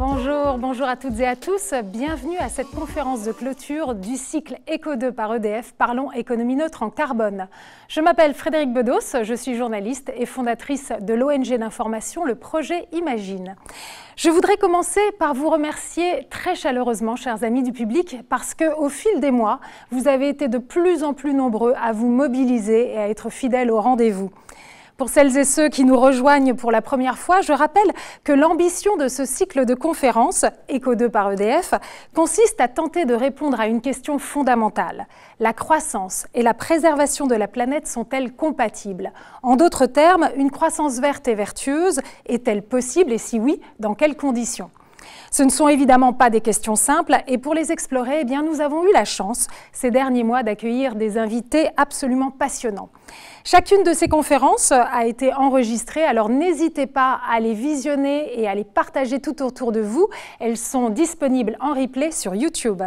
Bonjour, bonjour à toutes et à tous. Bienvenue à cette conférence de clôture du cycle Éco 2 par EDF, parlons économie neutre en carbone. Je m'appelle Frédéric Bedos, je suis journaliste et fondatrice de l'ONG d'information, le projet Imagine. Je voudrais commencer par vous remercier très chaleureusement, chers amis du public, parce que au fil des mois, vous avez été de plus en plus nombreux à vous mobiliser et à être fidèles au rendez-vous. Pour celles et ceux qui nous rejoignent pour la première fois, je rappelle que l'ambition de ce cycle de conférences, ECO2 par EDF, consiste à tenter de répondre à une question fondamentale. La croissance et la préservation de la planète sont-elles compatibles En d'autres termes, une croissance verte et vertueuse est-elle possible et si oui, dans quelles conditions ce ne sont évidemment pas des questions simples et pour les explorer, eh bien, nous avons eu la chance ces derniers mois d'accueillir des invités absolument passionnants. Chacune de ces conférences a été enregistrée, alors n'hésitez pas à les visionner et à les partager tout autour de vous. Elles sont disponibles en replay sur YouTube.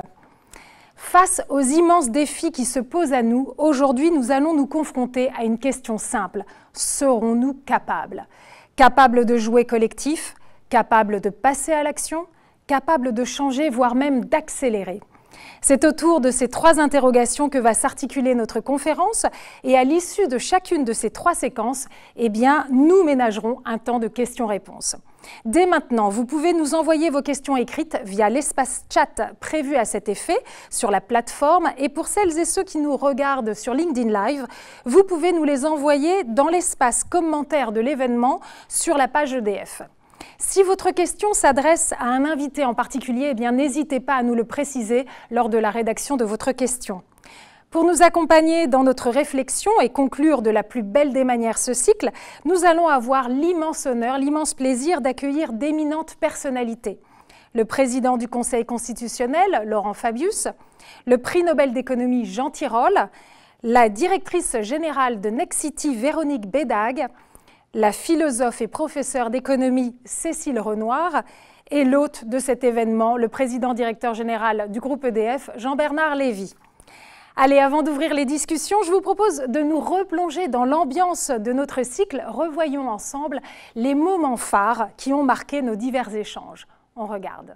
Face aux immenses défis qui se posent à nous, aujourd'hui nous allons nous confronter à une question simple. Serons-nous capables Capables de jouer collectif Capables de passer à l'action Capables de changer, voire même d'accélérer c'est autour de ces trois interrogations que va s'articuler notre conférence et à l'issue de chacune de ces trois séquences, eh bien, nous ménagerons un temps de questions-réponses. Dès maintenant, vous pouvez nous envoyer vos questions écrites via l'espace chat prévu à cet effet sur la plateforme et pour celles et ceux qui nous regardent sur LinkedIn Live, vous pouvez nous les envoyer dans l'espace commentaire de l'événement sur la page EDF. Si votre question s'adresse à un invité en particulier, eh n'hésitez pas à nous le préciser lors de la rédaction de votre question. Pour nous accompagner dans notre réflexion et conclure de la plus belle des manières ce cycle, nous allons avoir l'immense honneur, l'immense plaisir d'accueillir d'éminentes personnalités. Le président du Conseil constitutionnel, Laurent Fabius, le prix Nobel d'économie Jean Tirole, la directrice générale de Nexity, Véronique Bédague, la philosophe et professeure d'économie Cécile Renoir et l'hôte de cet événement, le président directeur général du groupe EDF, Jean-Bernard Lévy. Allez, avant d'ouvrir les discussions, je vous propose de nous replonger dans l'ambiance de notre cycle. Revoyons ensemble les moments phares qui ont marqué nos divers échanges. On regarde.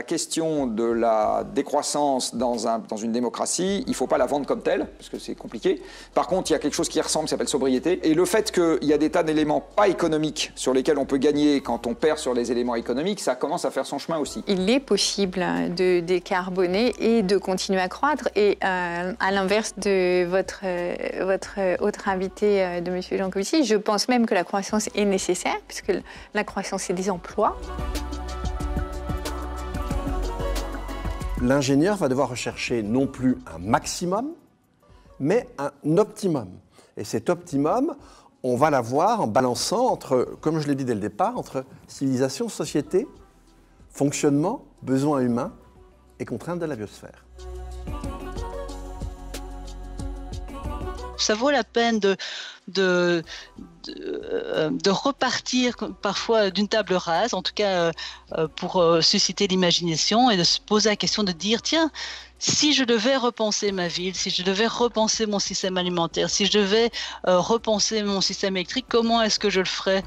la question de la décroissance dans, un, dans une démocratie, il ne faut pas la vendre comme telle, parce que c'est compliqué. Par contre, il y a quelque chose qui ressemble, qui s'appelle sobriété. Et le fait qu'il y a des tas d'éléments pas économiques sur lesquels on peut gagner quand on perd sur les éléments économiques, ça commence à faire son chemin aussi. Il est possible de décarboner et de continuer à croître. Et euh, à l'inverse de votre, votre autre invité euh, de M. Jancovici, je pense même que la croissance est nécessaire, puisque la croissance, c'est des emplois. l'ingénieur va devoir rechercher non plus un maximum, mais un optimum. Et cet optimum, on va l'avoir en balançant entre, comme je l'ai dit dès le départ, entre civilisation, société, fonctionnement, besoins humains et contraintes de la biosphère. Ça vaut la peine de, de, euh, de, repartir parfois d'une table rase, en tout cas euh, euh, pour susciter l'imagination et de se poser la question de dire tiens, si je devais repenser ma ville, si je devais repenser mon système alimentaire, si je devais repenser mon système électrique, comment est-ce que je le ferais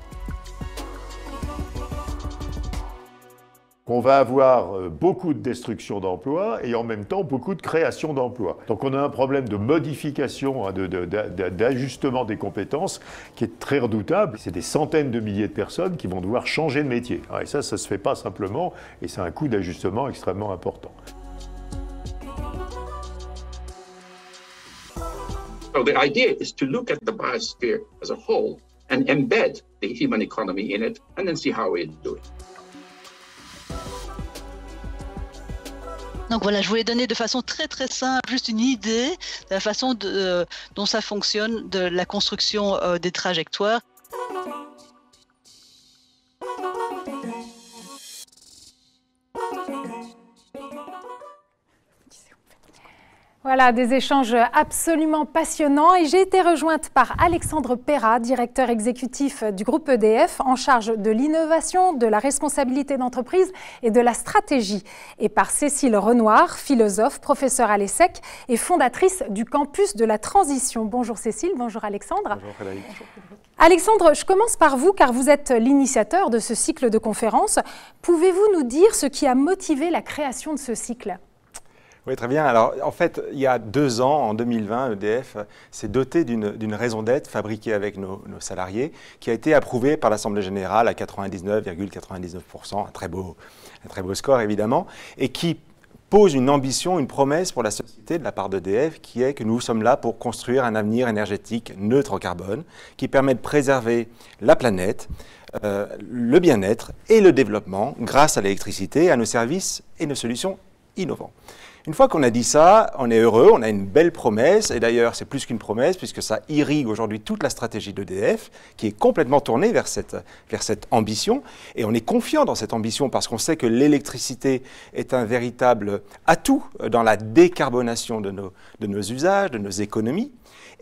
qu'on va avoir euh, beaucoup de destruction d'emplois et en même temps beaucoup de création d'emplois. Donc on a un problème de modification, hein, d'ajustement des compétences qui est très redoutable. C'est des centaines de milliers de personnes qui vont devoir changer de métier. Ah, et ça, ça ne se fait pas simplement et c'est un coût d'ajustement extrêmement important. So the idea is to look at the biosphere as a whole and embed the human economy in it and donc voilà, je voulais donner de façon très très simple juste une idée de la façon euh, dont ça fonctionne, de la construction euh, des trajectoires. Voilà, des échanges absolument passionnants et j'ai été rejointe par Alexandre Perra, directeur exécutif du groupe EDF en charge de l'innovation, de la responsabilité d'entreprise et de la stratégie et par Cécile Renoir, philosophe, professeur à l'ESSEC et fondatrice du campus de la transition. Bonjour Cécile, bonjour Alexandre. Bonjour Alexandre, je commence par vous car vous êtes l'initiateur de ce cycle de conférences. Pouvez-vous nous dire ce qui a motivé la création de ce cycle oui, très bien. Alors, en fait, il y a deux ans, en 2020, EDF s'est doté d'une raison d'être fabriquée avec nos, salariés, qui a été approuvée par l'Assemblée générale à 99,99%, un très beau, score évidemment, et qui pose une ambition, une promesse pour la société de la part d'EDF, qui est que nous sommes là pour construire un avenir énergétique neutre au carbone, qui permet de préserver la planète, euh, le bien-être et le développement grâce à l'électricité, à nos services et nos solutions innovants. Une fois qu'on a dit ça, on est heureux, on a une belle promesse, et d'ailleurs c'est plus qu'une promesse puisque ça irrigue aujourd'hui toute la stratégie d'EDF qui est complètement tournée vers cette, vers cette ambition, et on est confiant dans cette ambition parce qu'on sait que l'électricité est un véritable atout dans la décarbonation de nos, de nos usages, de nos économies,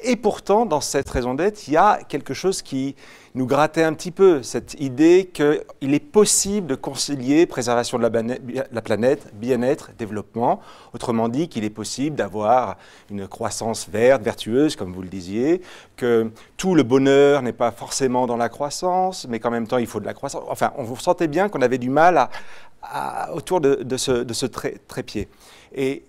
et pourtant dans cette raison d'être, il y a quelque chose qui nous gratter un petit peu cette idée qu'il est possible de concilier préservation de la, planète, bien-être, développement. Autrement dit, qu'il est possible d'avoir une croissance verte, vertueuse, comme vous le disiez, que tout le bonheur n'est pas forcément dans la croissance, mais qu'en même temps, il faut de la croissance. Enfin, on vous sentait bien qu'on avait du mal à, autour de, de ce, de trépied. Et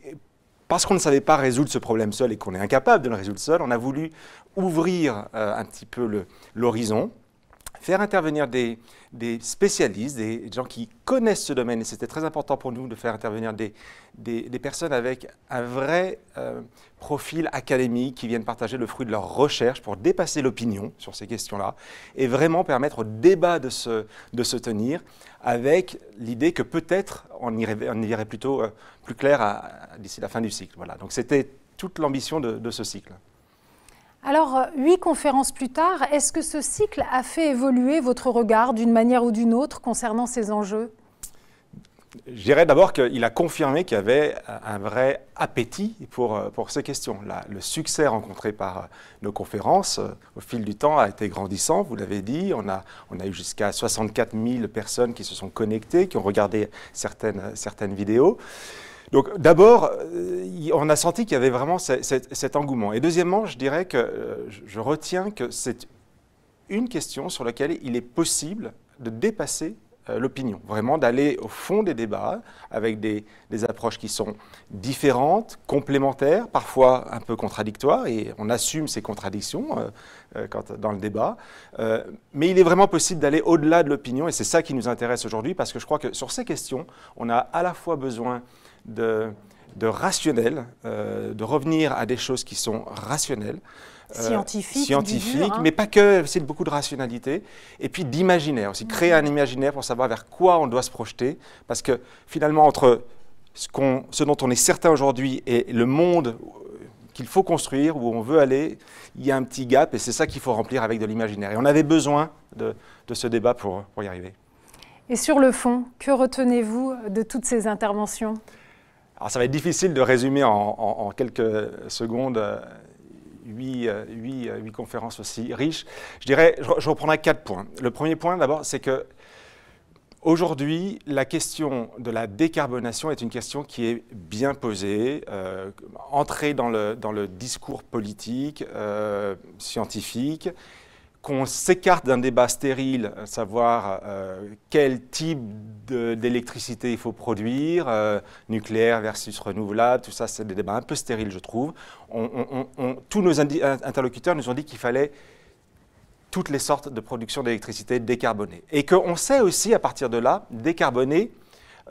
parce qu'on ne savait pas résoudre ce problème seul et qu'on est incapable de le résoudre seul, on a voulu ouvrir euh, un petit peu l'horizon, faire intervenir des, spécialistes, des gens qui connaissent ce domaine. Et c'était très important pour nous de faire intervenir des, personnes avec un vrai euh, profil académique qui viennent partager le fruit de leurs recherches pour dépasser l'opinion sur ces questions-là et vraiment permettre au débat de se tenir avec l'idée que peut-être on, y verrait plutôt euh, plus clair d'ici la fin du cycle. Voilà. Donc c'était toute l'ambition de, de ce cycle. Alors, euh, huit conférences plus tard, est-ce que ce cycle a fait évoluer votre regard d'une manière ou d'une autre concernant ces enjeux je dirais d'abord qu'il a confirmé qu'il y avait un vrai appétit pour, euh, pour ces questions. le succès rencontré par euh, nos conférences euh, au fil du temps a été grandissant, vous l'avez dit. On a, on a eu jusqu'à 64 000 personnes qui se sont connectées, qui ont regardé certaines, certaines vidéos. Donc d'abord, on a senti qu'il y avait vraiment cet engouement. Et deuxièmement, je dirais que je retiens que c'est une question sur laquelle il est possible de dépasser euh, l'opinion, vraiment d'aller au fond des débats avec des, approches qui sont différentes, complémentaires, parfois un peu contradictoires, et on assume ces contradictions euh, euh, dans le débat. mais il est vraiment possible d'aller au-delà de l'opinion, et c'est ça qui nous intéresse aujourd'hui, parce que je crois que sur ces questions, on a à la fois besoin de de rationnel, euh, de revenir à des choses qui sont rationnelles, euh, scientifiques, hein. mais pas que, c'est beaucoup de rationalité, et puis d'imaginaire aussi, mm-hmm. créer un imaginaire pour savoir vers quoi on doit se projeter, parce que finalement entre ce, qu'on, ce dont on est certain aujourd'hui et le monde euh, qu'il faut construire, où on veut aller, il y a un petit gap, et c'est ça qu'il faut remplir avec de l'imaginaire. Et on avait besoin de, ce débat pour y arriver. Et sur le fond, que retenez-vous de toutes ces interventions alors ça va être difficile de résumer en, quelques secondes euh, huit, euh, huit, euh, huit, conférences aussi riches. Je dirais, je, reprendrai quatre points. Le premier point d'abord, c'est que Aujourd'hui, la question de la décarbonation est une question qui est bien posée, entrée dans le, dans le, discours politique, scientifique, qu'on s'écarte d'un débat stérile, savoir euh, quel type d'électricité il faut produire, euh, nucléaire versus renouvelable, tout ça, c'est des débats un peu stériles, je trouve. tous nos interlocuteurs nous ont dit qu'il fallait toutes les sortes de production d'électricité décarbonée. Et qu'on sait aussi, à partir de là, décarboner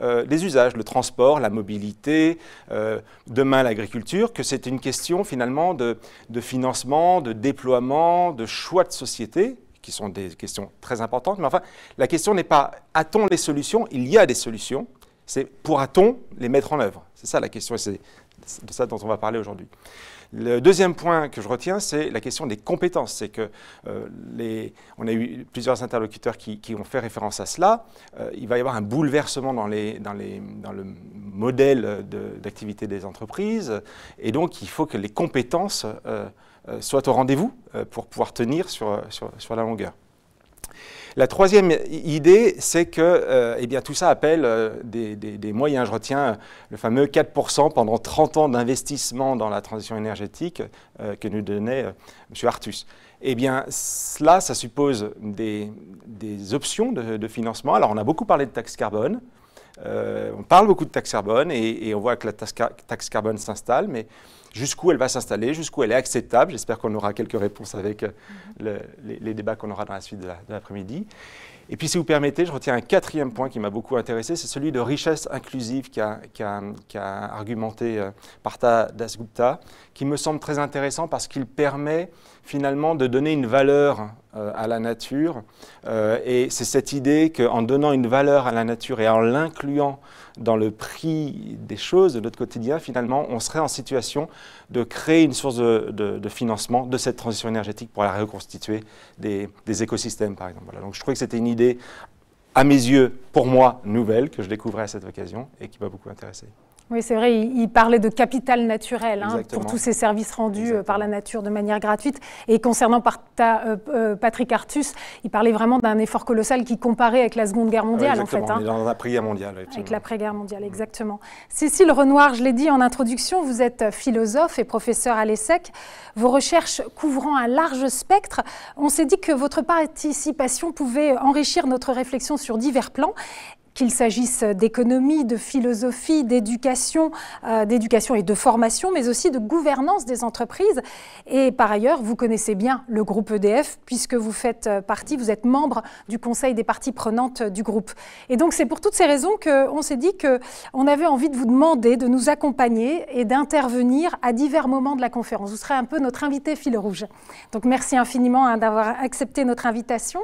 euh, les usages, le transport, la mobilité, euh, demain l'agriculture, que c'est une question finalement de, de, financement, de déploiement, de choix de société, qui sont des questions très importantes. Mais enfin, la question n'est pas a-t-on les solutions Il y a des solutions. C'est pourra-t-on les mettre en œuvre C'est ça la question et c'est de ça dont on va parler aujourd'hui. Le deuxième point que je retiens, c'est la question des compétences. C'est que euh, les, on a eu plusieurs interlocuteurs qui, ont fait référence à cela. Euh, il va y avoir un bouleversement dans, le modèle d'activité des entreprises. Et donc, il faut que les compétences euh, soient au rendez-vous pour pouvoir tenir sur, sur la longueur. La troisième idée, c'est que euh, eh bien, tout ça appelle euh, des, moyens. Je retiens euh, le fameux 4% pendant 30 ans d'investissement dans la transition énergétique que nous donnait M. Artus. Eh bien, cela, ça suppose des, options de, financement. Alors, on a beaucoup parlé de taxe carbone. on parle beaucoup de taxe carbone et, on voit que la taxe, carbone s'installe, mais jusqu'où elle va s'installer, jusqu'où elle est acceptable. J'espère qu'on aura quelques réponses avec euh, mhm. les, débats qu'on aura dans la suite de l'après-midi. et puis, si vous permettez, je retiens un quatrième point qui m'a beaucoup intéressé, c'est celui de richesse inclusive qu'a argumenté euh, Partha Dasgupta, qui me semble très intéressant parce qu'il permet finalement de donner une valeur euh, à la nature. Euh, et c'est cette idée qu'en donnant une valeur à la nature et en l'incluant dans le prix des choses, de notre quotidien, finalement, on serait en situation de créer une source de, financement de cette transition énergétique pour la reconstituer des, écosystèmes, par exemple. Donc je trouvais que c'était une idée à mes yeux, pour moi, nouvelle, que je découvrais à cette occasion et qui m'a beaucoup intéressé. Oui, c'est vrai, il, parlait de capital naturel hein, pour tous ces services rendus euh, par la nature de manière gratuite. Et concernant euh, euh, Patrick Artus, il parlait vraiment d'un effort colossal qui comparait avec la Seconde Guerre ah mondiale, en fait. Hein. l'après-guerre mondiale. Exactement. Avec l'après-guerre mondiale, mmh. exactement. Cécile Renoir, je l'ai dit en introduction, vous êtes philosophe et professeur à l'ESSEC. Vos recherches couvrant un large spectre, on s'est dit que votre participation pouvait enrichir notre réflexion sur divers plans qu'il s'agisse d'économie, de philosophie, d'éducation, euh, d'éducation et de formation, mais aussi de gouvernance des entreprises. Et par ailleurs, vous connaissez bien le groupe EDF puisque vous faites euh, partie, vous êtes membre du conseil des parties prenantes euh, du groupe. Et donc c'est pour toutes ces raisons qu'on s'est dit qu'on avait envie de vous demander de nous accompagner et d'intervenir à divers moments de la conférence. Vous serez un peu notre invité fil rouge. Donc merci infiniment hein, d'avoir accepté notre invitation.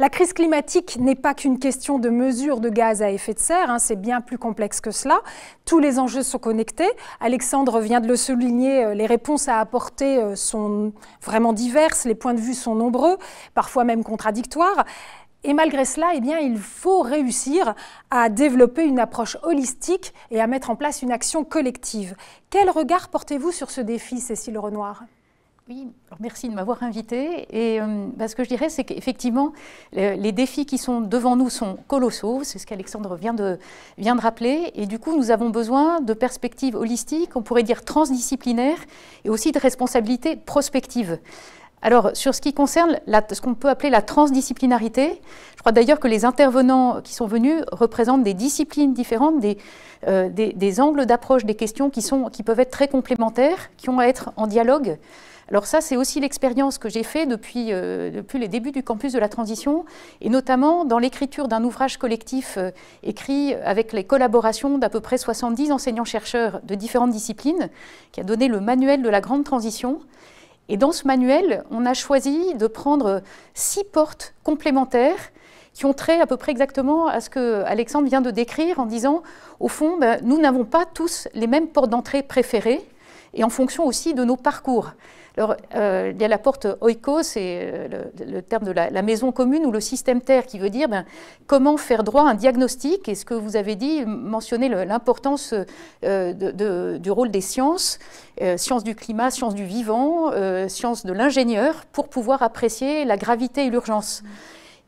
La crise climatique n'est pas qu'une question de mesure de gaz à effet de serre, hein, c'est bien plus complexe que cela. Tous les enjeux sont connectés. Alexandre vient de le souligner, euh, les réponses à apporter euh, sont vraiment diverses, les points de vue sont nombreux, parfois même contradictoires. Et malgré cela, eh bien, il faut réussir à développer une approche holistique et à mettre en place une action collective. Quel regard portez-vous sur ce défi, Cécile Renoir merci de m'avoir invité. Et euh, bah, ce que je dirais, c'est qu'effectivement, les défis qui sont devant nous sont colossaux. C'est ce qu'Alexandre vient de, vient de rappeler. Et du coup, nous avons besoin de perspectives holistiques, on pourrait dire transdisciplinaires, et aussi de responsabilités prospectives. Alors, sur ce qui concerne ce qu'on peut appeler la transdisciplinarité, je crois d'ailleurs que les intervenants qui sont venus représentent des disciplines différentes, des, euh, angles d'approche des questions qui, sont, qui peuvent être très complémentaires, qui ont à être en dialogue. Alors ça, c'est aussi l'expérience que j'ai fait depuis, euh, depuis les débuts du campus de la transition, et notamment dans l'écriture d'un ouvrage collectif euh, écrit avec les collaborations d'à peu près 70 enseignants-chercheurs de différentes disciplines, qui a donné le manuel de la grande transition. Et dans ce manuel, on a choisi de prendre six portes complémentaires qui ont trait à peu près exactement à ce que Alexandre vient de décrire en disant, au fond, ben, nous n'avons pas tous les mêmes portes d'entrée préférées, et en fonction aussi de nos parcours. Alors, euh, il y a la porte oikos, c'est euh, le, terme de la, maison commune ou le système terre, qui veut dire ben, comment faire droit à un diagnostic. Et ce que vous avez dit, mentionner l'importance euh, du rôle des sciences, sciences du climat, sciences du vivant, sciences de l'ingénieur, pour pouvoir apprécier la gravité et l'urgence.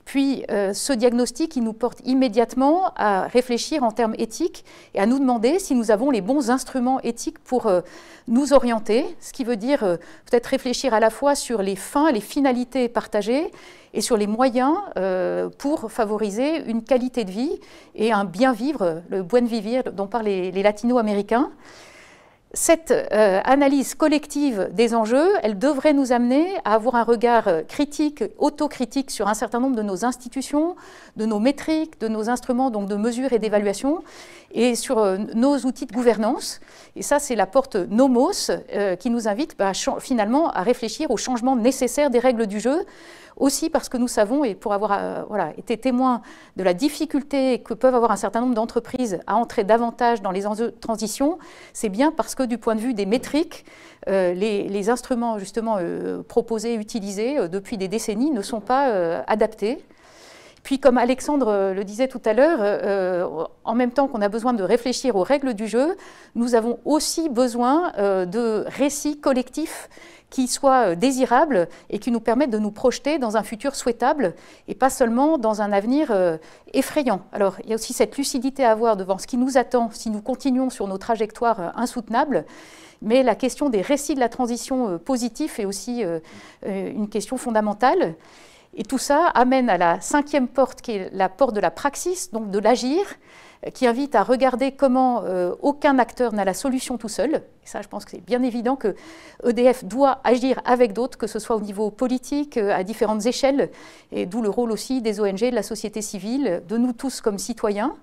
Puis euh, ce diagnostic, il nous porte immédiatement à réfléchir en termes éthiques et à nous demander si nous avons les bons instruments éthiques pour euh, nous orienter, ce qui veut dire euh, peut-être réfléchir à la fois sur les fins, les finalités partagées et sur les moyens pour favoriser une qualité de vie et un bien vivre, le buen vivir dont parlent les latino-américains cette euh, analyse collective des enjeux, elle devrait nous amener à avoir un regard euh, critique, autocritique sur un certain nombre de nos institutions, de nos métriques, de nos instruments donc de mesure et d'évaluation, et sur euh, nos outils de gouvernance. Et ça, c'est la porte Nomos qui nous invite bah, finalement à réfléchir au changement nécessaire des règles du jeu aussi parce que nous savons, et pour avoir euh, été témoin de la difficulté que peuvent avoir un certain nombre d'entreprises à entrer davantage dans les transitions, c'est bien parce que du point de vue des métriques, euh, les, instruments justement euh, proposés, utilisés depuis des décennies ne sont pas adaptés. Puis, comme Alexandre le disait tout à l'heure, en même temps qu'on a besoin de réfléchir aux règles du jeu, nous avons aussi besoin de récits collectifs qui soient euh, désirable et qui nous permettent de nous projeter dans un futur souhaitable et pas seulement dans un avenir euh, effrayant. Alors il y a aussi cette lucidité à avoir devant ce qui nous attend si nous continuons sur nos trajectoires euh, insoutenables. Mais la question des récits de la transition positif est aussi une question fondamentale. Et tout ça amène à la cinquième porte qui est la porte de la praxis, donc de l'agir. Euh, qui invite à regarder comment euh, aucun acteur n'a la solution tout seul. Et ça, je pense que c'est bien évident que EDF doit agir avec d'autres, que ce soit au niveau politique, euh, à différentes échelles, et d'où le rôle aussi des ONG, de la société civile, de nous tous comme citoyens.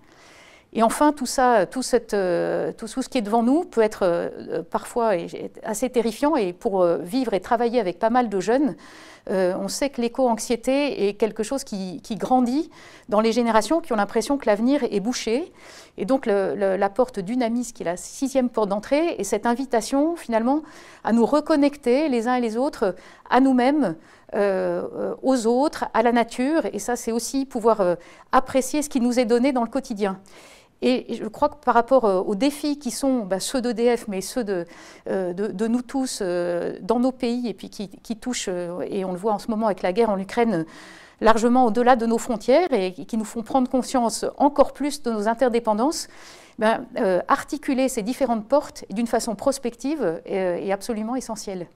Et enfin, tout ça, tout, cette, euh, tout, ce qui est devant nous peut être euh, euh, parfois assez terrifiant. Et pour vivre et travailler avec pas mal de jeunes, on sait que l'éco-anxiété est quelque chose qui, grandit dans les générations qui ont l'impression que l'avenir est bouché. Et donc la porte d'Unamis, qui est la sixième porte d'entrée, et cette invitation finalement à nous reconnecter les uns et les autres à nous-mêmes, aux autres, à la nature. Et ça, c'est aussi pouvoir apprécier ce qui nous est donné dans le quotidien. Et je crois que par rapport euh, aux défis qui sont bah, ceux d'EDF, mais ceux de, euh, nous tous euh, dans nos pays, et puis qui, touchent, et on le voit en ce moment avec la guerre en Ukraine, largement au-delà de nos frontières et qui nous font prendre conscience encore plus de nos interdépendances, ben, articuler ces différentes portes d'une façon prospective est, est absolument essentiel.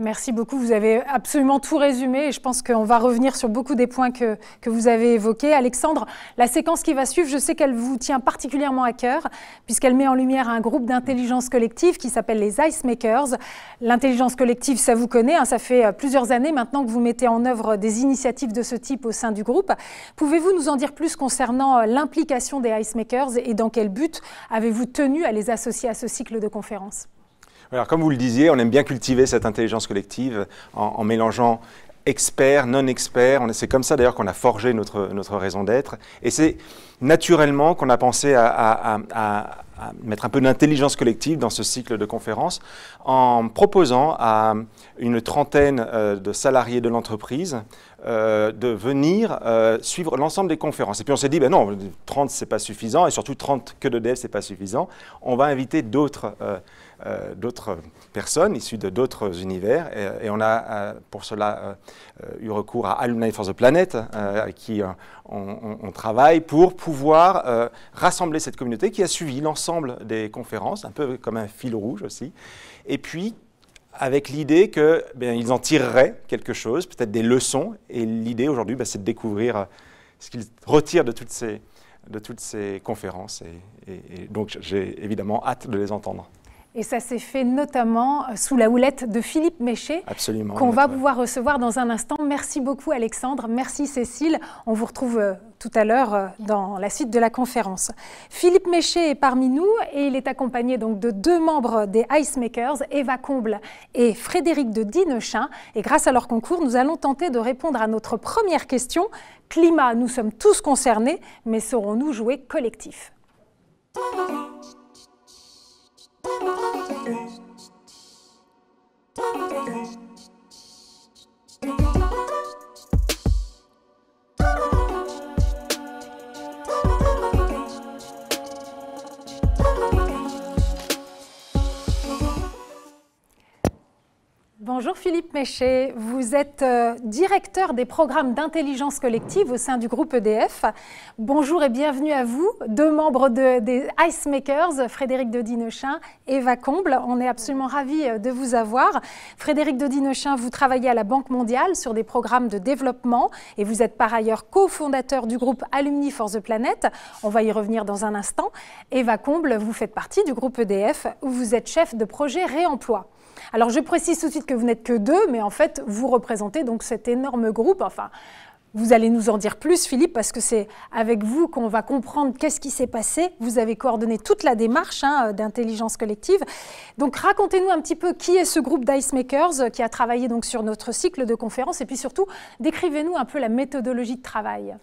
Merci beaucoup. Vous avez absolument tout résumé et je pense qu'on va revenir sur beaucoup des points que, vous avez évoqués. Alexandre, la séquence qui va suivre, je sais qu'elle vous tient particulièrement à cœur puisqu'elle met en lumière un groupe d'intelligence collective qui s'appelle les Ice Makers. L'intelligence collective, ça vous connaît, hein, ça fait euh, plusieurs années maintenant que vous mettez en œuvre des initiatives de ce type au sein du groupe. Pouvez-vous nous en dire plus concernant euh, l'implication des Ice Makers et dans quel but avez-vous tenu à les associer à ce cycle de conférences alors, comme vous le disiez, on aime bien cultiver cette intelligence collective en, mélangeant experts, non-experts. C'est comme ça d'ailleurs qu'on a forgé notre, notre raison d'être. Et c'est naturellement qu'on a pensé à, mettre un peu d'intelligence collective dans ce cycle de conférences en proposant à une trentaine euh, de salariés de l'entreprise euh, de venir euh, suivre l'ensemble des conférences. Et puis on s'est dit, ben non, 30 c'est pas suffisant et surtout 30 que de devs c'est pas suffisant. On va inviter d'autres euh, d'autres personnes issues de d'autres univers. Et, euh, on a euh, pour cela eu recours à Alumni for the Planet, avec qui on, travaille pour pouvoir rassembler cette communauté qui a suivi l'ensemble des conférences, un peu comme un fil rouge aussi. Et puis, avec l'idée qu'ils ben, en tireraient quelque chose, peut-être des leçons. Et l'idée aujourd'hui, ben, c'est de découvrir ce qu'ils retirent de toutes ces, de toutes ces conférences. et donc j'ai évidemment hâte de les entendre. Et ça s'est fait notamment euh, sous la houlette de Philippe Méché, qu'on va pouvoir recevoir dans un instant. Merci beaucoup Alexandre, merci Cécile. On vous retrouve euh, tout à l'heure euh, dans la suite de la conférence. Philippe Méché est parmi nous et il est accompagné donc de deux membres des Ice Makers, Eva Comble et Frédéric de Dinechin. Et grâce à leur concours, nous allons tenter de répondre à notre première question. Climat, nous sommes tous concernés, mais saurons-nous jouer collectif Thank you. Bonjour Philippe Méché, vous êtes euh, directeur des programmes d'intelligence collective au sein du groupe EDF. Bonjour et bienvenue à vous, deux membres des Ice Frédéric de Dinochin et Eva Comble. On est absolument ravis euh, de vous avoir. Frédéric de Dinochin, vous travaillez à la Banque mondiale sur des programmes de développement et vous êtes par ailleurs cofondateur du groupe Alumni for the Planet. On va y revenir dans un instant. Eva Comble, vous faites partie du groupe EDF où vous êtes chef de projet réemploi. Alors je précise tout de suite que vous n'êtes que deux, mais en fait vous représentez donc cet énorme groupe. Enfin, vous allez nous en dire plus, Philippe, parce que c'est avec vous qu'on va comprendre qu'est-ce qui s'est passé. Vous avez coordonné toute la démarche hein, euh, d'intelligence collective. Donc, racontez-nous un petit peu qui est ce groupe d'Ice Makers euh, qui a travaillé sur notre cycle de conférences, et puis surtout, décrivez-nous un peu la méthodologie de travail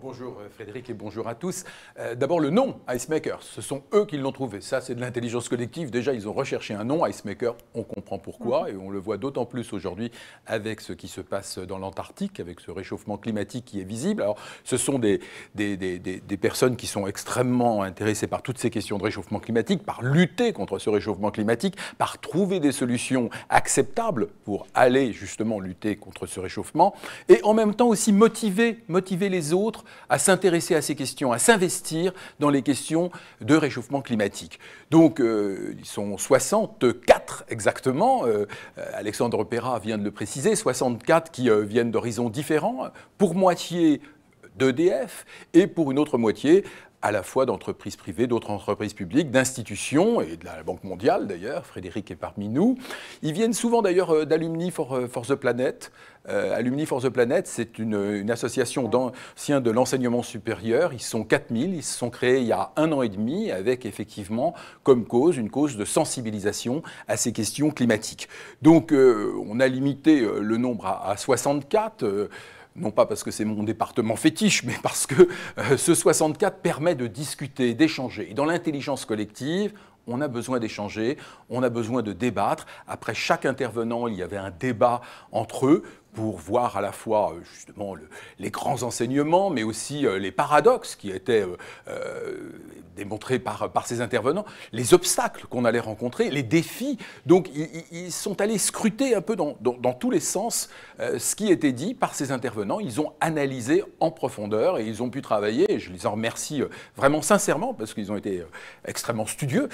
bonjour euh, Frédéric et bonjour à tous. Euh, d'abord, le nom Icemaker, ce sont eux qui l'ont trouvé. Ça, c'est de l'intelligence collective. Déjà, ils ont recherché un nom Icemaker, on comprend pourquoi, mhm. et on le voit d'autant plus aujourd'hui avec ce qui se passe dans l'Antarctique, avec ce réchauffement climatique qui est visible. Alors, ce sont des, des, personnes qui sont extrêmement intéressées par toutes ces questions de réchauffement climatique, par lutter contre ce réchauffement climatique, par trouver des solutions acceptables pour aller justement lutter contre ce réchauffement, et en même temps aussi motiver, motiver les autres à s'intéresser à ces questions, à s'investir dans les questions de réchauffement climatique. Donc, euh, ils sont 64 exactement, euh, Alexandre Perra vient de le préciser, 64 qui euh, viennent d'horizons différents, pour moitié d'EDF et pour une autre moitié à la fois d'entreprises privées, d'autres entreprises publiques, d'institutions, et de la Banque mondiale d'ailleurs, Frédéric est parmi nous. Ils viennent souvent d'ailleurs euh, d'Alumni euh, for, the Planet. Euh, Alumni for the Planet, c'est une, association d'anciens de l'enseignement supérieur. Ils sont 4000, ils se sont créés il y a un an et demi avec effectivement comme cause une cause de sensibilisation à ces questions climatiques. Donc on a limité le nombre à, 64 non pas parce que c'est mon département fétiche, mais parce que euh, ce 64 permet de discuter, d'échanger. Et dans l'intelligence collective, on a besoin d'échanger, on a besoin de débattre. Après chaque intervenant, il y avait un débat entre eux pour voir à la fois euh, justement les grands enseignements, mais aussi euh, les paradoxes qui étaient euh, démontrés par, ces intervenants, les obstacles qu'on allait rencontrer, les défis. Donc ils, sont allés scruter un peu dans, tous les sens ce qui était dit par ces intervenants. Ils ont analysé en profondeur et ils ont pu travailler, et je les en remercie vraiment sincèrement parce qu'ils ont été extrêmement studieux,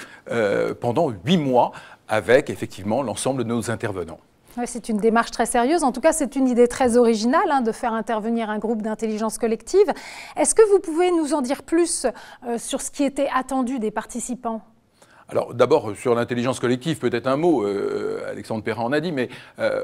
pendant huit mois avec effectivement l'ensemble de nos intervenants c'est une démarche très sérieuse. En tout cas, c'est une idée très originale hein, de faire intervenir un groupe d'intelligence collective. Est-ce que vous pouvez nous en dire plus euh, sur ce qui était attendu des participants alors d'abord euh, sur l'intelligence collective, peut-être un mot, euh, Alexandre Perrin en a dit, mais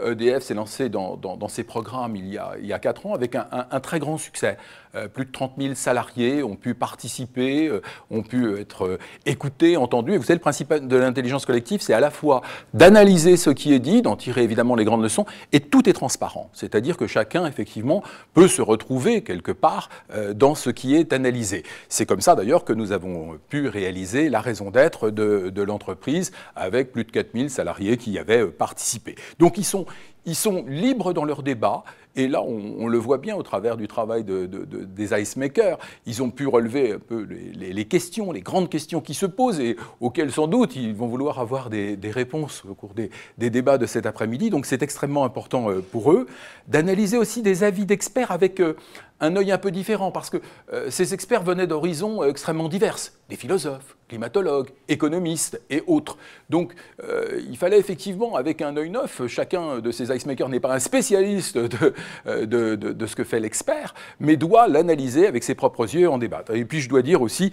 EDF e s'est lancé dans, ses programmes il y, a, il quatre ans avec un très grand succès. Euh, plus de 30 000 salariés ont pu participer, euh, ont pu être euh, écoutés, entendus. Et vous savez, le principe de l'intelligence collective, c'est à la fois d'analyser ce qui est dit, d'en tirer évidemment les grandes leçons, et tout est transparent. C'est-à-dire que chacun, effectivement, peut se retrouver quelque part dans ce qui est analysé. C'est comme ça, d'ailleurs, que nous avons pu réaliser la raison d'être de, l'entreprise avec plus de 4 000 salariés qui y avaient participé. Donc, ils sont, ils sont libres dans leur débat, et là, on, le voit bien au travers du travail des ice makers. Ils ont pu relever un peu les, questions, les grandes questions qui se posent et auxquelles sans doute ils vont vouloir avoir des, réponses au cours des, débats de cet après-midi. Donc c'est extrêmement important euh, pour eux d'analyser aussi des avis d'experts avec eux un œil un peu différent, parce que euh, ces experts venaient d'horizons euh, extrêmement divers, des philosophes, climatologues, économistes et autres. Donc euh, il fallait effectivement, avec un œil neuf, chacun de ces icemakers n'est pas un spécialiste de, de, de, ce que fait l'expert, mais doit l'analyser avec ses propres yeux en débattre. Et puis je dois dire aussi,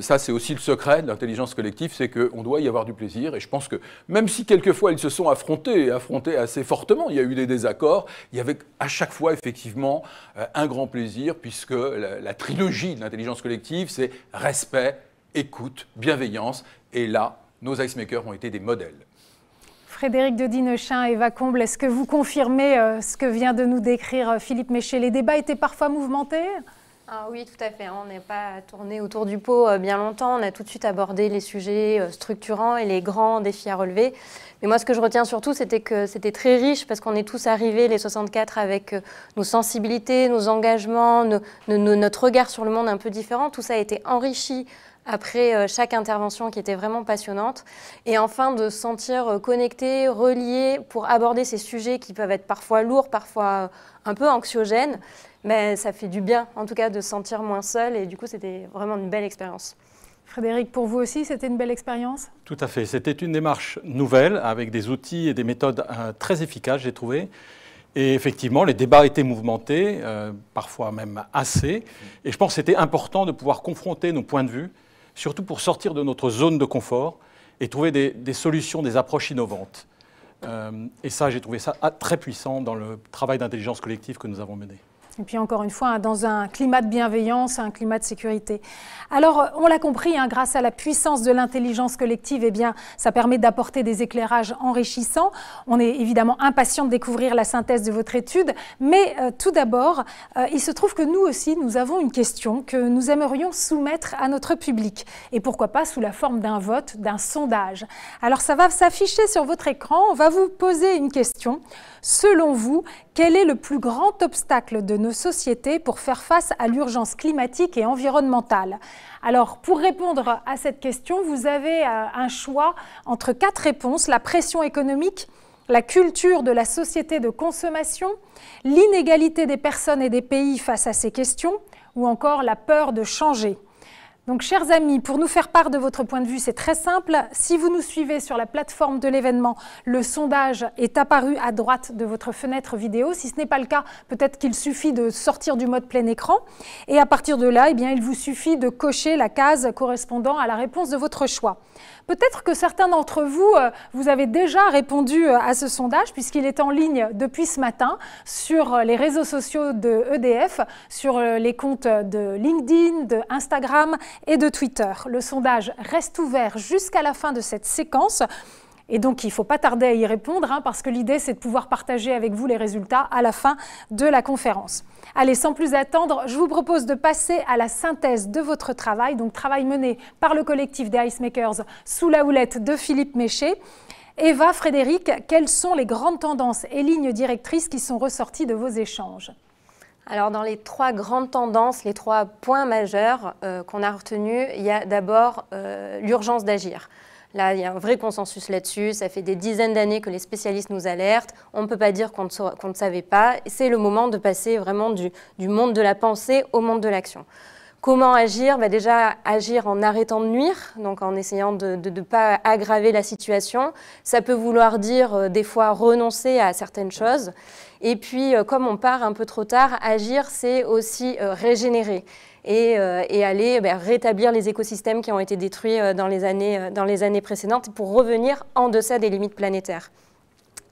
ça c'est aussi le secret de l'intelligence collective, c'est qu'on doit y avoir du plaisir, et je pense que même si quelquefois ils se sont affrontés, et affrontés assez fortement, il y a eu des désaccords, il y avait à chaque fois effectivement un grand plaisir, puisque la, trilogie de l'intelligence collective, c'est respect, écoute, bienveillance. Et là, nos ice-makers ont été des modèles. Frédéric de Dinechin, Eva Comble, est-ce que vous confirmez euh, ce que vient de nous décrire euh, Philippe Méché Les débats étaient parfois mouvementés ah oui, tout à fait. On n'est pas tourné autour du pot euh, bien longtemps. On a tout de suite abordé les sujets euh, structurants et les grands défis à relever. Mais moi, ce que je retiens surtout, c'était que c'était très riche parce qu'on est tous arrivés, les 64, avec euh, nos sensibilités, nos engagements, notre regard sur le monde un peu différent. Tout ça a été enrichi après chaque intervention qui était vraiment passionnante. Et enfin, de se sentir connecté, relié pour aborder ces sujets qui peuvent être parfois lourds, parfois un peu anxiogènes, mais ça fait du bien, en tout cas, de se sentir moins seul. Et du coup, c'était vraiment une belle expérience. Frédéric, pour vous aussi, c'était une belle expérience Tout à fait. C'était une démarche nouvelle, avec des outils et des méthodes euh, très efficaces, j'ai trouvé. Et effectivement, les débats étaient mouvementés, euh, parfois même assez. Et je pense que c'était important de pouvoir confronter nos points de vue, surtout pour sortir de notre zone de confort et trouver des, solutions, des approches innovantes. Euh, et ça, j'ai trouvé ça ah, très puissant dans le travail d'intelligence collective que nous avons mené. Et puis encore une fois, hein, dans un climat de bienveillance, un climat de sécurité. Alors, euh, on l'a compris, hein, grâce à la puissance de l'intelligence collective, eh bien, ça permet d'apporter des éclairages enrichissants. On est évidemment impatient de découvrir la synthèse de votre étude, mais euh, tout d'abord, euh, il se trouve que nous aussi, nous avons une question que nous aimerions soumettre à notre public, et pourquoi pas sous la forme d'un vote, d'un sondage. Alors, ça va s'afficher sur votre écran. On va vous poser une question. Selon vous, quel est le plus grand obstacle de nos sociétés pour faire face à l'urgence climatique et environnementale Alors, pour répondre à cette question, vous avez euh, un choix entre quatre réponses. La pression économique, la culture de la société de consommation, l'inégalité des personnes et des pays face à ces questions, ou encore la peur de changer. Donc, chers amis, pour nous faire part de votre point de vue, c'est très simple. Si vous nous suivez sur la plateforme de l'événement, le sondage est apparu à droite de votre fenêtre vidéo. Si ce n'est pas le cas, peut-être qu'il suffit de sortir du mode plein écran. Et à partir de là, eh bien, il vous suffit de cocher la case correspondant à la réponse de votre choix. Peut-être que certains d'entre vous, euh, vous avez déjà répondu euh, à ce sondage puisqu'il est en ligne depuis ce matin sur euh, les réseaux sociaux de EDF, sur les comptes de LinkedIn, de Instagram et de Twitter. Le sondage reste ouvert jusqu'à la fin de cette séquence. Et donc, il ne faut pas tarder à y répondre, hein, parce que l'idée, c'est de pouvoir partager avec vous les résultats à la fin de la conférence. Allez, sans plus attendre, je vous propose de passer à la synthèse de votre travail, donc travail mené par le collectif des Icemakers sous la houlette de Philippe Méché. Eva, Frédéric, quelles sont les grandes tendances et lignes directrices qui sont ressorties de vos échanges alors dans les trois grandes tendances, les trois points majeurs euh, qu'on a retenus, il y a d'abord euh, l'urgence d'agir. Là, il y a un vrai consensus là-dessus. Ça fait des dizaines d'années que les spécialistes nous alertent. On ne peut pas dire qu'on ne, savait pas. C'est le moment de passer vraiment du, monde de la pensée au monde de l'action. Comment agir bah, Déjà, agir en arrêtant de nuire, donc en essayant de ne pas aggraver la situation. Ça peut vouloir dire euh, des fois renoncer à certaines choses. Et puis, euh, comme on part un peu trop tard, agir, c'est aussi euh, régénérer. Euh, et, aller eh ben, rétablir les écosystèmes qui ont été détruits euh, dans les années, euh, dans les années précédentes pour revenir en deçà des limites planétaires.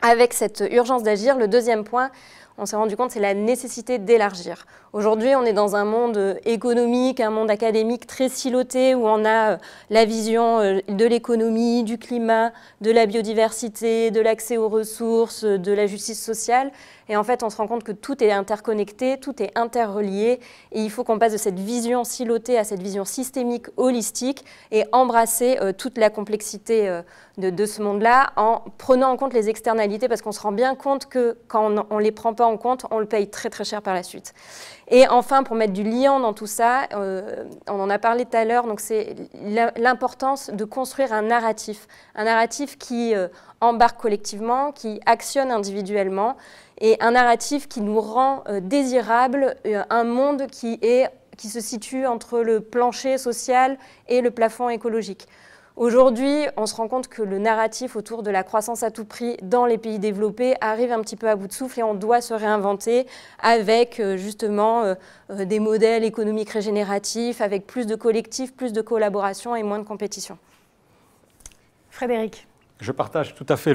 Avec cette urgence d'agir, le deuxième point, on s'est rendu compte, c'est la nécessité d'élargir. Aujourd'hui, on est dans un monde euh, économique, un monde académique très siloté où on a euh, la vision euh, de l'économie, du climat, de la biodiversité, de l'accès aux ressources, de la justice sociale. Et en fait, on se rend compte que tout est interconnecté, tout est interrelié. Et il faut qu'on passe de cette vision silotée à cette vision systémique, holistique, et embrasser toute la complexité de, ce monde-là en prenant en compte les externalités, parce qu'on se rend bien compte que quand on ne les prend pas en compte, on le paye très très cher par la suite. Et enfin, pour mettre du liant dans tout ça, euh, on en a parlé tout à l'heure, c'est l'importance de construire un narratif, un narratif qui euh, embarque collectivement, qui actionne individuellement, et un narratif qui nous rend euh, désirable un monde qui se situe entre le plancher social et le plafond écologique. Aujourd'hui, on se rend compte que le narratif autour de la croissance à tout prix dans les pays développés arrive un petit peu à bout de souffle et on doit se réinventer avec euh, justement euh, euh, des modèles économiques régénératifs, avec plus de collectifs, plus de collaboration et moins de compétition. Frédéric. Je partage tout à fait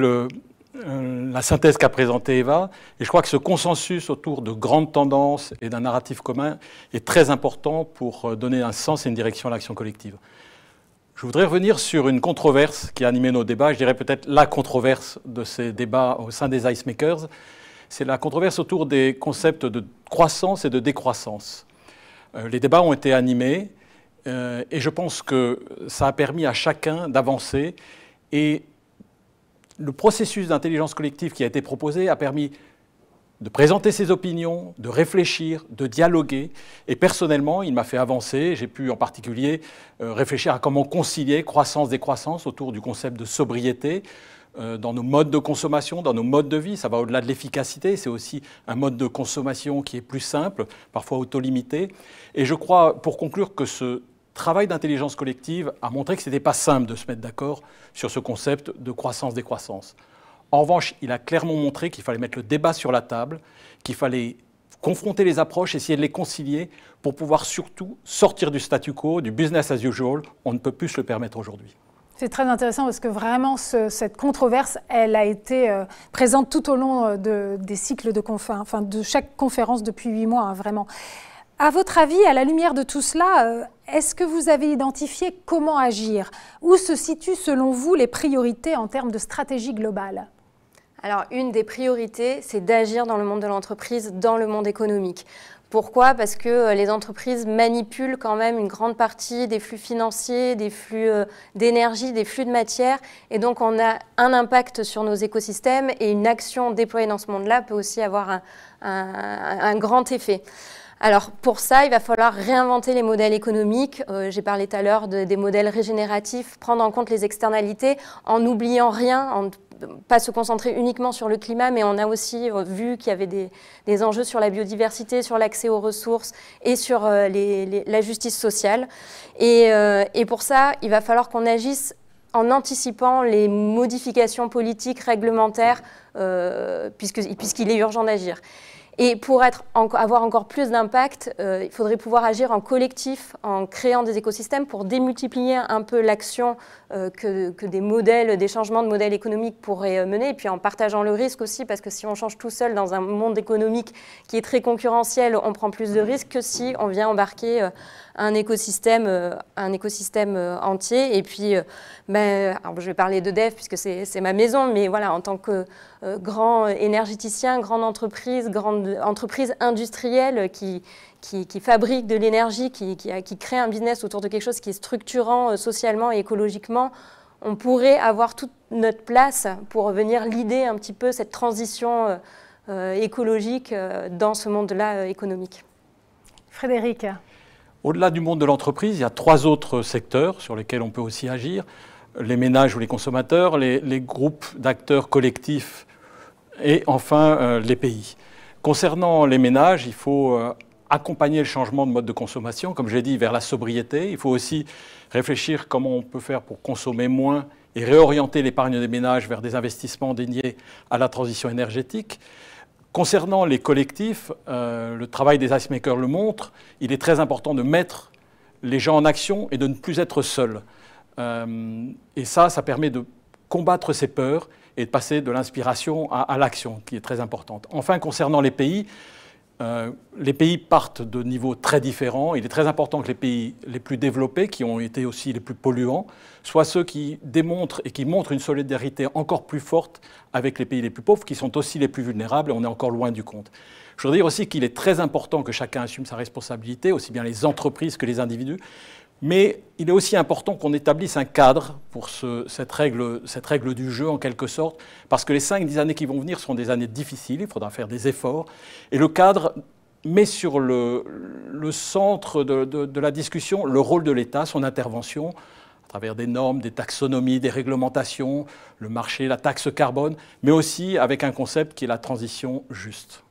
la synthèse qu'a présentée Eva. Et je crois que ce consensus autour de grandes tendances et d'un narratif commun est très important pour donner un sens et une direction à l'action collective. Je voudrais revenir sur une controverse qui a animé nos débats, je dirais peut-être la controverse de ces débats au sein des Icemakers. C'est la controverse autour des concepts de croissance et de décroissance. Euh, les débats ont été animés euh, et je pense que ça a permis à chacun d'avancer. Et le processus d'intelligence collective qui a été proposé a permis de présenter ses opinions, de réfléchir, de dialoguer. Et personnellement, il m'a fait avancer. J'ai pu en particulier euh, réfléchir à comment concilier croissance-décroissance autour du concept de sobriété euh, dans nos modes de consommation, dans nos modes de vie. Ça va au-delà de l'efficacité, c'est aussi un mode de consommation qui est plus simple, parfois autolimité. Et je crois, pour conclure, que ce travail d'intelligence collective a montré que ce n'était pas simple de se mettre d'accord sur ce concept de croissance-décroissance. En revanche, il a clairement montré qu'il fallait mettre le débat sur la table, qu'il fallait confronter les approches, essayer de les concilier pour pouvoir surtout sortir du statu quo, du business as usual. On ne peut plus se le permettre aujourd'hui. C'est très intéressant parce que vraiment cette controverse, elle a été euh, présente tout au long euh, des cycles de conférences, de chaque conférence depuis huit mois, hein, vraiment. À votre avis, à la lumière de tout cela, euh, est-ce que vous avez identifié comment agir Où se situent selon vous les priorités en termes de stratégie globale alors, une des priorités, c'est d'agir dans le monde de l'entreprise, dans le monde économique. Pourquoi Parce que euh, les entreprises manipulent quand même une grande partie des flux financiers, des flux euh, d'énergie, des flux de matière. Et donc, on a un impact sur nos écosystèmes et une action déployée dans ce monde-là peut aussi avoir un, grand effet. Alors pour ça, il va falloir réinventer les modèles économiques. Euh, j'ai parlé tout à l'heure des modèles régénératifs, prendre en compte les externalités en n'oubliant rien, en pas se concentrer uniquement sur le climat, mais on a aussi euh, vu qu'il y avait des, enjeux sur la biodiversité, sur l'accès aux ressources et sur euh, la justice sociale. Euh, et, pour ça, il va falloir qu'on agisse en anticipant les modifications politiques, réglementaires, puisqu'il est urgent d'agir. Et pour avoir encore plus d'impact, euh, il faudrait pouvoir agir en collectif, en créant des écosystèmes pour démultiplier un peu l'action euh, que, des modèles, des changements de modèles économiques pourraient euh, mener, et puis en partageant le risque aussi, parce que si on change tout seul dans un monde économique qui est très concurrentiel, on prend plus de risques que si on vient embarquer un écosystème, euh, un écosystème euh, entier. Et puis, euh, ben, je vais parler de dev puisque c'est ma maison, mais voilà, en tant que grand énergéticien, grande entreprise, grande entreprise industrielle qui, qui, fabrique de l'énergie, qui, qui, crée un business autour de quelque chose qui est structurant socialement et écologiquement, on pourrait avoir toute notre place pour venir l'idée un petit peu cette transition écologique dans ce monde-là économique. Frédéric au-delà du monde de l'entreprise, il y a trois autres secteurs sur lesquels on peut aussi agir. Les ménages ou les consommateurs, les, groupes d'acteurs collectifs et enfin euh, les pays. Concernant les ménages, il faut euh, accompagner le changement de mode de consommation, comme j'ai dit, vers la sobriété. Il faut aussi réfléchir comment on peut faire pour consommer moins et réorienter l'épargne des ménages vers des investissements dédiés à la transition énergétique. Concernant les collectifs, euh, le travail des Icemakers le montre, il est très important de mettre les gens en action et de ne plus être seul. Euh, et ça, ça permet de combattre ces peurs et de passer de l'inspiration à l'action, qui est très importante. Enfin, concernant les pays, euh, les pays partent de niveaux très différents. Il est très important que les pays les plus développés, qui ont été aussi les plus polluants, soient ceux qui démontrent et qui montrent une solidarité encore plus forte avec les pays les plus pauvres, qui sont aussi les plus vulnérables, et on est encore loin du compte. Je voudrais dire aussi qu'il est très important que chacun assume sa responsabilité, aussi bien les entreprises que les individus. Mais il est aussi important qu'on établisse un cadre pour cette, règle, du jeu, en quelque sorte, parce que les 5-10 années qui vont venir seront des années difficiles, il faudra faire des efforts. Et le cadre met sur le, centre de la discussion le rôle de l'État, son intervention, à travers des normes, des taxonomies, des réglementations, le marché, la taxe carbone, mais aussi avec un concept qui est la transition juste.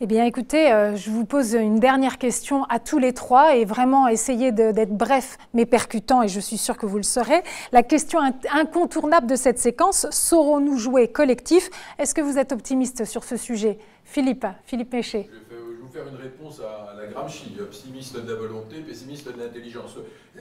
Eh bien, écoutez, euh, je vous pose une dernière question à tous les trois et vraiment essayez d'être bref mais percutant et je suis sûr que vous le serez. La question incontournable de cette séquence, saurons-nous jouer collectif Est-ce que vous êtes optimiste sur ce sujet Philippe, Philippe Méché. Je vais vous faire une réponse à la Gramsci, optimiste de la volonté, pessimiste de l'intelligence.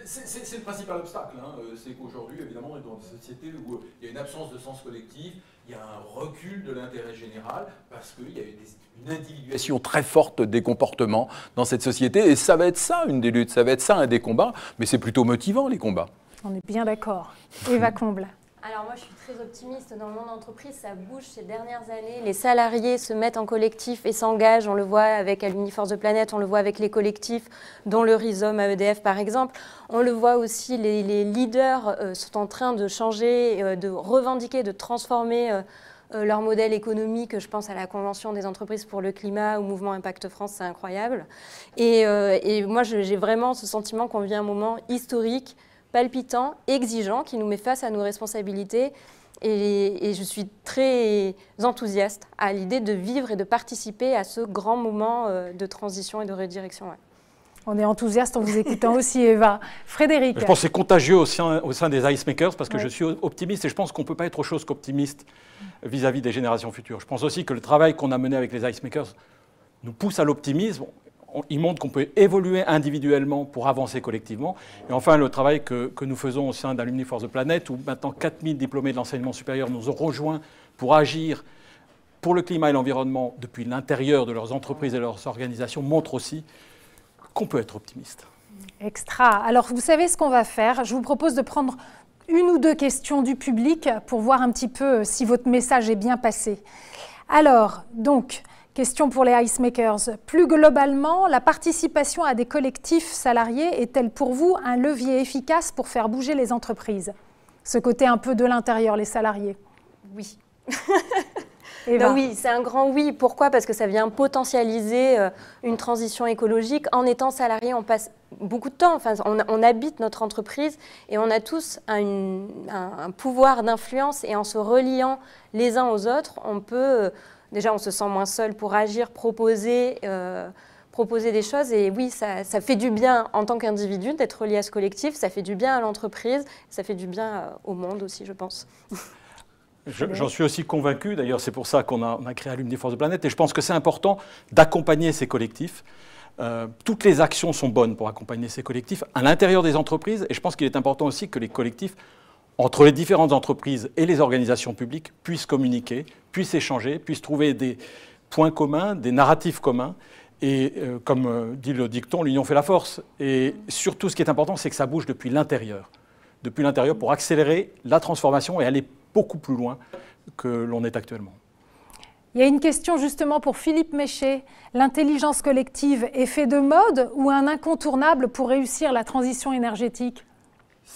C'est le principal obstacle, hein. Euh, c'est qu'aujourd'hui, évidemment, on est dans une société où euh, il y a une absence de sens collectif, il y a un recul de l'intérêt général parce qu'il y a une individuation très forte des comportements dans cette société. Et ça va être ça une des luttes, ça va être ça un des combats, mais c'est plutôt motivant les combats. On est bien d'accord. Eva Comble. Alors moi, je suis très optimiste. Dans le monde entreprise, ça bouge ces dernières années. Les salariés se mettent en collectif et s'engagent. On le voit avec l'Uniforce de Planète, on le voit avec les collectifs, dont le Rhizome à EDF par exemple. On le voit aussi, les, leaders euh, sont en train de changer, euh, de revendiquer, de transformer. Euh, leur modèle économique, je pense à la Convention des entreprises pour le climat, au mouvement Impact France, c'est incroyable. Et, et moi, j'ai vraiment ce sentiment qu'on vit un moment historique palpitant, exigeant, qui nous met face à nos responsabilités. Et, je suis très enthousiaste à l'idée de vivre et de participer à ce grand moment euh, de transition et de redirection. On est enthousiaste en vous écoutant aussi, Eva. Frédéric. Je pense que c'est contagieux au sein, au sein, des Ice Makers parce que je suis optimiste et je pense qu'on ne peut pas être autre chose qu'optimiste vis-à-vis des générations futures. Je pense aussi que le travail qu'on a mené avec les Ice Makers nous pousse à l'optimisme il montre qu'on peut évoluer individuellement pour avancer collectivement. Et enfin, le travail que, nous faisons au sein d'Alumni Force the Planet, où maintenant 4000 diplômés de l'enseignement supérieur nous ont rejoints pour agir pour le climat et l'environnement depuis l'intérieur de leurs entreprises et leurs organisations, montre aussi qu'on peut être optimiste. Extra. Alors, vous savez ce qu'on va faire. Je vous propose de prendre une ou deux questions du public pour voir un petit peu si votre message est bien passé. Alors, donc, Question pour les icemakers. Plus globalement, la participation à des collectifs salariés est-elle pour vous un levier efficace pour faire bouger les entreprises Ce côté un peu de l'intérieur, les salariés. Oui. oui, c'est un grand oui. Pourquoi Parce que ça vient potentialiser euh, une transition écologique. En étant salarié, on passe beaucoup de temps. Enfin, on, habite notre entreprise et on a tous un pouvoir d'influence. Et en se reliant les uns aux autres, on peut euh, déjà, on se sent moins seul pour agir, proposer, euh, proposer des choses. Et oui, ça, fait du bien en tant qu'individu d'être lié à ce collectif, ça fait du bien à l'entreprise, ça fait du bien euh, au monde aussi, je pense. J'en suis aussi convaincu, d'ailleurs c'est pour ça qu'on a, créé Allume des Forces de Planète, et je pense que c'est important d'accompagner ces collectifs. Euh, toutes les actions sont bonnes pour accompagner ces collectifs à l'intérieur des entreprises, et je pense qu'il est important aussi que les collectifs entre les différentes entreprises et les organisations publiques puissent communiquer, puissent échanger, puissent trouver des points communs, des narratifs communs. Et euh, comme euh, dit le dicton, l'union fait la force. Et surtout, ce qui est important, c'est que ça bouge depuis l'intérieur. Depuis l'intérieur pour accélérer la transformation et aller beaucoup plus loin que l'on est actuellement. Il y a une question justement pour Philippe Méché. L'intelligence collective est fait de mode ou un incontournable pour réussir la transition énergétique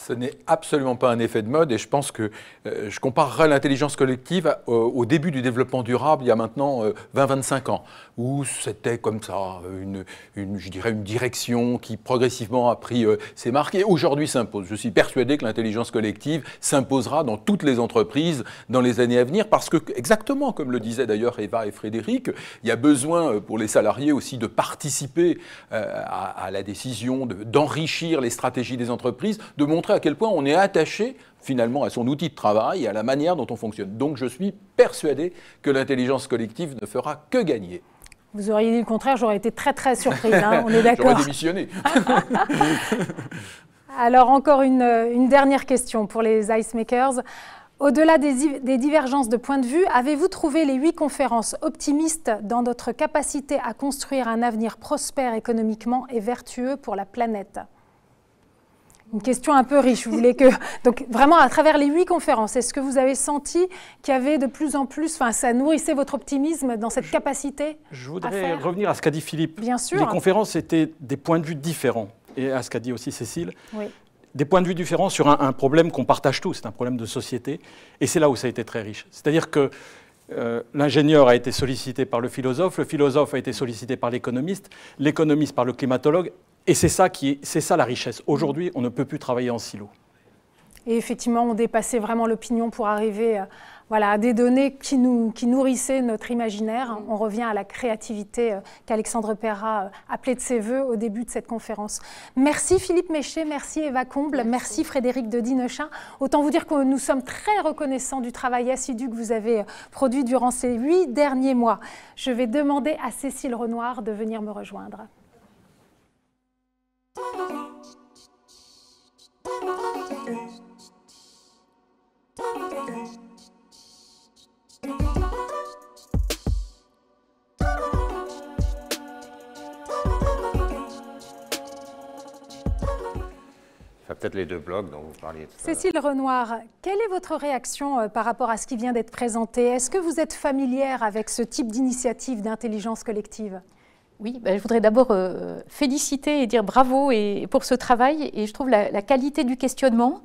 ce n'est absolument pas un effet de mode et je pense que euh, je comparerais l'intelligence collective euh, au début du développement durable, il y a maintenant 20-25 euh, ans, où c'était comme ça, une, je dirais une direction qui progressivement a pris ses marques et aujourd'hui s'impose. Je suis persuadé que l'intelligence collective s'imposera dans toutes les entreprises dans les années à venir parce que, exactement comme le disaient d'ailleurs Eva et Frédéric, il y a besoin pour les salariés aussi de participer à, la décision, d'enrichir les stratégies des entreprises, de montrer à quel point on est attaché finalement à son outil de travail et à la manière dont on fonctionne. Donc je suis persuadé que l'intelligence collective ne fera que gagner. Vous auriez dit le contraire, j'aurais été très très surprise, hein, on est d'accord. j'aurais démissionné. Alors encore une, dernière question pour les Ice Makers. Au-delà des, des, divergences de point de vue, avez-vous trouvé les huit conférences optimistes dans notre capacité à construire un avenir prospère économiquement et vertueux pour la planète une question un peu riche. Vous voulez que donc vraiment à travers les huit conférences, est-ce que vous avez senti qu'il y avait de plus en plus, enfin ça nourrissait votre optimisme dans cette capacité Je voudrais revenir à ce qu'a dit Philippe. Bien sûr. Les conférences étaient des points de vue différents et à ce qu'a dit aussi Cécile. Oui. Des points de vue différents sur un, problème qu'on partage tous, c'est un problème de société, et c'est là où ça a été très riche. C'est-à-dire que euh, l'ingénieur a été sollicité par le philosophe, le philosophe a été sollicité par l'économiste, l'économiste par le climatologue, et c'est ça, qui est, ça la richesse. Aujourd'hui, on ne peut plus travailler en silo. Et effectivement, on dépassait vraiment l'opinion pour arriver euh, voilà, à des données qui, nous, qui nourrissaient notre imaginaire. On revient à la créativité euh, qu'Alexandre Perra euh, appelait de ses voeux au début de cette conférence. Merci Philippe Méché, merci Eva Comble, merci, merci Frédéric de Dinechin. Autant vous dire que nous sommes très reconnaissants du travail assidu que vous avez produit durant ces huit derniers mois. Je vais demander à Cécile Renoir de venir me rejoindre peut-être les deux blogs dont vous parliez Cécile Renoir, quelle est votre réaction euh, par rapport à ce qui vient d'être présenté Est-ce que vous êtes familière avec ce type d'initiative d'intelligence collective oui, bah, je voudrais d'abord euh, féliciter et dire bravo pour ce travail et je trouve la, qualité du questionnement.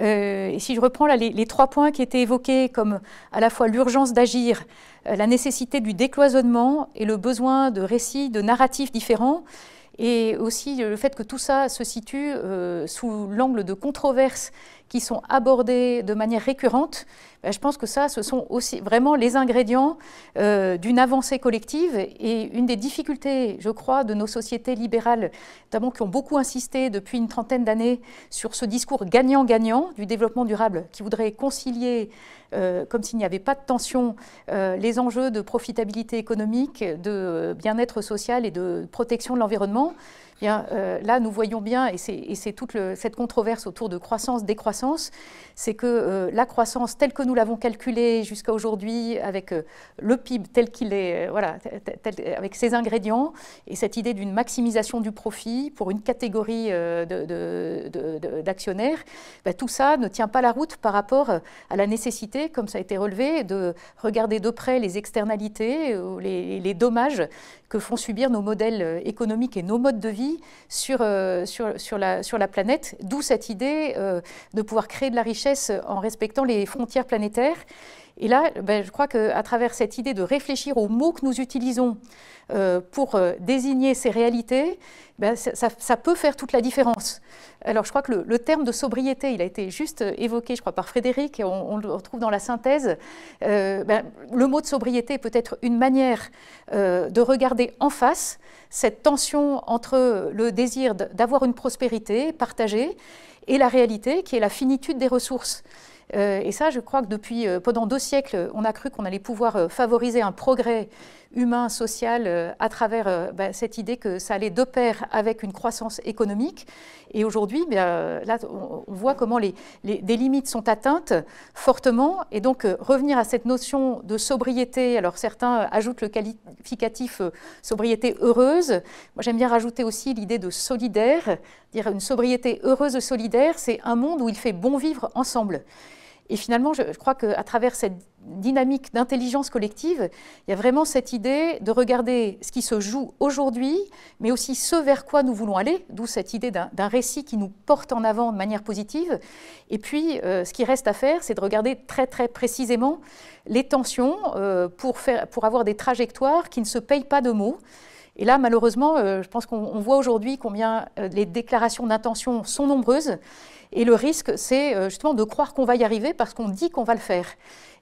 Euh, et si je reprends les, trois points qui étaient évoqués comme à la fois l'urgence d'agir, euh, la nécessité du décloisonnement et le besoin de récits, de narratifs différents, et aussi le fait que tout ça se situe sous l'angle de controverse qui sont abordés de manière récurrente, ben, je pense que ça, ce sont aussi vraiment les ingrédients euh, d'une avancée collective. Et une des difficultés, je crois, de nos sociétés libérales, notamment qui ont beaucoup insisté depuis une trentaine d'années sur ce discours gagnant-gagnant du développement durable, qui voudrait concilier, euh, comme s'il n'y avait pas de tension, euh, les enjeux de profitabilité économique, de bien-être social et de protection de l'environnement. Eh bien, euh, là, nous voyons bien, et c'est toute cette controverse autour de croissance, décroissance, c'est que euh, la croissance telle que nous l'avons calculée jusqu'à aujourd'hui, avec euh, le PIB tel qu'il est, voilà, avec ses ingrédients, et cette idée d'une maximisation du profit pour une catégorie d'actionnaires, bah, tout ça ne tient pas la route par rapport à la nécessité, comme ça a été relevé, de regarder de près les externalités, les dommages que font subir nos modèles économiques et nos modes de vie euh, sur, la, planète, d'où cette idée euh, de pouvoir créer de la richesse en respectant les frontières planétaires. Et là, ben, je crois qu'à travers cette idée de réfléchir aux mots que nous utilisons, euh, pour euh, désigner ces réalités, ben, ça, peut faire toute la différence. Alors je crois que le, terme de sobriété, il a été juste euh, évoqué, je crois, par Frédéric, et on, le retrouve dans la synthèse. Ben, le mot de sobriété peut-être une manière de regarder en face cette tension entre le désir d'avoir une prospérité partagée et la réalité qui est la finitude des ressources. et ça, je crois que depuis pendant deux siècles, on a cru qu'on allait pouvoir favoriser un progrès humain, social, euh, à travers euh, bah, cette idée que ça allait de pair avec une croissance économique. Et aujourd'hui, bah, là, on, voit comment les, les, des limites sont atteintes fortement. Et donc, euh, revenir à cette notion de sobriété, alors certains ajoutent le qualificatif sobriété heureuse. Moi, j'aime bien rajouter aussi l'idée de solidaire. Dire une sobriété heureuse, solidaire, c'est un monde où il fait bon vivre ensemble. Et finalement, je, crois qu'à travers cette dynamique d'intelligence collective, il y a vraiment cette idée de regarder ce qui se joue aujourd'hui, mais aussi ce vers quoi nous voulons aller, d'où cette idée d'un récit qui nous porte en avant de manière positive. Et puis, euh, ce qui reste à faire, c'est de regarder très très précisément les tensions euh, pour, avoir des trajectoires qui ne se payent pas de mots. Et là, malheureusement, euh, je pense qu'on voit aujourd'hui combien les déclarations d'intention sont nombreuses. Et le risque, c'est euh, justement de croire qu'on va y arriver parce qu'on dit qu'on va le faire.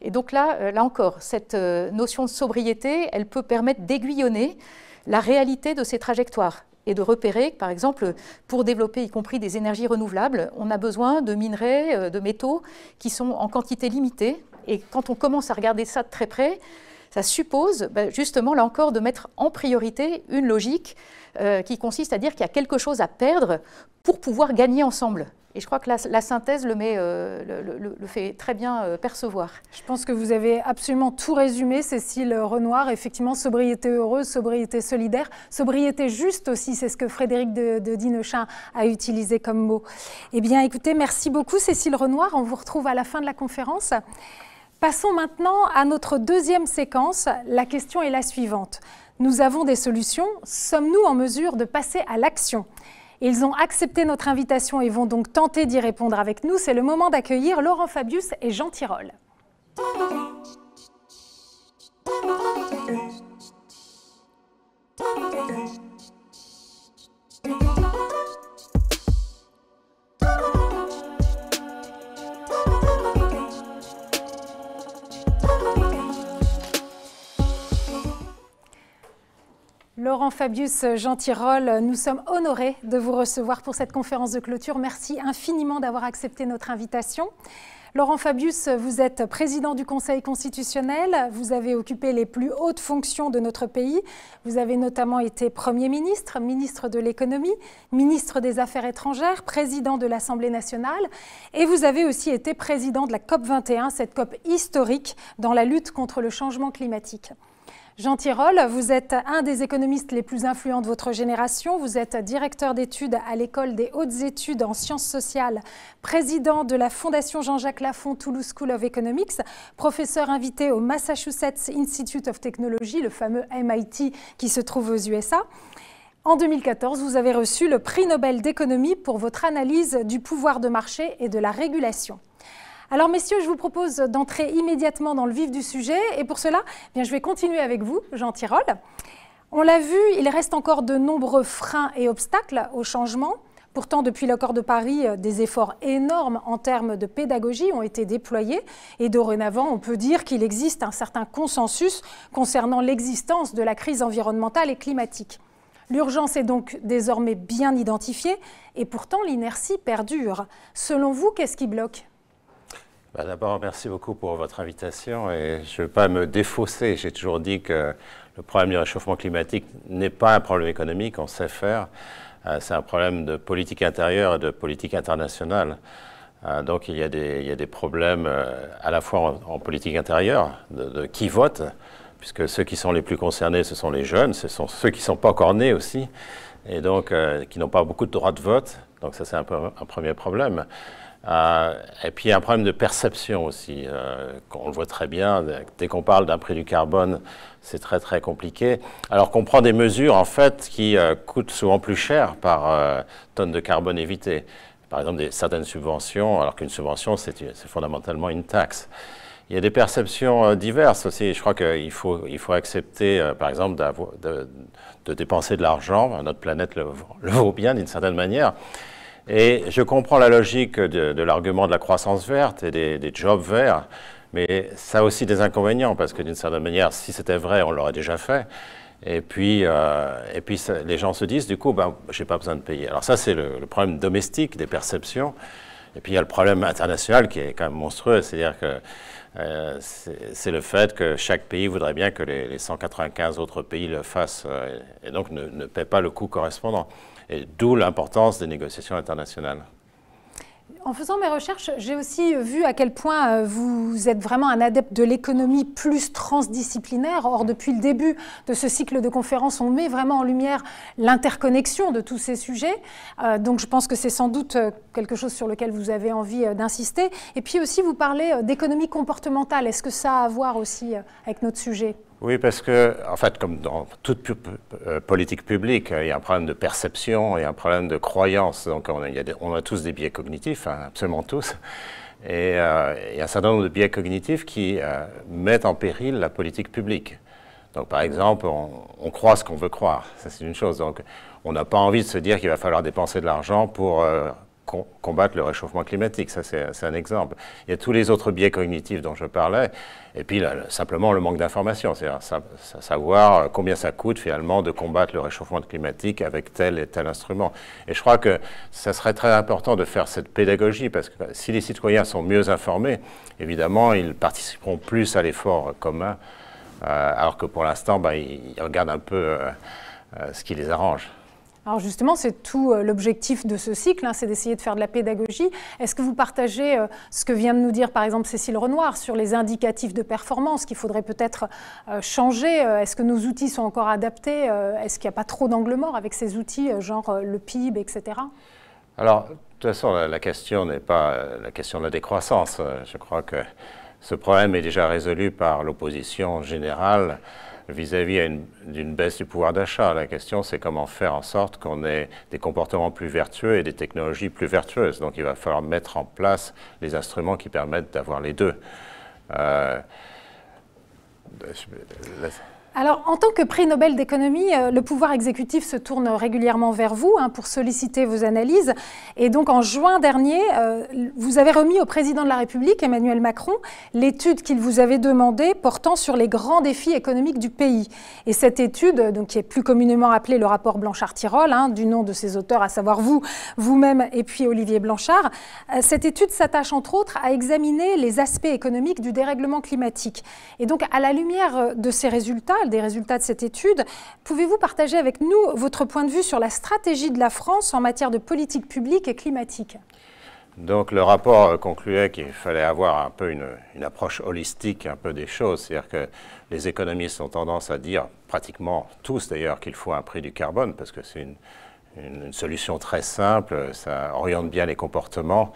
Et donc là, euh, là encore, cette euh, notion de sobriété, elle peut permettre d'aiguillonner la réalité de ces trajectoires et de repérer par exemple, pour développer y compris des énergies renouvelables, on a besoin de minerais, de métaux qui sont en quantité limitée. Et quand on commence à regarder ça de très près, ça suppose bah, justement, là encore, de mettre en priorité une logique qui consiste à dire qu'il y a quelque chose à perdre pour pouvoir gagner ensemble. Et je crois que la, synthèse euh, le, fait très bien euh, percevoir. Je pense que vous avez absolument tout résumé, Cécile Renoir. Effectivement, sobriété heureuse, sobriété solidaire, sobriété juste aussi, c'est ce que Frédéric de, de Dinochin a utilisé comme mot. Eh bien, écoutez, merci beaucoup, Cécile Renoir. On vous retrouve à la fin de la conférence. Passons maintenant à notre deuxième séquence. La question est la suivante. Nous avons des solutions. Sommes-nous en mesure de passer à l'action ils ont accepté notre invitation et vont donc tenter d'y répondre avec nous. C'est le moment d'accueillir Laurent Fabius et Jean Tirole. Laurent Fabius Gentirol, nous sommes honorés de vous recevoir pour cette conférence de clôture. Merci infiniment d'avoir accepté notre invitation. Laurent Fabius, vous êtes président du Conseil constitutionnel, vous avez occupé les plus hautes fonctions de notre pays, vous avez notamment été Premier ministre, ministre de l'économie, ministre des Affaires étrangères, président de l'Assemblée nationale, et vous avez aussi été président de la COP 21, cette COP historique dans la lutte contre le changement climatique. Jean Tirole, vous êtes un des économistes les plus influents de votre génération. Vous êtes directeur d'études à l'École des hautes études en sciences sociales, président de la Fondation Jean-Jacques Lafont Toulouse School of Economics, professeur invité au Massachusetts Institute of Technology, le fameux MIT qui se trouve aux USA. En 2014, vous avez reçu le prix Nobel d'économie pour votre analyse du pouvoir de marché et de la régulation. Alors messieurs, je vous propose d'entrer immédiatement dans le vif du sujet et pour cela, eh bien, je vais continuer avec vous, Jean Tirole. On l'a vu, il reste encore de nombreux freins et obstacles au changement. Pourtant, depuis l'accord de Paris, euh, des efforts énormes en termes de pédagogie ont été déployés et dorénavant, on peut dire qu'il existe un certain consensus concernant l'existence de la crise environnementale et climatique. L'urgence est donc désormais bien identifiée et pourtant l'inertie perdure. Selon vous, qu'est-ce qui bloque bah, d'abord, merci beaucoup pour votre invitation et je ne veux pas me défausser. J'ai toujours dit que le problème du réchauffement climatique n'est pas un problème économique, on sait faire. Euh, c'est un problème de politique intérieure et de politique internationale. Euh, donc il y, a des, problèmes euh, à la fois en, politique intérieure, de, qui vote, puisque ceux qui sont les plus concernés, ce sont les jeunes, ce sont ceux qui ne sont pas encore nés aussi, et donc qui n'ont pas beaucoup de droits de vote. Donc ça, c'est un premier problème. Euh, et puis, il y a un problème de perception aussi. Euh, qu'on on le voit très bien, dès qu'on parle d'un prix du carbone, c'est très très compliqué. Alors qu'on prend des mesures, en fait, qui euh, coûtent souvent plus cher par tonne de carbone évité. Par exemple, des, certaines subventions, alors qu'une subvention, c'est fondamentalement une taxe. Il y a des perceptions diverses aussi. Je crois qu'il faut, il accepter, par exemple, de, dépenser de l'argent. Notre planète le vaut bien d'une certaine manière. Et je comprends la logique de, l'argument de la croissance verte et des, jobs verts, mais ça a aussi des inconvénients, parce que d'une certaine manière, si c'était vrai, on l'aurait déjà fait. Et puis, euh, et puis les gens se disent, du coup, ben, je n'ai pas besoin de payer. Alors ça, c'est le, problème domestique des perceptions. Et puis, il y a le problème international qui est quand même monstrueux, c'est-à-dire que euh, c'est le fait que chaque pays voudrait bien que les, 195 autres pays le fassent, euh, et donc ne, ne paient pas le coût correspondant d'où l'importance des négociations internationales. En faisant mes recherches, j'ai aussi vu à quel point euh, vous êtes vraiment un adepte de l'économie plus transdisciplinaire. Or, depuis le début de ce cycle de conférences, on met vraiment en lumière l'interconnexion de tous ces sujets. Euh, donc, je pense que c'est sans doute euh, quelque chose sur lequel vous avez envie d'insister. Et puis aussi, vous parlez d'économie comportementale. Est-ce que ça a à voir aussi avec notre sujet oui, parce que, en fait, comme dans toute euh, politique publique, il y a un problème de perception et un problème de croyance. Donc, on a, on a tous des biais cognitifs, hein, absolument tous. Et euh, il y a un certain nombre de biais cognitifs qui euh, mettent en péril la politique publique. Donc, par exemple, on croit ce qu'on veut croire. Ça, c'est une chose. Donc, on n'a pas envie de se dire qu'il va falloir dépenser de l'argent pour combattre le réchauffement climatique. Ça, c'est un exemple. Il y a tous les autres biais cognitifs dont je parlais. Et puis, simplement, le manque d'information. C'est-à-dire savoir euh, combien ça coûte, finalement, de combattre le réchauffement climatique avec tel et tel instrument. Et je crois que ça serait très important de faire cette pédagogie, parce que bah, si les citoyens sont mieux informés, évidemment, ils participeront plus à l'effort commun, euh, alors que pour l'instant, bah, ils regardent un peu euh, ce qui les arrange. Alors justement, c'est tout euh, l'objectif de ce cycle, hein, c'est d'essayer de faire de la pédagogie. Est-ce que vous partagez euh, ce que vient de nous dire par exemple Cécile Renoir sur les indicatifs de performance qu'il faudrait peut-être euh, changer Est-ce que nos outils sont encore adaptés Est-ce qu'il n'y a pas trop d'angle mort avec ces outils, genre le PIB, etc. Alors, de toute façon, la question n'est pas la question de la décroissance. Je crois que ce problème est déjà résolu par l'opposition générale vis-à-vis d'une baisse du pouvoir d'achat. La question, c'est comment faire en sorte qu'on ait des comportements plus vertueux et des technologies plus vertueuses. Donc, il va falloir mettre en place les instruments qui permettent d'avoir les deux. Euh, alors, en tant que prix Nobel d'économie, euh, le pouvoir exécutif se tourne régulièrement vers vous hein, pour solliciter vos analyses. Et donc, en juin dernier, euh, vous avez remis au président de la République, Emmanuel Macron, l'étude qu'il vous avait demandée portant sur les grands défis économiques du pays. Et cette étude, euh, donc, qui est plus communément appelée le rapport Blanchard-Tirol, hein, du nom de ses auteurs, à savoir vous, vous-même et puis Olivier Blanchard, cette étude s'attache entre autres à examiner les aspects économiques du dérèglement climatique. Et donc, à la lumière de ces résultats, des résultats de cette étude. Pouvez-vous partager avec nous votre point de vue sur la stratégie de la France en matière de politique publique et climatique donc le rapport concluait qu'il fallait avoir un peu une, approche holistique un peu des choses, c'est-à-dire que les économistes ont tendance à dire, pratiquement tous d'ailleurs, qu'il faut un prix du carbone, parce que c'est une, solution très simple, ça oriente bien les comportements,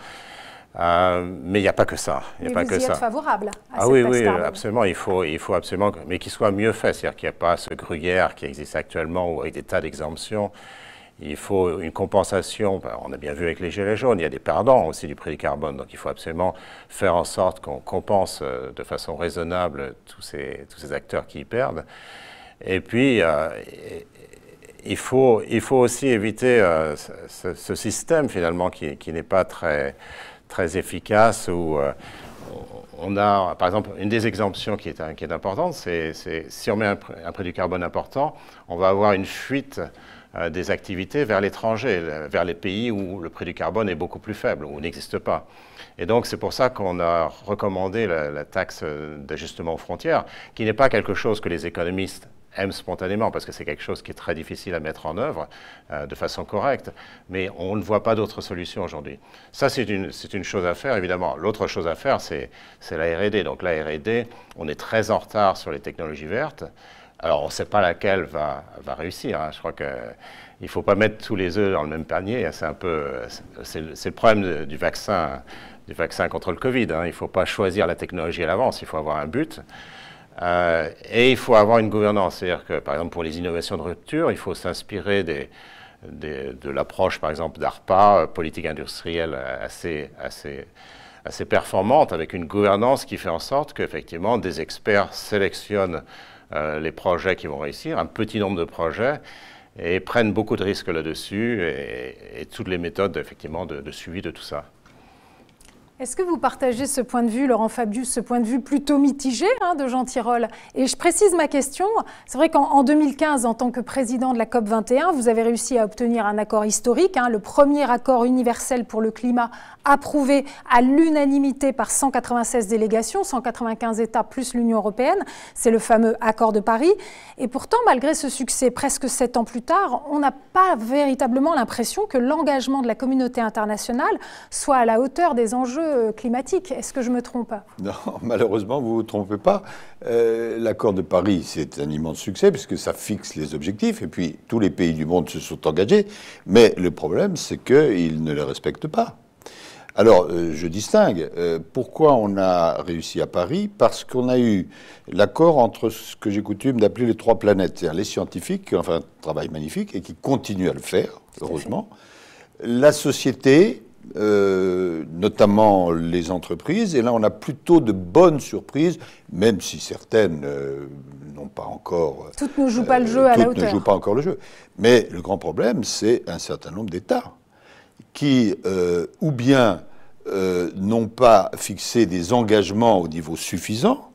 euh, mais il n'y a pas que ça. Il a mais pas que ça. favorable à Ah oui, oui, absolument. Il faut, il faut absolument, mais qu'il soit mieux fait. C'est-à-dire qu'il n'y a pas ce gruyère qui existe actuellement ou avec des tas d'exemptions. Il faut une compensation. Ben, on a bien vu avec les gilets jaunes, il y a des perdants aussi du prix du carbone. Donc il faut absolument faire en sorte qu'on compense euh, de façon raisonnable tous ces, tous ces acteurs qui y perdent. Et puis, euh, il, faut, il faut aussi éviter ce, système finalement qui, qui n'est pas très très efficace où euh, on a, par exemple, une des exemptions qui est, qui importante, c'est si on met un, prix, du carbone important, on va avoir une fuite euh, des activités vers l'étranger, vers les pays où le prix du carbone est beaucoup plus faible, où n'existe pas. Et donc, c'est pour ça qu'on a recommandé la taxe d'ajustement aux frontières, qui n'est pas quelque chose que les économistes aime spontanément, parce que c'est quelque chose qui est très difficile à mettre en œuvre euh, de façon correcte, mais on ne voit pas d'autres solutions aujourd'hui. Ça, c'est une, une, chose à faire, évidemment. L'autre chose à faire, c'est la RD. Donc la RD, on est très en retard sur les technologies vertes. Alors, on ne sait pas laquelle va, va réussir. Hein. Je crois qu'il ne faut pas mettre tous les œufs dans le même panier. Hein. C'est un peu, c'est le problème du vaccin, du vaccin contre le Covid. Hein. Il ne faut pas choisir la technologie à l'avance. Il faut avoir un but. Euh, et il faut avoir une gouvernance. C'est-à-dire que, par exemple, pour les innovations de rupture, il faut s'inspirer de l'approche, par exemple, d'ARPA, euh, politique industrielle assez, assez, performante, avec une gouvernance qui fait en sorte qu'effectivement, des experts sélectionnent euh, les projets qui vont réussir, un petit nombre de projets, et prennent beaucoup de risques là-dessus, et, toutes les méthodes, effectivement, de suivi de tout ça. Est-ce que vous partagez ce point de vue, Laurent Fabius, ce point de vue plutôt mitigé hein, de Jean Tirole Et je précise ma question. C'est vrai qu'en 2015, en tant que président de la COP21, vous avez réussi à obtenir un accord historique, hein, le premier accord universel pour le climat approuvé à l'unanimité par 196 délégations, 195 États plus l'Union européenne. C'est le fameux accord de Paris. Et pourtant, malgré ce succès, presque sept ans plus tard, on n'a pas véritablement l'impression que l'engagement de la communauté internationale soit à la hauteur des enjeux euh, climatique, Est-ce que je me trompe pas ?– Non, malheureusement, vous ne vous trompez pas. Euh, l'accord de Paris, c'est un immense succès puisque ça fixe les objectifs et puis tous les pays du monde se sont engagés. Mais le problème, c'est qu'ils ne les respectent pas. Alors, euh, je distingue. pourquoi on a réussi à Paris Parce qu'on a eu l'accord entre ce que j'ai coutume d'appeler les trois planètes, c'est-à-dire les scientifiques qui ont fait un travail magnifique et qui continuent à le faire, heureusement, la société euh, notamment les entreprises. Et là, on a plutôt de bonnes surprises, même si certaines euh, n'ont pas encore. Euh, toutes ne jouent pas le jeu à la hauteur. Toutes ne jouent pas encore le jeu. Mais le grand problème, c'est un certain nombre d'États qui, ou bien n'ont pas fixé des engagements au niveau suffisant,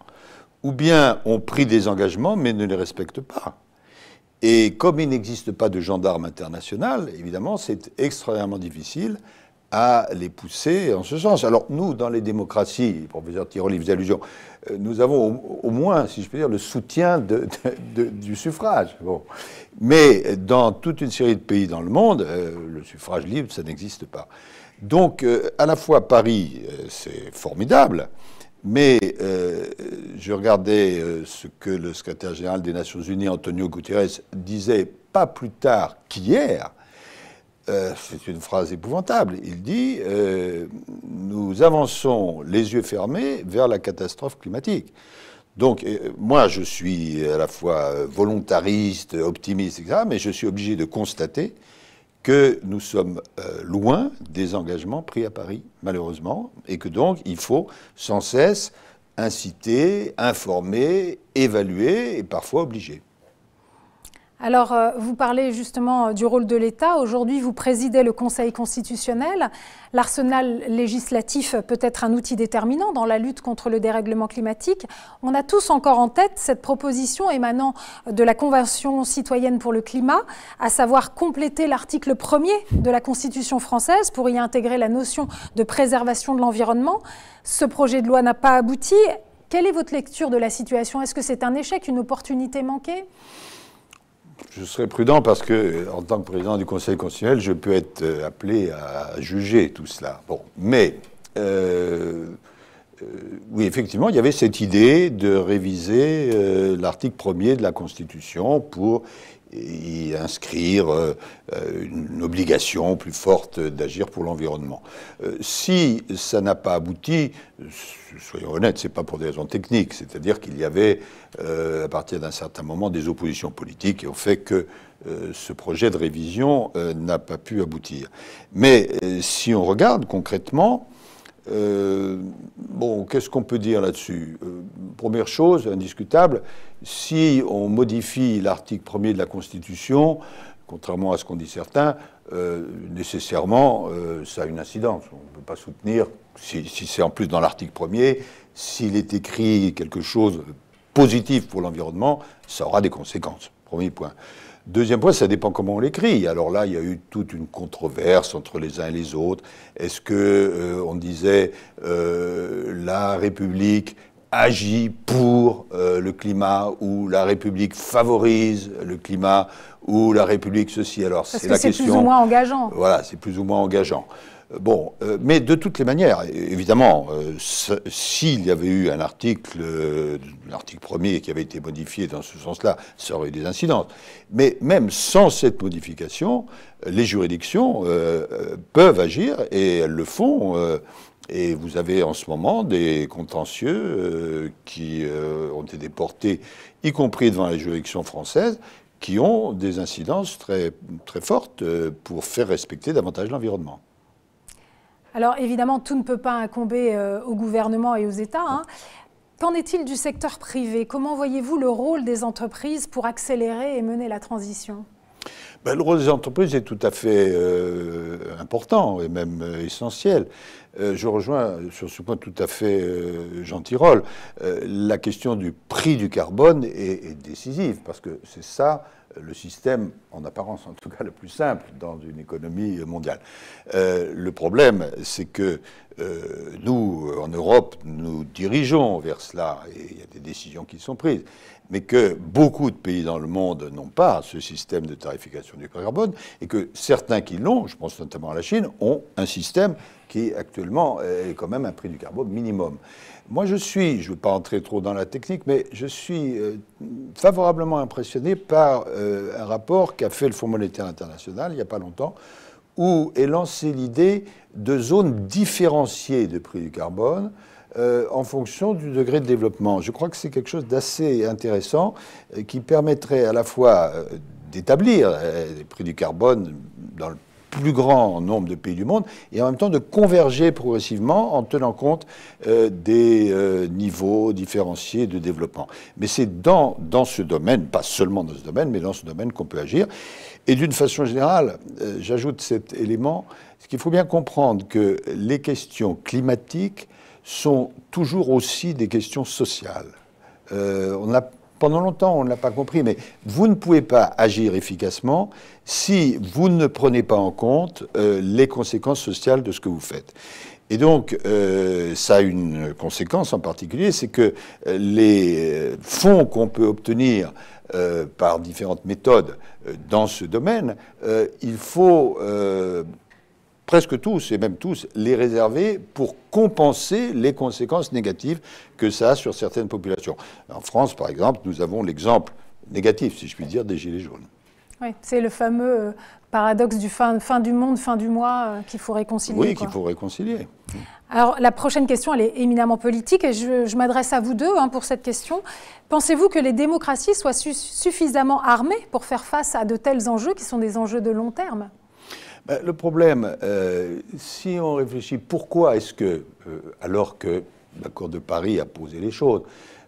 ou bien ont pris des engagements mais ne les respectent pas. Et comme il n'existe pas de gendarme international, évidemment, c'est extrêmement difficile à les pousser en ce sens. Alors nous, dans les démocraties, professeur Tiroli faisait allusion, euh, nous avons au, moins, si je peux dire, le soutien du suffrage. Bon. Mais dans toute une série de pays dans le monde, euh, le suffrage libre, ça n'existe pas. Donc euh, à la fois Paris, c'est formidable, mais je regardais ce que le secrétaire général des Nations Unies, Antonio Guterres, disait pas plus tard qu'hier, euh, c'est une phrase épouvantable. Il dit euh, Nous avançons les yeux fermés vers la catastrophe climatique. Donc, euh, moi, je suis à la fois volontariste, optimiste, etc., mais je suis obligé de constater que nous sommes loin des engagements pris à Paris, malheureusement, et que donc il faut sans cesse inciter, informer, évaluer et parfois obliger. Alors, euh, vous parlez justement euh, du rôle de l'État. Aujourd'hui, vous présidez le Conseil constitutionnel. L'arsenal législatif peut être un outil déterminant dans la lutte contre le dérèglement climatique. On a tous encore en tête cette proposition émanant de la Convention citoyenne pour le climat, à savoir compléter l'article 1er de la Constitution française pour y intégrer la notion de préservation de l'environnement. Ce projet de loi n'a pas abouti. Quelle est votre lecture de la situation Est-ce que c'est un échec, une opportunité manquée je serai prudent parce que, en tant que président du Conseil constitutionnel, je peux être euh, appelé à juger tout cela. Bon, mais euh, euh, oui, effectivement, il y avait cette idée de réviser l'article 1er de la Constitution pour y inscrire euh, une obligation plus forte d'agir pour l'environnement. Euh, si ça n'a pas abouti, euh, soyons honnêtes, n'est pas pour des raisons techniques, c'est-à-dire qu'il y avait à partir d'un certain moment des oppositions politiques et au fait que ce projet de révision n'a pas pu aboutir. Mais si on regarde concrètement, euh, bon, qu'est-ce qu'on peut dire là-dessus euh, Première chose, indiscutable, si on modifie l'article 1er de la Constitution, contrairement à ce qu'on dit certains, euh, nécessairement, ça a une incidence. On ne peut pas soutenir, si, si c'est en plus dans l'article 1er, s'il est écrit quelque chose positif pour l'environnement, ça aura des conséquences. Premier point. Deuxième point, ça dépend comment on l'écrit. Alors là, il y a eu toute une controverse entre les uns et les autres. Est-ce que euh, on disait euh, la République agit pour euh, le climat ou la République favorise le climat ou la République ceci Alors c'est la que question. C'est plus ou moins engageant. Voilà, c'est plus ou moins engageant. Bon, euh, mais de toutes les manières, évidemment, euh, s'il y avait eu un article, euh, l'article premier qui avait été modifié dans ce sens-là, ça aurait eu des incidences. Mais même sans cette modification, les juridictions peuvent agir et elles le font. et vous avez en ce moment des contentieux qui ont été portés, y compris devant les juridictions françaises, qui ont des incidences très, très fortes pour faire respecter davantage l'environnement. Alors évidemment, tout ne peut pas incomber euh, au gouvernement et aux États. Hein. Qu'en est-il du secteur privé Comment voyez-vous le rôle des entreprises pour accélérer et mener la transition ben, le rôle des entreprises est tout à fait euh, important et même euh, essentiel. Euh, je rejoins sur ce point tout à fait euh, Jean euh, la question du prix du carbone est, est décisive parce que c'est ça le système, en apparence en tout cas le plus simple dans une économie mondiale. le problème, c'est que nous, en Europe, nous dirigeons vers cela et il y a des décisions qui sont prises mais que beaucoup de pays dans le monde n'ont pas ce système de tarification du carbone, et que certains qui l'ont, je pense notamment à la Chine, ont un système qui actuellement euh, est quand même un prix du carbone minimum. Moi, je suis, je ne veux pas entrer trop dans la technique, mais je suis euh, favorablement impressionné par euh, un rapport qu'a fait le Fonds monétaire international il n'y a pas longtemps, où est lancée l'idée de zones différenciées de prix du carbone euh, en fonction du degré de développement. Je crois que c'est quelque chose d'assez intéressant euh, qui permettrait à la fois euh, d'établir les prix du carbone dans le plus grand nombre de pays du monde et en même temps de converger progressivement en tenant compte des niveaux différenciés de développement. Mais c'est dans, ce domaine, pas seulement dans ce domaine, mais dans ce domaine qu'on peut agir. Et d'une façon générale, j'ajoute cet élément, ce qu'il faut bien comprendre que les questions climatiques sont toujours aussi des questions sociales. Euh, on a, pendant longtemps, on ne l'a pas compris, mais vous ne pouvez pas agir efficacement si vous ne prenez pas en compte euh, les conséquences sociales de ce que vous faites. Et donc, euh, ça a une conséquence en particulier, c'est que les fonds qu'on peut obtenir par différentes méthodes dans ce domaine, il faut presque tous, et même tous, les réserver pour compenser les conséquences négatives que ça a sur certaines populations. En France, par exemple, nous avons l'exemple négatif, si je puis dire, des Gilets jaunes. Oui, c'est le fameux euh, paradoxe du fin, du monde, fin du mois euh, qu'il faut réconcilier. Oui, qu'il faut réconcilier. Alors la prochaine question, elle est éminemment politique et je, m'adresse à vous deux hein, pour cette question. Pensez-vous que les démocraties soient suffisamment armées pour faire face à de tels enjeux qui sont des enjeux de long terme euh, le problème, euh, si on réfléchit, pourquoi est-ce que, euh, alors que l'accord de Paris a posé les choses,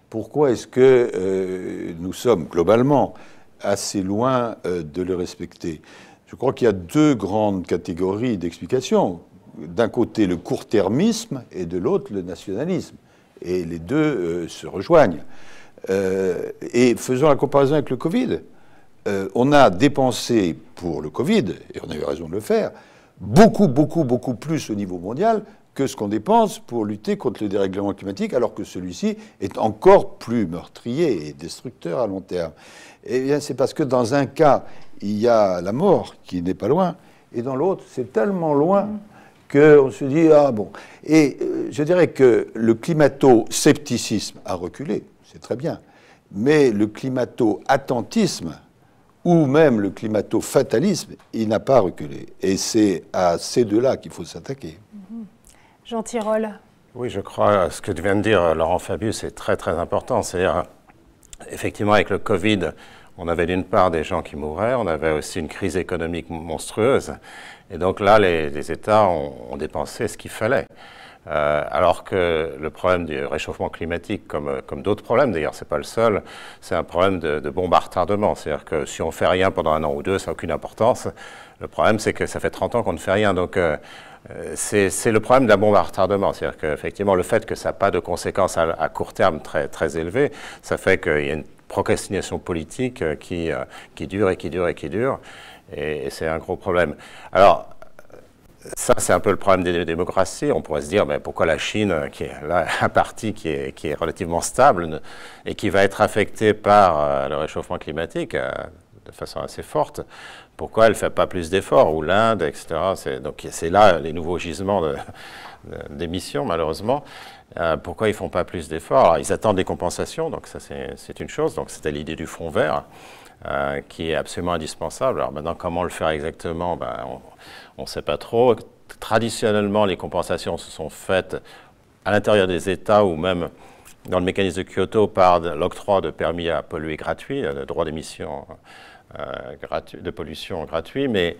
pourquoi est-ce que nous sommes globalement assez loin de le respecter Je crois qu'il y a deux grandes catégories d'explications. D'un côté, le court-termisme et de l'autre, le nationalisme. Et les deux se rejoignent. et faisons la comparaison avec le Covid. Euh, on a dépensé pour le Covid, et on a eu raison de le faire, beaucoup, beaucoup, beaucoup plus au niveau mondial que ce qu'on dépense pour lutter contre le dérèglement climatique, alors que celui-ci est encore plus meurtrier et destructeur à long terme. Eh bien, c'est parce que dans un cas, il y a la mort qui n'est pas loin, et dans l'autre, c'est tellement loin qu'on se dit, ah bon. Et euh, je dirais que le climato-scepticisme a reculé, c'est très bien, mais le climato-attentisme ou même le climato-fatalisme, il n'a pas reculé. Et c'est à ces deux-là qu'il faut s'attaquer. Mm-hmm. Jean Tirole. Oui, je crois ce que tu viens de dire, Laurent Fabius, est très très important. C'est-à-dire, euh, effectivement, avec le Covid, on avait d'une part des gens qui mouraient, on avait aussi une crise économique monstrueuse. Et donc là, les, États ont dépensé ce qu'il fallait. Euh, alors que le problème du réchauffement climatique, comme, euh, comme d'autres problèmes, d'ailleurs, c'est pas le seul, c'est un problème de, de bombe à retardement. C'est-à-dire que si on fait rien pendant un an ou deux, ça n'a aucune importance. Le problème, c'est que ça fait 30 ans qu'on ne fait rien. Donc, euh, c'est le problème de la bombe à retardement. C'est-à-dire qu'effectivement, le fait que ça n'a pas de conséquences à, court terme très, très élevées, ça fait qu'il y a une procrastination politique euh, qui, qui dure et qui dure et qui dure. Et, et c'est un gros problème. Alors, ça, c'est un peu le problème des démocraties. On pourrait se dire, mais pourquoi la Chine, qui est là, un parti qui est, qui est, relativement stable et qui va être affecté par euh, le réchauffement climatique euh, de façon assez forte, pourquoi elle ne fait pas plus d'efforts Ou l'Inde, etc. Donc c'est là les nouveaux gisements d'émissions, de, malheureusement. Euh, pourquoi ils ne font pas plus d'efforts Alors, Ils attendent des compensations, donc ça c'est une chose. Donc c'était l'idée du front vert. qui est absolument indispensable. Alors maintenant, comment le faire exactement ben, on ne sait pas trop. Traditionnellement, les compensations se sont faites à l'intérieur des États ou même dans le mécanisme de Kyoto par l'octroi de permis à polluer gratuit, le euh, droit d'émission euh, de pollution gratuit, mais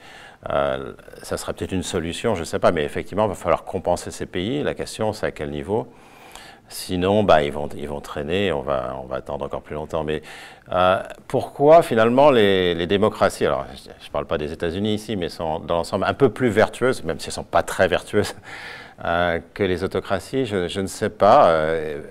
euh, ça serait peut-être une solution, je ne sais pas, mais effectivement, il va falloir compenser ces pays. La question, c'est à quel niveau Sinon, bah, ils, vont, traîner, on va, attendre encore plus longtemps. Mais euh, pourquoi finalement les, démocraties, alors je ne parle pas des États-Unis ici, mais sont dans l'ensemble un peu plus vertueuses, même si elles ne sont pas très vertueuses, euh, que les autocraties Je, ne sais pas. Euh,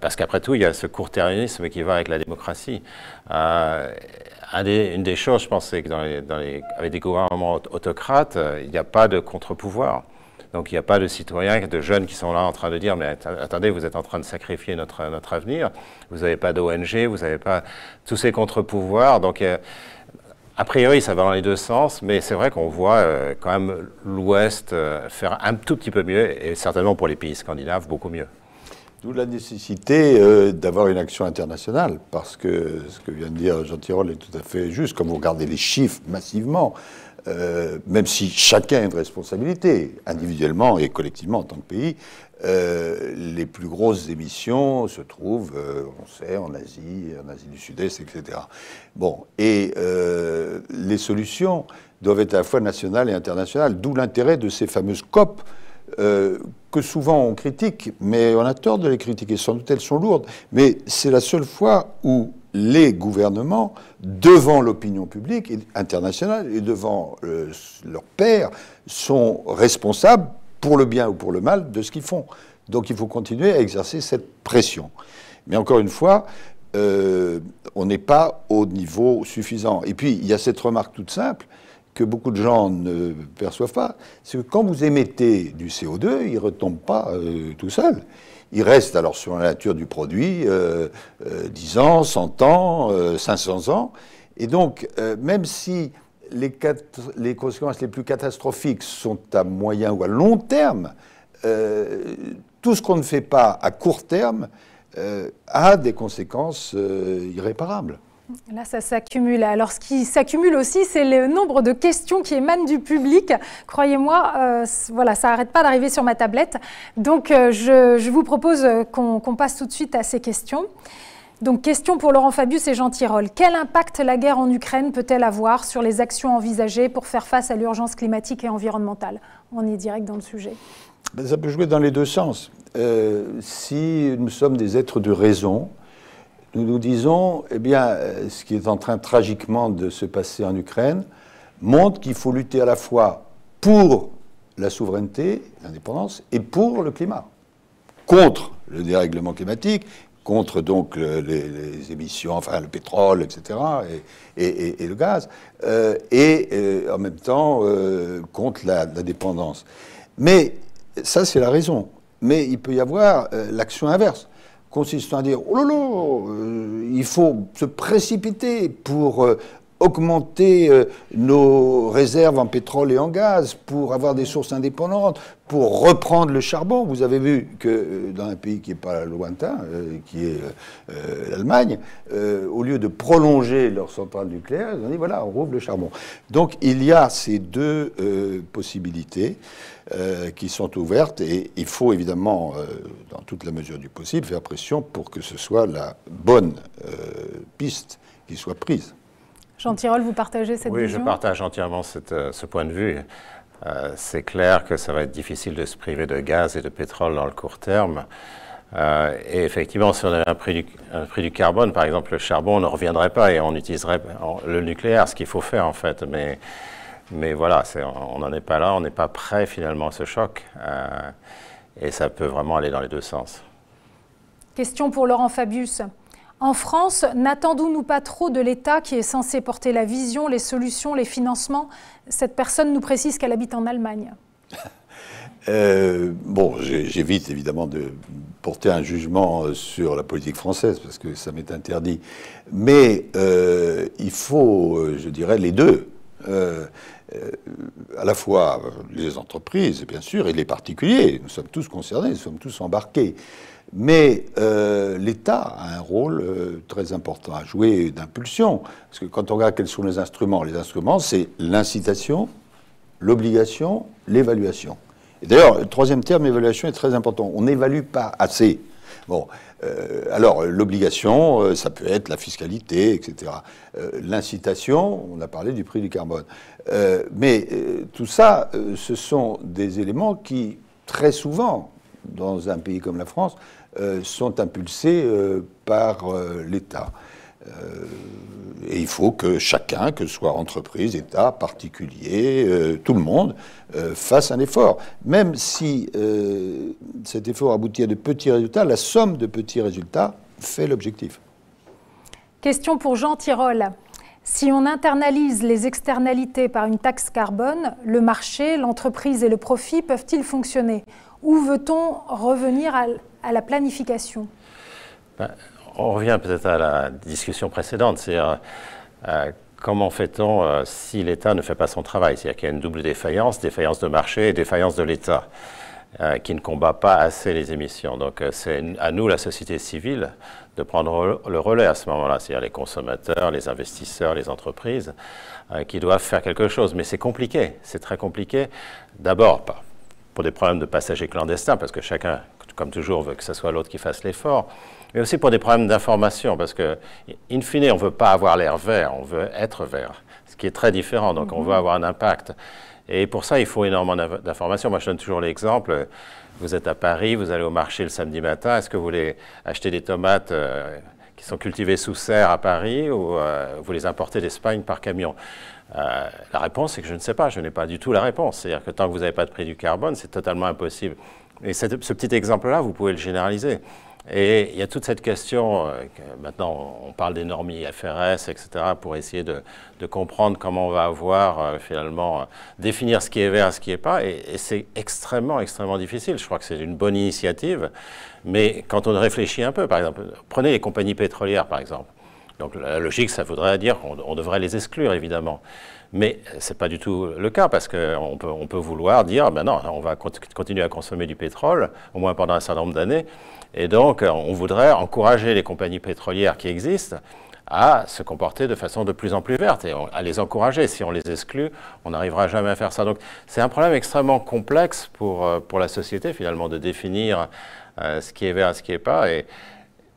parce qu'après tout, il y a ce court-termisme qui va avec la démocratie. une des choses, je pense, c'est que avec des gouvernements autocrates, il n'y a pas de contre-pouvoir. Donc il n'y a pas de citoyens, de jeunes qui sont là en train de dire, mais attendez, vous êtes en train de sacrifier notre, notre avenir, vous n'avez pas d'ONG, vous n'avez pas tous ces contre-pouvoirs. Donc euh, a priori, ça va dans les deux sens, mais c'est vrai qu'on voit euh, quand même l'Ouest euh, faire un tout petit peu mieux, et certainement pour les pays scandinaves, beaucoup mieux. D'où la nécessité d'avoir une action internationale, parce que ce que vient de dire Jean Tirole est tout à fait juste. Comme vous regardez les chiffres massivement, euh, même si chacun a une responsabilité, individuellement et collectivement en tant que pays, euh, les plus grosses émissions se trouvent, euh, on sait, en Asie, en Asie du Sud-Est, etc. Bon, et les solutions doivent être à la fois nationales et internationales, d'où l'intérêt de ces fameuses COP que souvent on critique, mais on a tort de les critiquer. Sans doute elles sont lourdes, mais c'est la seule fois où les gouvernements devant l'opinion publique internationale et devant euh, leurs pairs sont responsables pour le bien ou pour le mal de ce qu'ils font. Donc il faut continuer à exercer cette pression. Mais encore une fois, euh, on n'est pas au niveau suffisant. Et puis il y a cette remarque toute simple que beaucoup de gens ne perçoivent pas, c'est que quand vous émettez du CO2, il ne retombe pas euh, tout seul. Il reste alors sur la nature du produit euh, euh, dix 10 ans, 100 ans, 500 euh, ans. Et donc, même si les, les, conséquences les plus catastrophiques sont à moyen ou à long terme, tout ce qu'on ne fait pas à court terme a des conséquences irréparables. Là, ça s'accumule. Alors, ce qui s'accumule aussi, c'est le nombre de questions qui émanent du public. Croyez-moi, euh, voilà, ça n'arrête pas d'arriver sur ma tablette. Donc, euh, je, vous propose euh, qu'on passe tout de suite à ces questions. Donc, question pour Laurent Fabius et Jean Tirole. Quel impact la guerre en Ukraine peut-elle avoir sur les actions envisagées pour faire face à l'urgence climatique et environnementale On est direct dans le sujet. Ben, ça peut jouer dans les deux sens. si nous sommes des êtres de raison, nous nous disons, eh bien, euh, ce qui est en train tragiquement de se passer en Ukraine montre qu'il faut lutter à la fois pour la souveraineté, l'indépendance, et pour le climat, contre le dérèglement climatique, contre donc les, émissions, enfin le pétrole, etc., et, le gaz, euh, et euh, en même temps contre la, dépendance. Mais ça, c'est la raison. Mais il peut y avoir l'action inverse consistant à dire oh là là, euh, il faut se précipiter pour euh, augmenter euh, nos réserves en pétrole et en gaz, pour avoir des sources indépendantes, pour reprendre le charbon. Vous avez vu que euh, dans un pays qui n'est pas lointain, euh, qui est l'Allemagne, au lieu de prolonger leur centrale nucléaire, ils ont dit voilà, on rouvre le charbon. Donc il y a ces deux possibilités qui sont ouvertes et il faut évidemment, dans toute la mesure du possible, faire pression pour que ce soit la bonne piste qui soit prise. Jean Tirole, vous partagez cette vision Oui, je partage entièrement euh, ce point de vue. Euh, c'est clair que ça va être difficile de se priver de gaz et de pétrole dans le court terme. Euh, et effectivement, si on avait un prix, du, prix, du, carbone, par exemple, le charbon, on ne reviendrait pas et on utiliserait le nucléaire, ce qu'il faut faire en fait. Mais, mais voilà, on n'en est pas là, on n'est pas prêt finalement à ce choc. et ça peut vraiment aller dans les deux sens. Question pour Laurent Fabius. En France, n'attendons-nous pas trop de l'État qui est censé porter la vision, les solutions, les financements Cette personne nous précise qu'elle habite en Allemagne. Euh, bon, j'évite évidemment de porter un jugement euh, sur la politique française parce que ça m'est interdit. Mais euh, il faut, je dirais, les deux. Euh, euh, à la fois euh, les entreprises, bien sûr, et les particuliers. Nous sommes tous concernés, nous sommes tous embarqués. Mais l'État a un rôle très important à jouer d'impulsion. Parce que quand on regarde quels sont les instruments, les instruments, c'est l'incitation, l'obligation, l'évaluation. Et d'ailleurs, le troisième terme, évaluation, est très important. On n'évalue pas assez Bon, euh, alors l'obligation, euh, ça peut être la fiscalité, etc. Euh, l'incitation, on a parlé du prix du carbone. mais tout ça, ce sont des éléments qui, très souvent, dans un pays comme la France, sont impulsés par l'État. Euh, et il faut que chacun, que ce soit entreprise, État, particulier, euh, tout le monde, euh, fasse un effort. Même si cet effort aboutit à de petits résultats, la somme de petits résultats fait l'objectif. Question pour Jean Tirole. Si on internalise les externalités par une taxe carbone, le marché, l'entreprise et le profit peuvent-ils fonctionner Où veut-on revenir à, à la planification ben, on revient peut-être à la discussion précédente, c'est euh, comment fait-on euh, si l'État ne fait pas son travail C'est-à-dire qu'il y a une double défaillance, défaillance de marché et défaillance de l'État, euh, qui ne combat pas assez les émissions. Donc c'est à nous, la société civile, de prendre le relais à ce moment-là, c'est-à-dire les consommateurs, les investisseurs, les entreprises, qui doivent faire quelque chose. Mais c'est compliqué, c'est très compliqué. D'abord, pour des problèmes de passagers clandestins, parce que chacun, comme toujours, veut que ce soit l'autre qui fasse l'effort mais aussi pour des problèmes d'information, parce que, in fine, on ne veut pas avoir l'air vert, on veut être vert, ce qui est très différent, donc on veut mhm. avoir un impact. Et pour ça, il faut énormément d'informations. Moi, je donne toujours l'exemple. Vous êtes à Paris, vous allez au marché le samedi matin, est-ce que vous voulez acheter des tomates euh, qui sont cultivées sous serre à Paris ou euh, vous les importez d'Espagne par camion euh, La réponse, c'est que je ne sais pas, je n'ai pas du tout la réponse. C'est-à-dire que tant que vous n'avez pas de prix du carbone, c'est totalement impossible. Et ce petit exemple-là, vous pouvez le généraliser. Et il y a toute cette question, euh, maintenant on parle des normes IFRS, etc., pour essayer de, comprendre comment on va avoir euh, finalement, euh, définir ce qui est vert et ce qui n'est pas. Et, c'est extrêmement, extrêmement difficile. Je crois que c'est une bonne initiative, mais quand on réfléchit un peu, par exemple, prenez les compagnies pétrolières, par exemple. Donc la logique, ça voudrait dire qu'on devrait les exclure, évidemment. Mais ce n'est pas du tout le cas, parce qu'on peut, peut vouloir dire, ben non, on va continuer à consommer du pétrole, au moins pendant un certain nombre d'années, et donc, euh, on voudrait encourager les compagnies pétrolières qui existent à se comporter de façon de plus en plus verte et à les encourager. Si on les exclut, on n'arrivera jamais à faire ça. Donc c'est un problème extrêmement complexe pour, euh, pour la société finalement de définir euh, ce qui est vert et ce qui n'est pas. Et,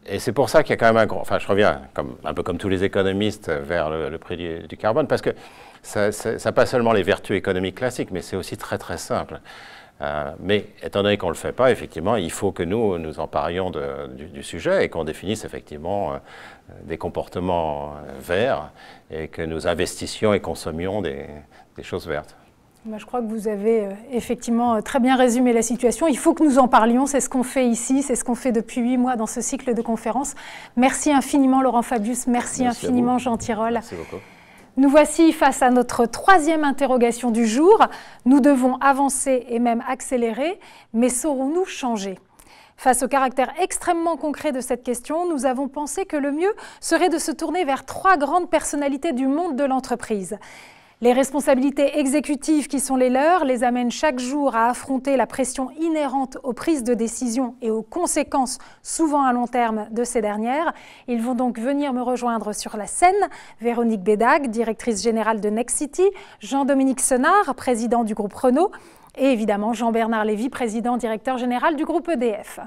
et c'est pour ça qu'il y a quand même un gros... Enfin, je reviens, comme, un peu comme tous les économistes, vers le, prix du, du, carbone, parce que ça n'a pas seulement les vertus économiques classiques, mais c'est aussi très très simple. Euh, mais étant donné qu'on ne le fait pas, effectivement, il faut que nous nous emparions de, du, sujet et qu'on définisse effectivement euh, des comportements euh, verts et que nous investissions et consommions des, choses vertes. je crois que vous avez effectivement très bien résumé la situation. Il faut que nous en parlions. C'est ce qu'on fait ici, c'est ce qu'on fait depuis huit mois dans ce cycle de conférences. Merci infiniment Laurent Fabius, merci, infiniment Jean Tirole. Merci beaucoup. Nous voici face à notre troisième interrogation du jour. Nous devons avancer et même accélérer, mais saurons-nous changer Face au caractère extrêmement concret de cette question, nous avons pensé que le mieux serait de se tourner vers trois grandes personnalités du monde de l'entreprise. Les responsabilités exécutives qui sont les leurs les amènent chaque jour à affronter la pression inhérente aux prises de décision et aux conséquences, souvent à long terme, de ces dernières. Ils vont donc venir me rejoindre sur la scène. Véronique Bédag, directrice générale de Next City, Jean-Dominique Senard, président du groupe Renault, et évidemment Jean-Bernard Lévy, président directeur général du groupe EDF.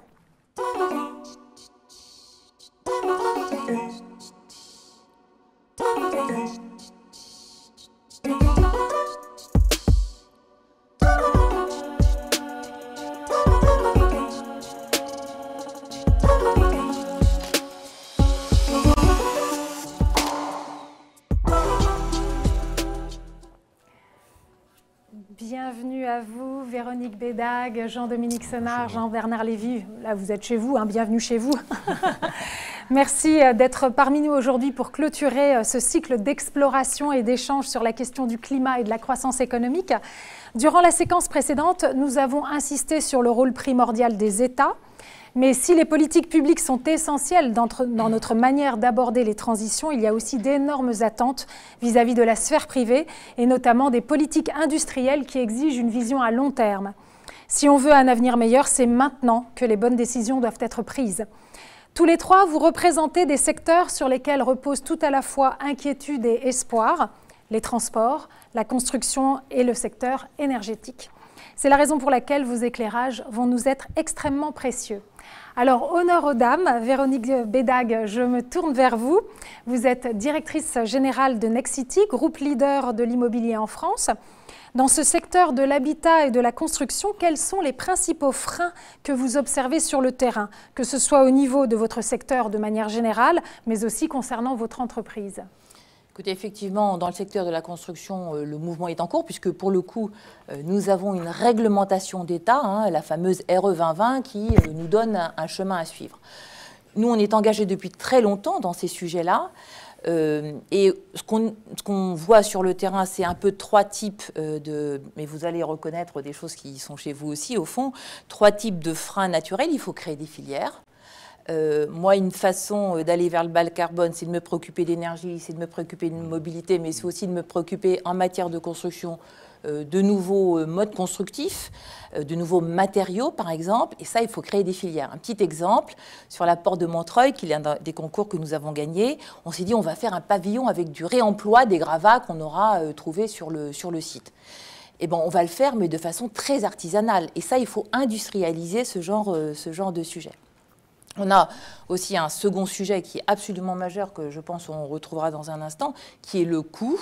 Bienvenue à vous, Véronique Bédague, Jean-Dominique Senard, Jean-Bernard Lévy. Là, vous êtes chez vous, hein, bienvenue chez vous. Merci euh, d'être parmi nous aujourd'hui pour clôturer euh, ce cycle d'exploration et d'échange sur la question du climat et de la croissance économique. Durant la séquence précédente, nous avons insisté sur le rôle primordial des États mais si les politiques publiques sont essentielles dans, notre manière d'aborder les transitions, il y a aussi d'énormes attentes vis à -vis de la sphère privée et notamment des politiques industrielles qui exigent une vision à long terme. Si on veut un avenir meilleur, c'est maintenant que les bonnes décisions doivent être prises. Tous les trois, vous représentez des secteurs sur lesquels reposent tout à la fois inquiétude et espoir, les transports, la construction et le secteur énergétique. C'est la raison pour laquelle vos éclairages vont nous être extrêmement précieux. Alors, honneur aux dames, Véronique Bédag, je me tourne vers vous. Vous êtes directrice générale de Nexity, groupe leader de l'immobilier en France. Dans ce secteur de l'habitat et de la construction, quels sont les principaux freins que vous observez sur le terrain, que ce soit au niveau de votre secteur de manière générale, mais aussi concernant votre entreprise Écoutez, effectivement, dans le secteur de la construction, euh, le mouvement est en cours, puisque pour le coup, euh, nous avons une réglementation d'État, hein, la fameuse RE 2020, qui euh, nous donne un chemin à suivre. Nous, on est engagés depuis très longtemps dans ces sujets-là. et ce qu'on voit sur le terrain, c'est un peu trois types de. Mais vous allez reconnaître des choses qui sont chez vous aussi, au fond. Trois types de freins naturels. Il faut créer des filières. Euh, moi, une façon euh, d'aller vers le bas carbone, c'est de me préoccuper d'énergie, c'est de me préoccuper de mmh. mobilité, mais c'est aussi de me préoccuper en matière de construction euh, de nouveaux modes constructifs, de nouveaux matériaux par exemple, et ça il faut créer des filières. Un petit exemple, sur la porte de Montreuil, qui est un des concours que nous avons gagné, on s'est dit on va faire un pavillon avec du réemploi des gravats qu'on aura trouvé sur le, sur le site. Et eh bien, on va le faire, mais de façon très artisanale. Et ça, il faut industrialiser ce genre, ce genre de sujet. On a aussi un second sujet qui est absolument majeur, que je pense on retrouvera dans un instant, qui est le coût.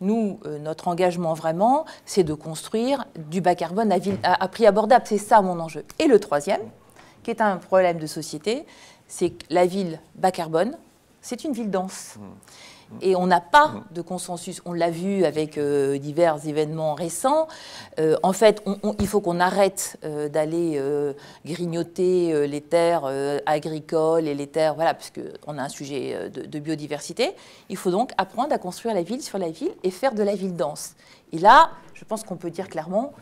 Nous, euh, notre engagement vraiment, c'est de construire du bas carbone à, prix abordable. C'est ça mon enjeu. Et le troisième, qui est un problème de société, c'est que la ville bas carbone, c'est une ville dense. Mmh. Et on n'a pas de consensus. On l'a vu avec euh, divers événements récents. Euh, en fait, il faut qu'on arrête euh, d'aller grignoter les terres agricoles et les terres, voilà, parce qu'on a un sujet de, biodiversité. Il faut donc apprendre à construire la ville sur la ville et faire de la ville dense. Et là, je pense qu'on peut dire clairement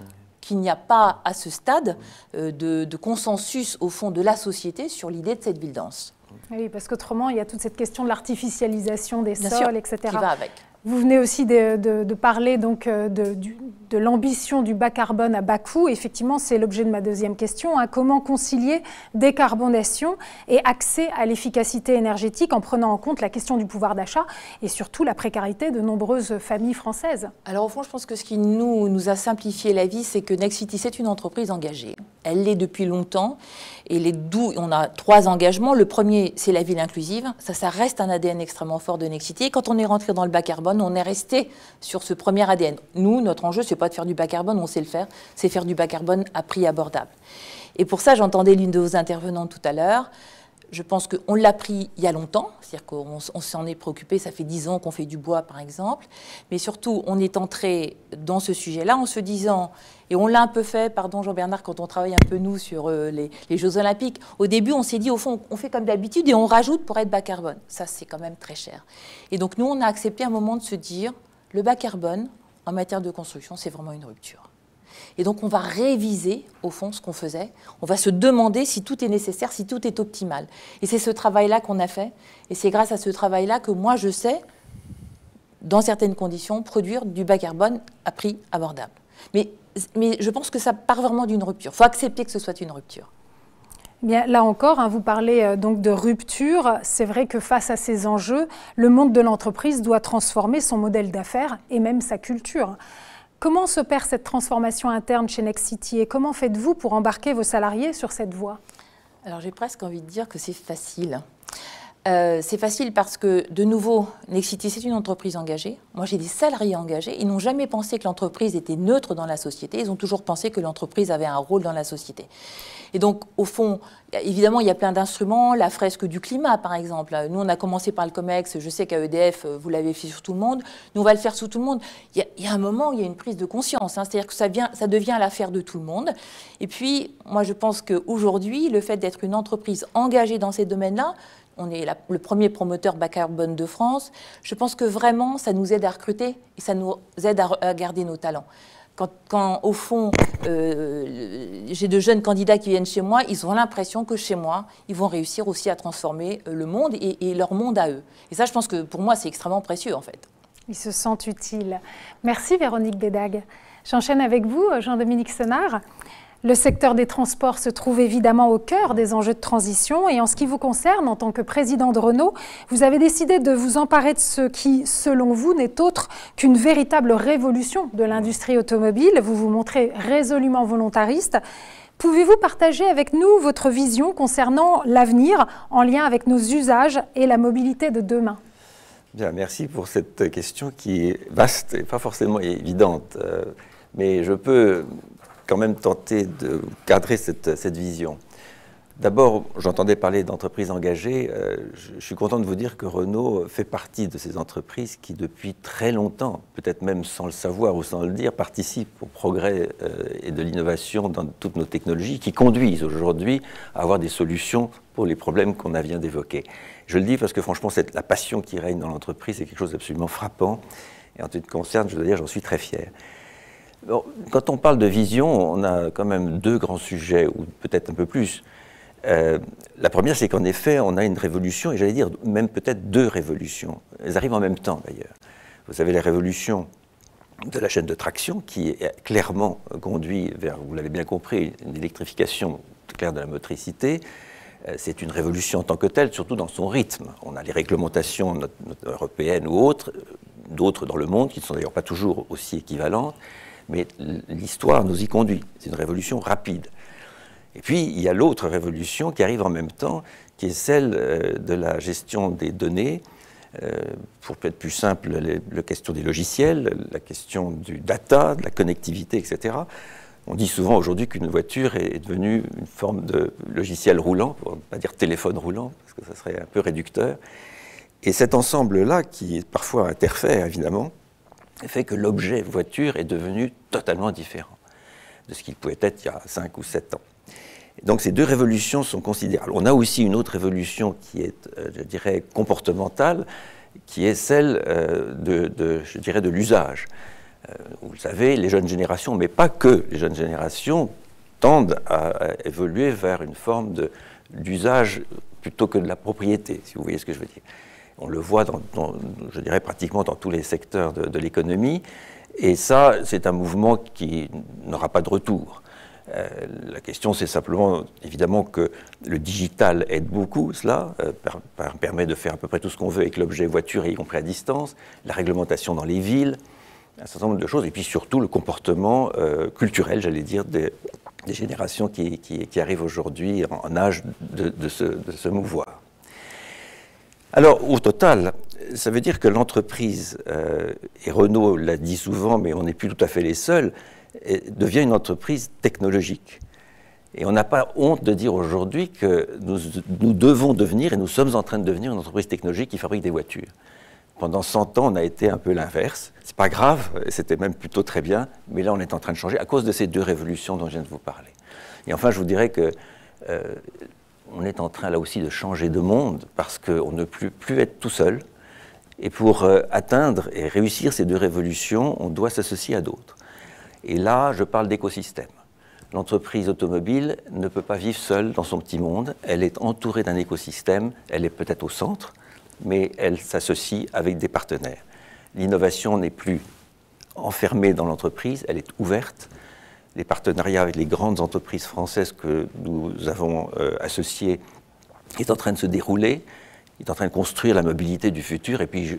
qu'il n'y a pas à ce stade de, de consensus au fond de la société sur l'idée de cette ville dense. Oui, parce qu'autrement, il y a toute cette question de l'artificialisation des sols, etc. Qui va avec. Vous venez aussi de, parler donc euh, de, l'ambition du bas carbone à bas coût. Effectivement, c'est l'objet de ma deuxième question. à hein. Comment concilier décarbonation et accès à l'efficacité énergétique en prenant en compte la question du pouvoir d'achat et surtout la précarité de nombreuses familles françaises Alors au fond, je pense que ce qui nous, nous a simplifié la vie, c'est que Nexity, c'est une entreprise engagée. Elle l'est depuis longtemps et les on a trois engagements. Le premier, c'est la ville inclusive. Ça, ça reste un ADN extrêmement fort de Nexity. Et quand on est rentré dans le bas carbone, on est resté sur ce premier ADN. Nous, notre enjeu, ce n'est pas de faire du bas carbone, on sait le faire, c'est faire du bas carbone à prix abordable. Et pour ça, j'entendais l'une de vos intervenantes tout à l'heure, je pense qu'on l'a pris il y a longtemps, c'est-à-dire qu'on s'en est préoccupé, ça fait dix ans qu'on fait du bois par exemple, mais surtout on est entré dans ce sujet-là en se disant, et on l'a un peu fait, pardon Jean-Bernard, quand on travaille un peu nous sur euh, les, Jeux Olympiques, au début on s'est dit au fond on fait comme d'habitude et on rajoute pour être bas carbone. Ça c'est quand même très cher. Et donc nous on a accepté un moment de se dire, le bas carbone en matière de construction c'est vraiment une rupture. Et donc on va réviser au fond ce qu'on faisait. On va se demander si tout est nécessaire, si tout est optimal. Et c'est ce travail-là qu'on a fait. Et c'est grâce à ce travail-là que moi je sais, dans certaines conditions, produire du bas carbone à prix abordable. Mais, je pense que ça part vraiment d'une rupture. Il faut accepter que ce soit une rupture. Eh bien, là encore, hein, vous parlez euh, donc de rupture. C'est vrai que face à ces enjeux, le monde de l'entreprise doit transformer son modèle d'affaires et même sa culture. Comment s'opère cette transformation interne chez Nextcity et comment faites-vous pour embarquer vos salariés sur cette voie Alors j'ai presque envie de dire que c'est facile. Euh, c'est facile parce que, de nouveau, Nexity, c'est une entreprise engagée. Moi, j'ai des salariés engagés. Ils n'ont jamais pensé que l'entreprise était neutre dans la société. Ils ont toujours pensé que l'entreprise avait un rôle dans la société. Et donc, au fond, évidemment, il y a plein d'instruments. La fresque du climat, par exemple. Nous, on a commencé par le COMEX. Je sais qu'à EDF, vous l'avez fait sur tout le monde. Nous, on va le faire sur tout le monde. Il y a, un moment où il y a une prise de conscience. Hein. C'est-à-dire que ça, ça devient l'affaire de tout le monde. Et puis, moi, je pense qu'aujourd'hui, le fait d'être une entreprise engagée dans ces domaines-là, on est le premier promoteur bas carbone de France. Je pense que vraiment, ça nous aide à recruter et ça nous aide à, garder nos talents. Quand, au fond, euh, j'ai de jeunes candidats qui viennent chez moi, ils ont l'impression que chez moi, ils vont réussir aussi à transformer euh, le monde et, leur monde à eux. Et ça, je pense que pour moi, c'est extrêmement précieux, en fait. Ils se sentent utiles. Merci, Véronique Bédag. J'enchaîne avec vous, Jean-Dominique Senard. Le secteur des transports se trouve évidemment au cœur des enjeux de transition et en ce qui vous concerne, en tant que président de Renault, vous avez décidé de vous emparer de ce qui, selon vous, n'est autre qu'une véritable révolution de l'industrie automobile. Vous vous montrez résolument volontariste. Pouvez-vous partager avec nous votre vision concernant l'avenir en lien avec nos usages et la mobilité de demain Bien, merci pour cette question qui est vaste et pas forcément évidente. Euh, mais je peux quand même tenter de cadrer cette, vision. D'abord, j'entendais parler d'entreprises engagées. Euh, je, suis content de vous dire que Renault fait partie de ces entreprises qui, depuis très longtemps, peut-être même sans le savoir ou sans le dire, participent au progrès euh, et de l'innovation dans toutes nos technologies, qui conduisent aujourd'hui à avoir des solutions pour les problèmes qu'on a vient d'évoquer. Je le dis parce que franchement, cette, la passion qui règne dans l'entreprise est quelque chose d'absolument frappant. Et en ce qui concerne, je dois dire, j'en suis très fier. Quand on parle de vision, on a quand même deux grands sujets, ou peut-être un peu plus. Euh, la première, c'est qu'en effet, on a une révolution, et j'allais dire même peut-être deux révolutions. Elles arrivent en même temps, d'ailleurs. Vous avez la révolution de la chaîne de traction, qui est clairement conduit vers, vous l'avez bien compris, une électrification claire de la motricité. Euh, c'est une révolution en tant que telle, surtout dans son rythme. On a les réglementations européennes ou autres, euh, d'autres dans le monde, qui ne sont d'ailleurs pas toujours aussi équivalentes mais l'histoire nous y conduit. C'est une révolution rapide. Et puis, il y a l'autre révolution qui arrive en même temps, qui est celle euh, de la gestion des données, euh, pour peut-être plus simple, la question des logiciels, la question du data, de la connectivité, etc. On dit souvent aujourd'hui qu'une voiture est devenue une forme de logiciel roulant, pour ne pas dire téléphone roulant, parce que ça serait un peu réducteur. Et cet ensemble-là, qui parfois interfère évidemment, fait que l'objet voiture est devenu totalement différent de ce qu'il pouvait être il y a 5 ou 7 ans. Donc ces deux révolutions sont considérables. On a aussi une autre révolution qui est, euh, je dirais, comportementale, qui est celle euh, de, je dirais, de l'usage. Euh, vous le savez, les jeunes générations, mais pas que les jeunes générations, tendent à évoluer vers une forme d'usage plutôt que de la propriété, si vous voyez ce que je veux dire. On le voit, dans, je dirais, pratiquement dans tous les secteurs de, l'économie. Et ça, c'est un mouvement qui n'aura pas de retour. Euh, la question, c'est simplement, évidemment, que le digital aide beaucoup, cela euh, permet de faire à peu près tout ce qu'on veut avec l'objet voiture, y compris à distance, la réglementation dans les villes, un certain nombre de choses, et puis surtout le comportement euh, culturel, j'allais dire, des, générations qui, arrivent aujourd'hui en, âge de se mouvoir. Alors, au total, ça veut dire que l'entreprise, euh, et Renault l'a dit souvent, mais on n'est plus tout à fait les seuls, euh, devient une entreprise technologique. Et on n'a pas honte de dire aujourd'hui que nous, devons devenir, et nous sommes en train de devenir, une entreprise technologique qui fabrique des voitures. Pendant 100 ans, on a été un peu l'inverse. C'est pas grave, c'était même plutôt très bien, mais là, on est en train de changer à cause de ces deux révolutions dont je viens de vous parler. Et enfin, je vous dirais que euh, on est en train là aussi de changer de monde parce qu'on ne peut plus être tout seul. Et pour euh, atteindre et réussir ces deux révolutions, on doit s'associer à d'autres. Et là, je parle d'écosystème. L'entreprise automobile ne peut pas vivre seule dans son petit monde. Elle est entourée d'un écosystème. Elle est peut-être au centre, mais elle s'associe avec des partenaires. L'innovation n'est plus enfermée dans l'entreprise, elle est ouverte les partenariats avec les grandes entreprises françaises que nous avons euh, associées est en train de se dérouler, est en train de construire la mobilité du futur. Et puis,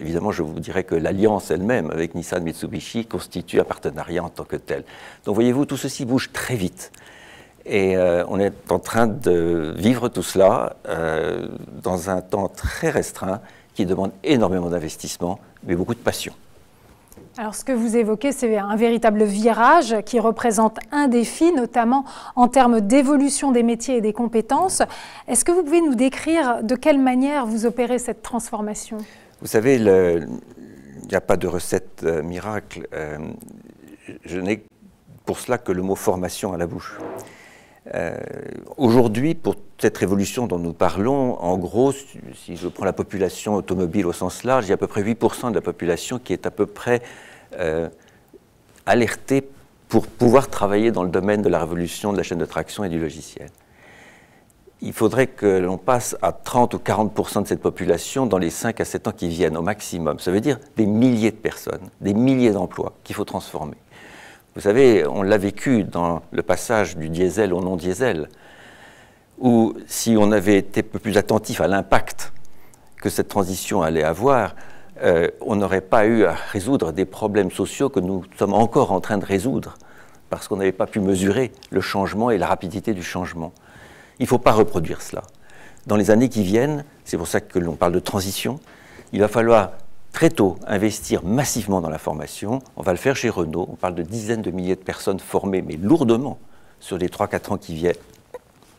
évidemment, je vous dirais que l'alliance elle-même avec Nissan Mitsubishi constitue un partenariat en tant que tel. Donc, voyez-vous, tout ceci bouge très vite. Et euh, on est en train de vivre tout cela euh, dans un temps très restreint qui demande énormément d'investissement, mais beaucoup de passion. Alors ce que vous évoquez, c'est un véritable virage qui représente un défi, notamment en termes d'évolution des métiers et des compétences. Est-ce que vous pouvez nous décrire de quelle manière vous opérez cette transformation Vous savez, il n'y a pas de recette euh, miracle. Euh, je n'ai pour cela que le mot formation à la bouche. Euh, aujourd'hui, pour cette révolution dont nous parlons, en gros, si je prends la population automobile au sens large, il y a à peu près 8% de la population qui est à peu près euh, alertée pour pouvoir travailler dans le domaine de la révolution de la chaîne de traction et du logiciel. Il faudrait que l'on passe à 30 ou 40 de cette population dans les 5 à 7 ans qui viennent au maximum. Ça veut dire des milliers de personnes, des milliers d'emplois qu'il faut transformer. Vous savez, on l'a vécu dans le passage du diesel au non-diesel, où si on avait été un peu plus attentif à l'impact que cette transition allait avoir, euh, on n'aurait pas eu à résoudre des problèmes sociaux que nous sommes encore en train de résoudre, parce qu'on n'avait pas pu mesurer le changement et la rapidité du changement. Il ne faut pas reproduire cela. Dans les années qui viennent, c'est pour ça que l'on parle de transition, il va falloir très tôt investir massivement dans la formation. On va le faire chez Renault. On parle de dizaines de milliers de personnes formées, mais lourdement, sur les 3-4 ans qui viennent.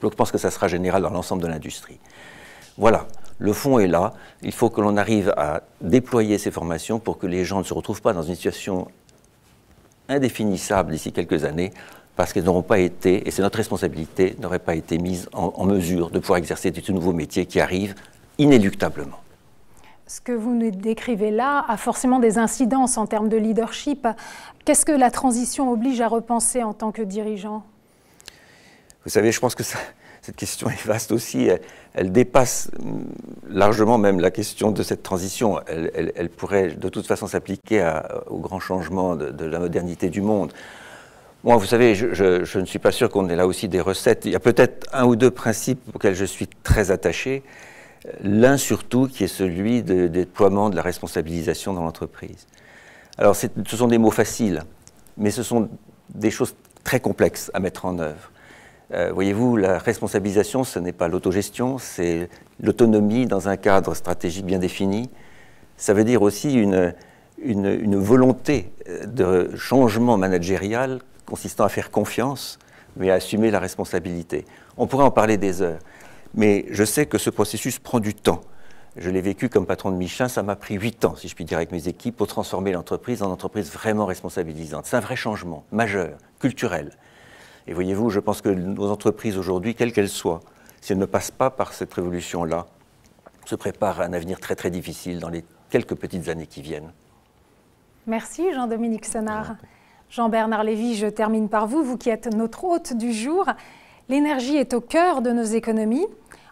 Donc je pense que ça sera général dans l'ensemble de l'industrie. Voilà, le fond est là. Il faut que l'on arrive à déployer ces formations pour que les gens ne se retrouvent pas dans une situation indéfinissable d'ici quelques années, parce qu'elles n'auront pas été, et c'est notre responsabilité, n'auraient pas été mises en, mesure de pouvoir exercer de nouveaux métiers qui arrivent inéluctablement ce que vous nous décrivez là a forcément des incidences en termes de leadership. Qu'est-ce que la transition oblige à repenser en tant que dirigeant Vous savez, je pense que cette question est vaste aussi. Elle, dépasse largement même la question de cette transition. Elle, pourrait de toute façon s'appliquer au grand changement de, la modernité du monde. Moi, vous savez, je, je ne suis pas sûr qu'on ait là aussi des recettes. Il y a peut-être un ou deux principes auxquels je suis très attaché. L'un surtout qui est celui de, déploiement de la responsabilisation dans l'entreprise. Alors ce sont des mots faciles, mais ce sont des choses très complexes à mettre en œuvre. Euh, voyez-vous, la responsabilisation, ce n'est pas l'autogestion, c'est l'autonomie dans un cadre stratégique bien défini. Ça veut dire aussi une volonté euh, de changement managérial consistant à faire confiance, mais à assumer la responsabilité. On pourrait en parler des heures. Mais je sais que ce processus prend du temps. Je l'ai vécu comme patron de Michelin, ça m'a pris huit ans, si je puis dire, avec mes équipes, pour transformer l'entreprise en entreprise vraiment responsabilisante. C'est un vrai changement, majeur, culturel. Et voyez-vous, je pense que nos entreprises aujourd'hui, quelles qu'elles soient, si elles ne passent pas par cette révolution-là, se préparent à un avenir très très difficile dans les quelques petites années qui viennent. Merci Jean-Dominique Senard. Jean-Bernard Lévy, je termine par vous, vous qui êtes notre hôte du jour. L'énergie est au cœur de nos économies.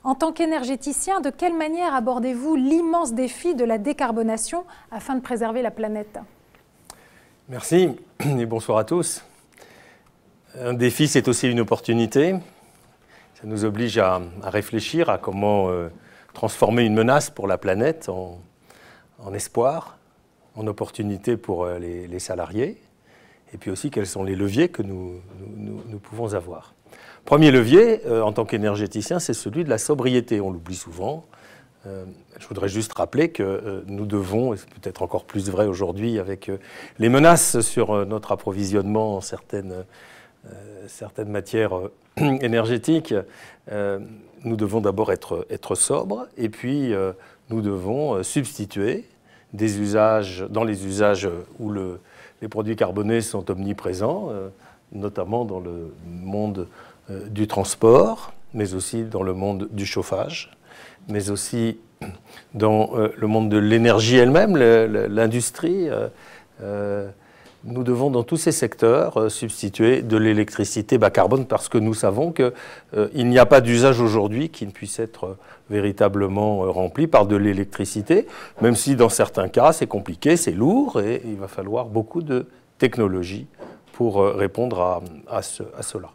En tant qu'énergéticien, de quelle manière abordez-vous l'immense défi de la décarbonation afin de préserver la planète Merci et bonsoir à tous. Un défi, c'est aussi une opportunité. Ça nous oblige à, réfléchir à comment euh, transformer une menace pour la planète en, espoir, en opportunité pour euh, les, salariés, et puis aussi quels sont les leviers que nous pouvons avoir. Premier levier, euh, en tant qu'énergéticien, c'est celui de la sobriété. On l'oublie souvent. Euh, je voudrais juste rappeler que euh, nous devons, et c'est peut-être encore plus vrai aujourd'hui avec les menaces sur notre approvisionnement en certaines, certaines matières énergétiques, nous devons d'abord être, être sobres et puis nous devons substituer des usages, dans les usages où les produits carbonés sont omniprésents, notamment dans le monde euh, du transport, mais aussi dans le monde du chauffage, mais aussi dans euh, le monde de l'énergie elle-même, l'industrie. Euh, nous devons dans tous ces secteurs substituer de l'électricité bas carbone parce que nous savons qu'il n'y a pas d'usage aujourd'hui qui ne puisse être véritablement rempli par de l'électricité, même si dans certains cas c'est compliqué, c'est lourd et il va falloir beaucoup de technologies pour répondre à, à cela.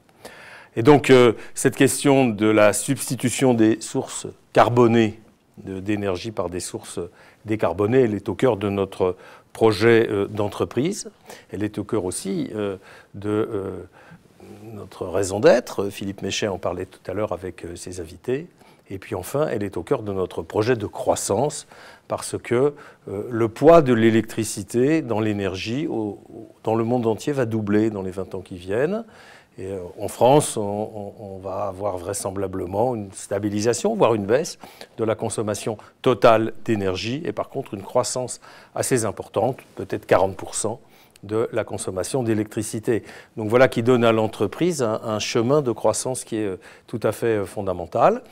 Et donc, euh, cette question de la substitution des sources carbonées, d'énergie par des sources décarbonées, elle est au cœur de notre projet euh, d'entreprise. Elle est au cœur aussi euh, de notre raison d'être. Philippe Méchet en parlait tout à l'heure avec ses invités. Et puis enfin, elle est au cœur de notre projet de croissance parce que le poids de l'électricité dans l'énergie dans le monde entier va doubler dans les 20 ans qui viennent. Euh, en France, on, va avoir vraisemblablement une stabilisation, voire une baisse de la consommation totale d'énergie, et par contre une croissance assez importante, peut-être 40 de la consommation d'électricité. Donc voilà qui donne à l'entreprise un, chemin de croissance qui est euh, tout à fait euh, fondamental.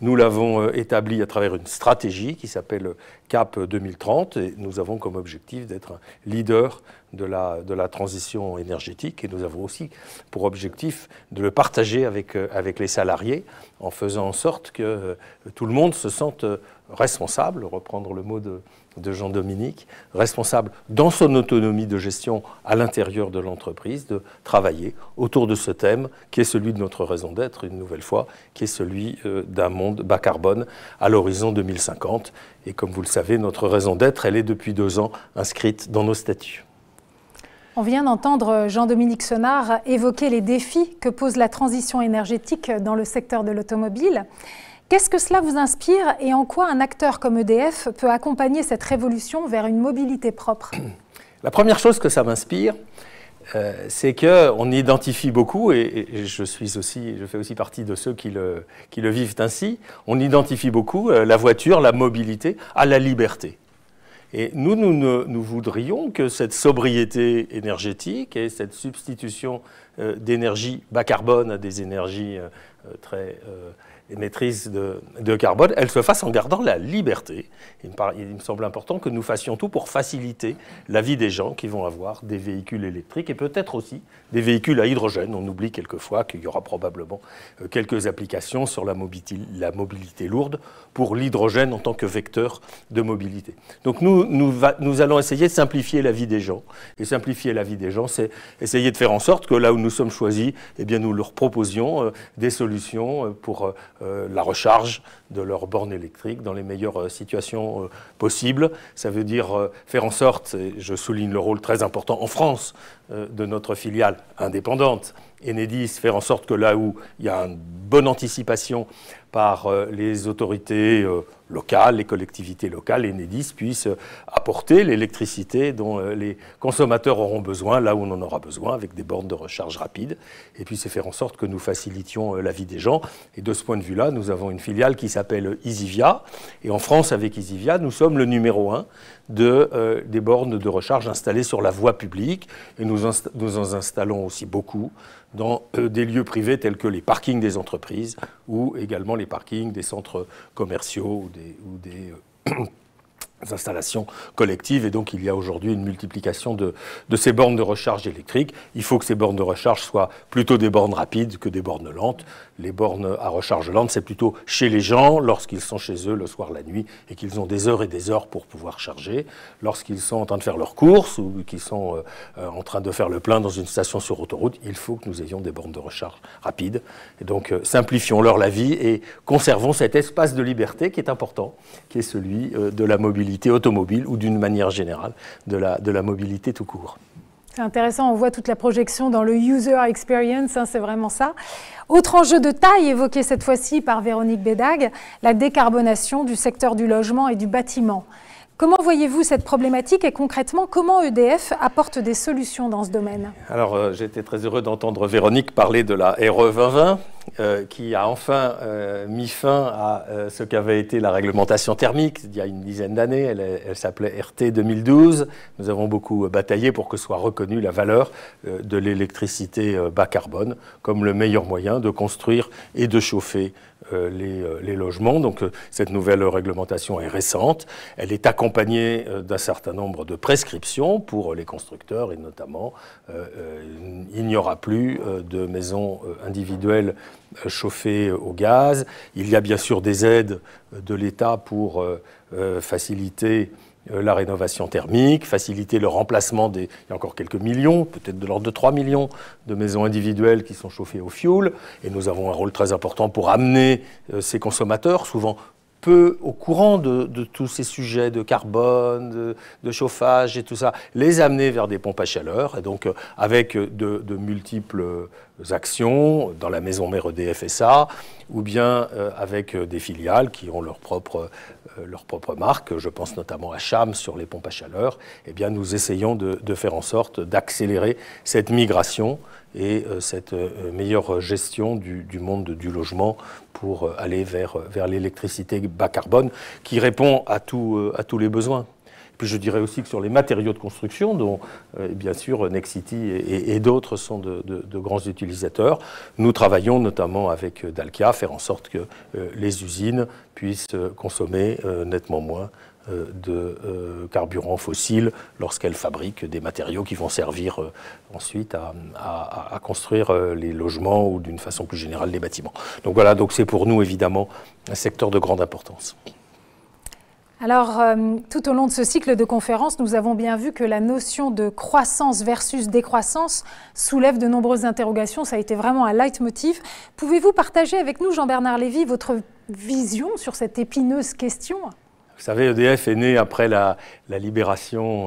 Nous l'avons euh, établi à travers une stratégie qui s'appelle CAP 2030 et nous avons comme objectif d'être un leader de la, de la transition énergétique et nous avons aussi pour objectif de le partager avec, avec les salariés en faisant en sorte que tout le monde se sente responsable, reprendre le mot de, de Jean-Dominique, responsable dans son autonomie de gestion à l'intérieur de l'entreprise, de travailler autour de ce thème qui est celui de notre raison d'être, une nouvelle fois, qui est celui euh, d'un monde bas carbone à l'horizon 2050. Et comme vous le savez, notre raison d'être, elle est depuis deux ans inscrite dans nos statuts. On vient d'entendre Jean-Dominique Senard évoquer les défis que pose la transition énergétique dans le secteur de l'automobile. Qu'est-ce que cela vous inspire et en quoi un acteur comme EDF peut accompagner cette révolution vers une mobilité propre La première chose que ça m'inspire, euh, c'est qu'on identifie beaucoup, et, je, suis aussi, je fais aussi partie de ceux qui le, vivent ainsi, on identifie beaucoup euh, la voiture, la mobilité, à la liberté. Et nous, nous, voudrions que cette sobriété énergétique et cette substitution euh, d'énergie bas carbone à des énergies très maîtrise de, carbone, elle se fasse en gardant la liberté. Il me, semble important que nous fassions tout pour faciliter la vie des gens qui vont avoir des véhicules électriques et peut-être aussi des véhicules à hydrogène. On oublie quelquefois qu'il y aura probablement euh, quelques applications sur la mobilité, la mobilité lourde pour l'hydrogène en tant que vecteur de mobilité. Donc nous, nous, nous allons essayer de simplifier la vie des gens. Et simplifier la vie des gens, c'est essayer de faire en sorte que là où nous sommes choisis, eh bien nous leur proposions euh, des solutions euh, pour euh, la recharge de leurs bornes électriques dans les meilleures euh, situations euh, possibles. Ça veut dire faire en sorte, et je souligne le rôle très important en France de notre filiale indépendante, Enedis, faire en sorte que là où il y a une bonne anticipation par euh, les autorités euh, locales, les collectivités locales, Enedis puisse euh, apporter l'électricité dont les consommateurs auront besoin, là où on en aura besoin, avec des bornes de recharge rapide. Et puis c'est faire en sorte que nous facilitions la vie des gens. Et de ce point de vue-là, nous avons une filiale qui s'appelle Isivia. Et en France, avec Isivia, nous sommes le numéro un de, des bornes de recharge installées sur la voie publique. Et nous, nous en installons aussi beaucoup dans des lieux privés tels que les parkings des entreprises ou également les des parkings des centres commerciaux ou des, euh, installations collectives. Et donc, il y a aujourd'hui une multiplication de, de, ces bornes de recharge électriques. Il faut que ces bornes de recharge soient plutôt des bornes rapides que des bornes lentes les bornes à recharge lente, c'est plutôt chez les gens, lorsqu'ils sont chez eux le soir, la nuit, et qu'ils ont des heures et des heures pour pouvoir charger, lorsqu'ils sont en train de faire leurs courses ou qu'ils sont euh, en train de faire le plein dans une station sur autoroute, il faut que nous ayons des bornes de recharge rapides. Et donc, euh, simplifions-leur la vie et conservons cet espace de liberté qui est important, qui est celui euh, de la mobilité automobile ou d'une manière générale de la mobilité tout court. C'est intéressant, on voit toute la projection dans le user experience, hein, c'est vraiment ça. Autre enjeu de taille évoqué cette fois-ci par Véronique Bédag, la décarbonation du secteur du logement et du bâtiment. Comment voyez-vous cette problématique et concrètement, comment EDF apporte des solutions dans ce domaine Alors, euh, j'étais très heureux d'entendre Véronique parler de la RE 2020, euh, qui a enfin euh, mis fin à euh, ce qu'avait été la réglementation thermique il y a une dizaine d'années. Elle, s'appelait RT 2012. Nous avons beaucoup bataillé pour que soit reconnue la valeur de l'électricité bas carbone comme le meilleur moyen de construire et de chauffer les, les, logements. Donc cette nouvelle réglementation est récente. Elle est accompagnée d'un certain nombre de prescriptions pour les constructeurs et notamment il n'y aura plus de maisons individuelles euh, chauffés au gaz. Il y a bien sûr des aides de l'État pour euh, euh, faciliter la rénovation thermique, faciliter le remplacement des, il y a encore quelques millions, peut-être de l'ordre de 3 millions de maisons individuelles qui sont chauffées au fioul. Et nous avons un rôle très important pour amener ces consommateurs, souvent peut, au courant de, tous ces sujets de carbone, de, chauffage et tout ça, les amener vers des pompes à chaleur, et donc euh, avec de, multiples actions dans la maison mère edf FSA, ou bien euh, avec euh, des filiales qui ont leur propre, marque, je pense notamment à Cham sur les pompes à chaleur, eh bien nous essayons de faire en sorte d'accélérer cette migration et euh, cette euh, meilleure gestion du, monde du logement pour euh, aller vers, l'électricité bas carbone qui répond à, tous les besoins. puis je dirais aussi que sur les matériaux de construction, dont bien sûr Nexity et, d'autres sont de, grands utilisateurs, nous travaillons notamment avec Dalkia à faire en sorte que les usines puissent consommer nettement moins euh, de euh, carburants fossiles lorsqu'elles fabriquent des matériaux qui vont servir euh, ensuite à, construire les logements ou d'une façon plus générale les bâtiments. Donc voilà, donc c'est pour nous évidemment un secteur de grande importance. Alors, tout au long de ce cycle de conférences, nous avons bien vu que la notion de croissance versus décroissance soulève de nombreuses interrogations. Ça a été vraiment un leitmotiv. Pouvez-vous partager avec nous, Jean-Bernard Lévy, votre vision sur cette épineuse question vous savez, EDF est né après la, libération,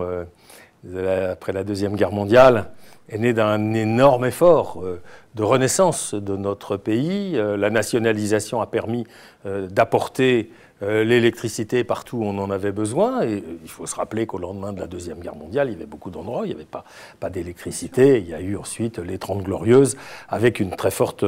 euh, après la Deuxième Guerre mondiale, est né d'un énorme effort euh, de renaissance de notre pays. Euh, la nationalisation a permis d'apporter l'électricité partout où on en avait besoin. Et il faut se rappeler qu'au lendemain de la Deuxième Guerre mondiale, il y avait beaucoup d'endroits où il n'y avait pas, pas d'électricité. Il y a eu ensuite les Trente Glorieuses avec une très forte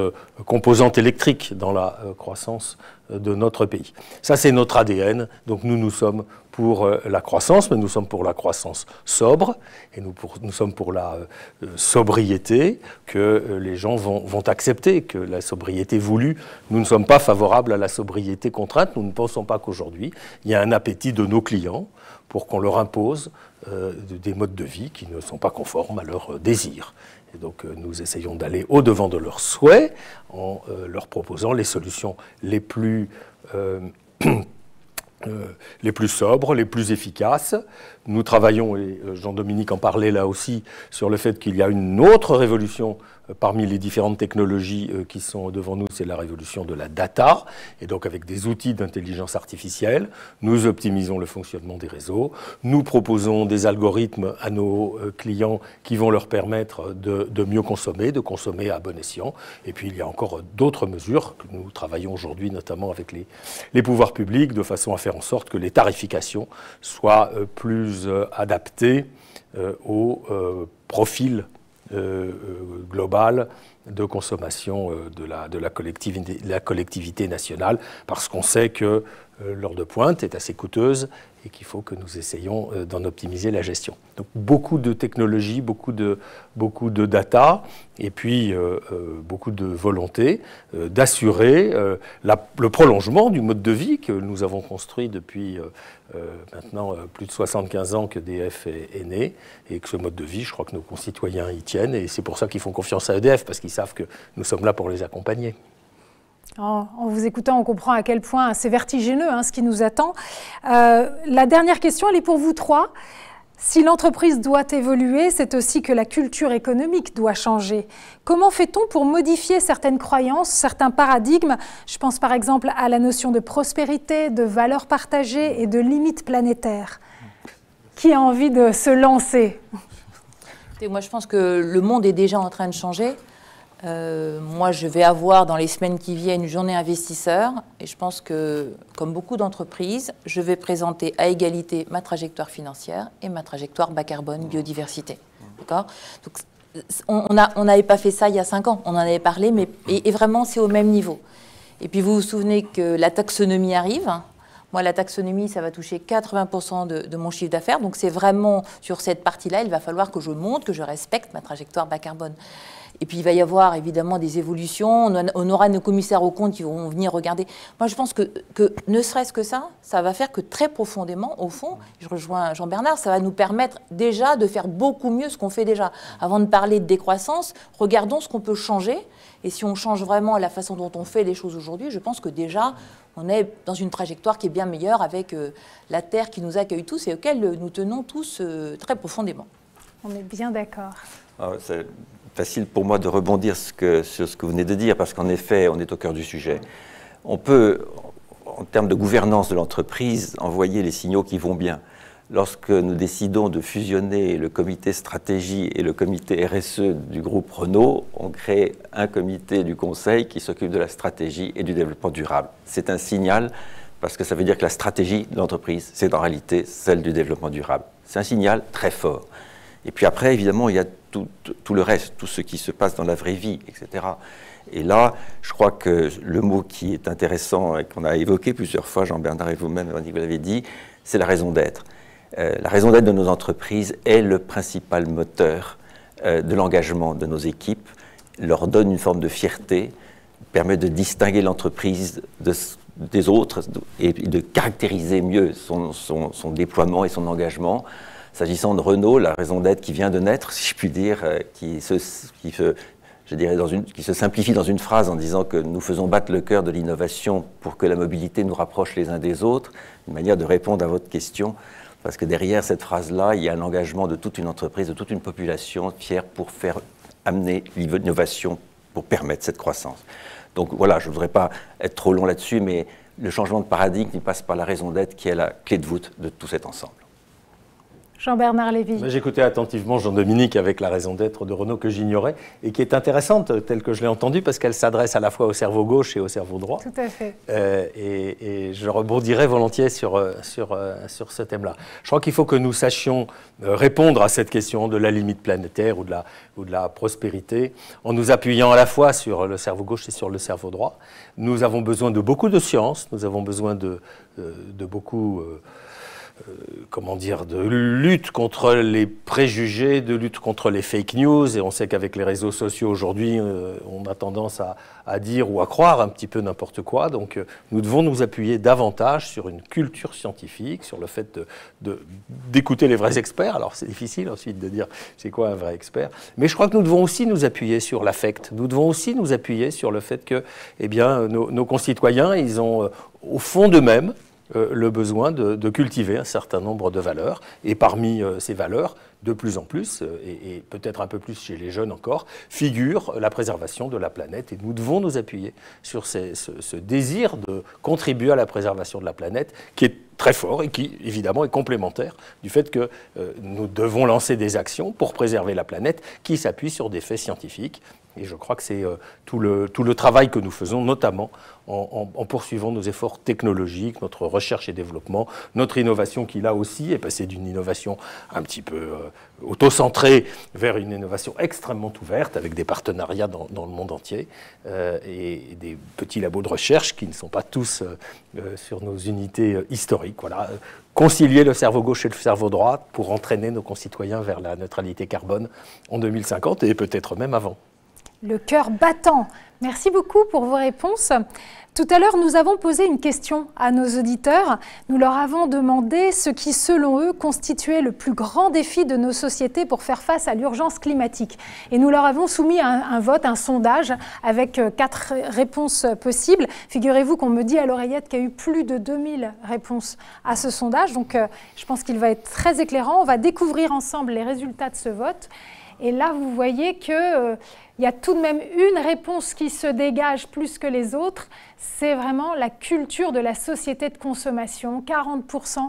composante électrique dans la croissance de notre pays. Ça, c'est notre ADN. Donc nous, nous sommes pour euh, la croissance, mais nous sommes pour la croissance sobre, et nous, sommes pour la euh, euh, sobriété que les gens vont, accepter, que la sobriété voulue. Nous ne sommes pas favorables à la sobriété contrainte. Nous ne pensons pas qu'aujourd'hui, il y a un appétit de nos clients pour qu'on leur impose des modes de vie qui ne sont pas conformes à leurs désirs donc euh, nous essayons d'aller au-devant de leurs souhaits en euh, leur proposant les solutions les plus... Euh, les plus sobres, les plus efficaces, nous travaillons, et euh, Jean-Dominique en parlait là aussi, sur le fait qu'il y a une autre révolution euh, parmi les différentes technologies euh, qui sont devant nous, c'est la révolution de la data. Et donc avec des outils d'intelligence artificielle, nous optimisons le fonctionnement des réseaux, nous proposons des algorithmes à nos clients qui vont leur permettre de, mieux consommer, de consommer à bon escient. Et puis il y a encore d'autres mesures que nous travaillons aujourd'hui, notamment avec les pouvoirs publics, de façon à faire en sorte que les tarifications soient plus euh, adapté euh, au euh, profil global de consommation de de la, de la collectivité nationale, parce qu'on sait que euh, l'heure de pointe est assez coûteuse et qu'il faut que nous essayions euh, d'en optimiser la gestion. Donc beaucoup de technologies, beaucoup de, data et puis euh, beaucoup de volonté d'assurer le prolongement du mode de vie que nous avons construit depuis maintenant plus de 75 ans que EDF est, est, né et que ce mode de vie, je crois que nos concitoyens y tiennent et c'est pour ça qu'ils font confiance à EDF parce qu'ils savent que nous sommes là pour les accompagner. En, vous écoutant, on comprend à quel point c'est vertigineux hein, ce qui nous attend. Euh, la dernière question, elle est pour vous trois. Si l'entreprise doit évoluer, c'est aussi que la culture économique doit changer. Comment fait-on pour modifier certaines croyances, certains paradigmes Je pense par exemple à la notion de prospérité, de valeur partagée et de limites planétaires. Qui a envie de se lancer et moi, je pense que le monde est déjà en train de changer. Euh, moi, je vais avoir dans les semaines qui viennent une journée investisseur et je pense que, comme beaucoup d'entreprises, je vais présenter à égalité ma trajectoire financière et ma trajectoire bas carbone mmh. biodiversité. D'accord Donc, on n'avait pas fait ça il y a cinq ans, on en avait parlé, mais mmh. et, vraiment c'est au même niveau. Et puis vous vous souvenez que la taxonomie arrive. Moi, la taxonomie, ça va toucher 80% de, de, mon chiffre d'affaires. Donc, c'est vraiment sur cette partie-là, il va falloir que je monte, que je respecte ma trajectoire bas carbone. Et puis il va y avoir évidemment des évolutions. On aura nos commissaires aux comptes qui vont venir regarder. Moi, je pense que, que ne serait-ce que ça, ça va faire que très profondément, au fond, je rejoins Jean-Bernard, ça va nous permettre déjà de faire beaucoup mieux ce qu'on fait déjà. Avant de parler de décroissance, regardons ce qu'on peut changer. Et si on change vraiment la façon dont on fait les choses aujourd'hui, je pense que déjà, on est dans une trajectoire qui est bien meilleure avec euh, la Terre qui nous accueille tous et auquel euh, nous tenons tous euh, très profondément. On est bien d'accord. Ah facile pour moi de rebondir sur ce que vous venez de dire, parce qu'en effet, on est au cœur du sujet. On peut, en termes de gouvernance de l'entreprise, envoyer les signaux qui vont bien. Lorsque nous décidons de fusionner le comité stratégie et le comité RSE du groupe Renault, on crée un comité du conseil qui s'occupe de la stratégie et du développement durable. C'est un signal parce que ça veut dire que la stratégie de l'entreprise, c'est en réalité celle du développement durable. C'est un signal très fort. Et puis après, évidemment, il y a tout, le reste, tout ce qui se passe dans la vraie vie, etc. Et là, je crois que le mot qui est intéressant et qu'on a évoqué plusieurs fois, Jean-Bernard et vous-même, vous l'avez dit, c'est la raison d'être. Euh, la raison d'être de nos entreprises est le principal moteur euh, de l'engagement de nos équipes, leur donne une forme de fierté, permet de distinguer l'entreprise des autres et de caractériser mieux son déploiement et son engagement. S'agissant de Renault, la raison d'être qui vient de naître, si je puis dire, euh, qui se, simplifie dans une phrase en disant que nous faisons battre le cœur de l'innovation pour que la mobilité nous rapproche les uns des autres, une manière de répondre à votre question, parce que derrière cette phrase-là, il y a un engagement de toute une entreprise, de toute une population fière pour faire amener l'innovation, pour permettre cette croissance. Donc voilà, je ne voudrais pas être trop long là-dessus, mais le changement de paradigme, il passe par la raison d'être qui est la clé de voûte de tout cet ensemble. Jean-Bernard Lévy. J'écoutais attentivement Jean-Dominique avec la raison d'être de Renault que j'ignorais et qui est intéressante telle que je l'ai entendue parce qu'elle s'adresse à la fois au cerveau gauche et au cerveau droit. Tout à fait. Euh, et, je rebondirai volontiers sur, euh, sur, euh, sur ce thème-là. Je crois qu'il faut que nous sachions répondre à cette question de la limite planétaire ou de la, ou de la prospérité en nous appuyant à la fois sur le cerveau gauche et sur le cerveau droit. Nous avons besoin de beaucoup de science, nous avons besoin de, de, beaucoup... Euh, comment dire, de lutte contre les préjugés, de lutte contre les fake news. Et on sait qu'avec les réseaux sociaux aujourd'hui, euh, on a tendance à, dire ou à croire un petit peu n'importe quoi. Donc euh, nous devons nous appuyer davantage sur une culture scientifique, sur le fait d'écouter les vrais experts. Alors c'est difficile ensuite de dire c'est quoi un vrai expert. Mais je crois que nous devons aussi nous appuyer sur l'affect. Nous devons aussi nous appuyer sur le fait que eh bien, nos, nos concitoyens, ils ont au fond d'eux-mêmes euh, le besoin de, cultiver un certain nombre de valeurs. Et parmi euh, ces valeurs, de plus en plus, euh, et, peut-être un peu plus chez les jeunes encore, figure la préservation de la planète. Et nous devons nous appuyer sur ce, ce, désir de contribuer à la préservation de la planète qui est très fort et qui, évidemment, est complémentaire du fait que nous devons lancer des actions pour préserver la planète qui s'appuient sur des faits scientifiques et je crois que c'est euh, tout le, travail que nous faisons, notamment en, poursuivant nos efforts technologiques, notre recherche et développement, notre innovation qui là aussi est passée d'une innovation un petit peu auto euh, autocentrée vers une innovation extrêmement ouverte avec des partenariats dans, le monde entier euh, et des petits labos de recherche qui ne sont pas tous sur nos unités historiques. Voilà. Concilier le cerveau gauche et le cerveau droit pour entraîner nos concitoyens vers la neutralité carbone en 2050 et peut-être même avant le cœur battant. Merci beaucoup pour vos réponses. Tout à l'heure, nous avons posé une question à nos auditeurs. Nous leur avons demandé ce qui, selon eux, constituait le plus grand défi de nos sociétés pour faire face à l'urgence climatique. Et nous leur avons soumis un, vote, un sondage, avec euh, quatre réponses possibles. Figurez-vous qu'on me dit à l'oreillette qu'il y a eu plus de 2000 réponses à ce sondage. Donc, euh, je pense qu'il va être très éclairant. On va découvrir ensemble les résultats de ce vote. Et là, vous voyez que... Euh, il y a tout de même une réponse qui se dégage plus que les autres, c'est vraiment la culture de la société de consommation. 40%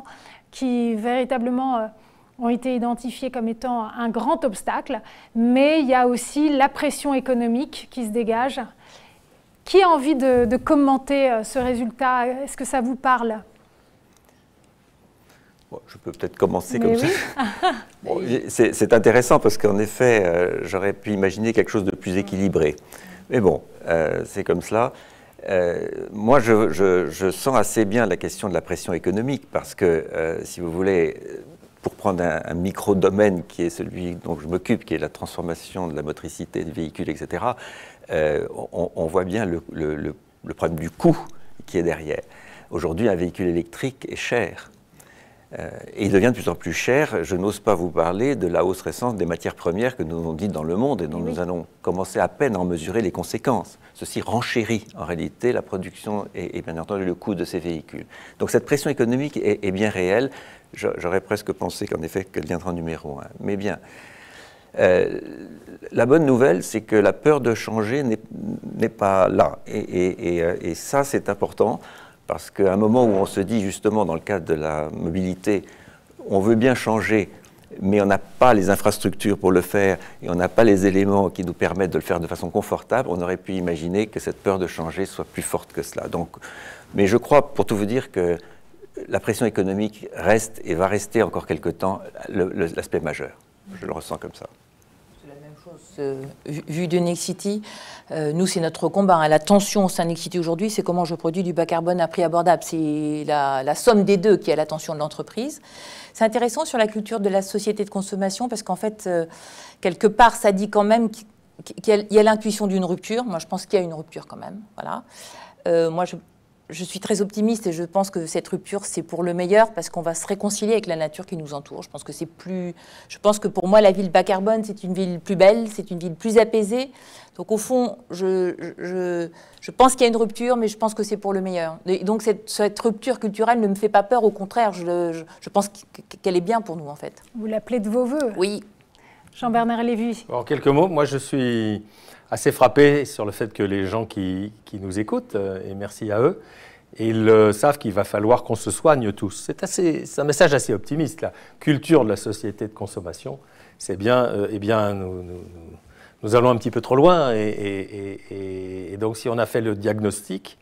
qui véritablement euh, ont été identifiés comme étant un grand obstacle, mais il y a aussi la pression économique qui se dégage. Qui a envie de, de commenter euh, ce résultat Est-ce que ça vous parle je peux peut-être commencer comme ça. c'est intéressant parce qu'en effet, euh, j'aurais pu imaginer quelque chose de plus équilibré. Mais bon, euh, c'est comme cela. Euh, moi, je, sens assez bien la question de la pression économique parce que, si vous voulez, pour prendre un, micro-domaine qui est celui dont je m'occupe, qui est la transformation de la motricité des véhicules, etc., on, voit bien le problème du coût qui est derrière. Aujourd'hui, un véhicule électrique est cher. Euh, et il devient de plus en plus cher. Je n'ose pas vous parler de la hausse récente des matières premières que nous avons dites dans le monde et dont eh nous allons commencer à peine à en mesurer les conséquences. Ceci renchérit en réalité la production et, bien entendu le coût de ces véhicules. Donc cette pression économique est, bien réelle. J'aurais presque pensé qu'en effet qu'elle viendra numéro 1. Mais bien. Euh, la bonne nouvelle, c'est que la peur de changer n'est pas là. Euh, et ça, c'est important. Parce qu'à un moment où on se dit justement dans le cadre de la mobilité, on veut bien changer, mais on n'a pas les infrastructures pour le faire et on n'a pas les éléments qui nous permettent de le faire de façon confortable, on aurait pu imaginer que cette peur de changer soit plus forte que cela. Donc, mais je crois, pour tout vous dire, que la pression économique reste et va rester encore quelque temps l'aspect majeur. Je le ressens comme ça. Euh, vu de Nexity, euh, nous, c'est notre combat. à hein. La tension au sein de Nexity aujourd'hui, c'est comment je produis du bas carbone à prix abordable. C'est la, somme des deux qui est la tension de l'entreprise. C'est intéressant sur la culture de la société de consommation parce qu'en fait, euh, quelque part, ça dit quand même qu'il y a l'intuition d'une rupture. Moi, je pense qu'il y a une rupture quand même. Voilà. moi, je je suis très optimiste et je pense que cette rupture, c'est pour le meilleur parce qu'on va se réconcilier avec la nature qui nous entoure. Je pense que c'est plus. Je pense que pour moi, la ville bas carbone, c'est une ville plus belle, c'est une ville plus apaisée. Donc, au fond, je, je, pense qu'il y a une rupture, mais je pense que c'est pour le meilleur. Et donc, cette, cette, rupture culturelle ne me fait pas peur, au contraire, je, pense qu'elle est bien pour nous, en fait. Vous l'appelez de vos voeux Oui. Jean-Bernard Lévy. En quelques mots, moi, je suis assez frappé sur le fait que les gens qui, qui nous écoutent, euh, et merci à eux, ils euh, savent qu'il va falloir qu'on se soigne tous. C'est, un message assez optimiste, la culture de la société de consommation. C'est bien, euh, eh bien, nous, nous, allons un petit peu trop loin. Et, donc, si on a fait le diagnostic,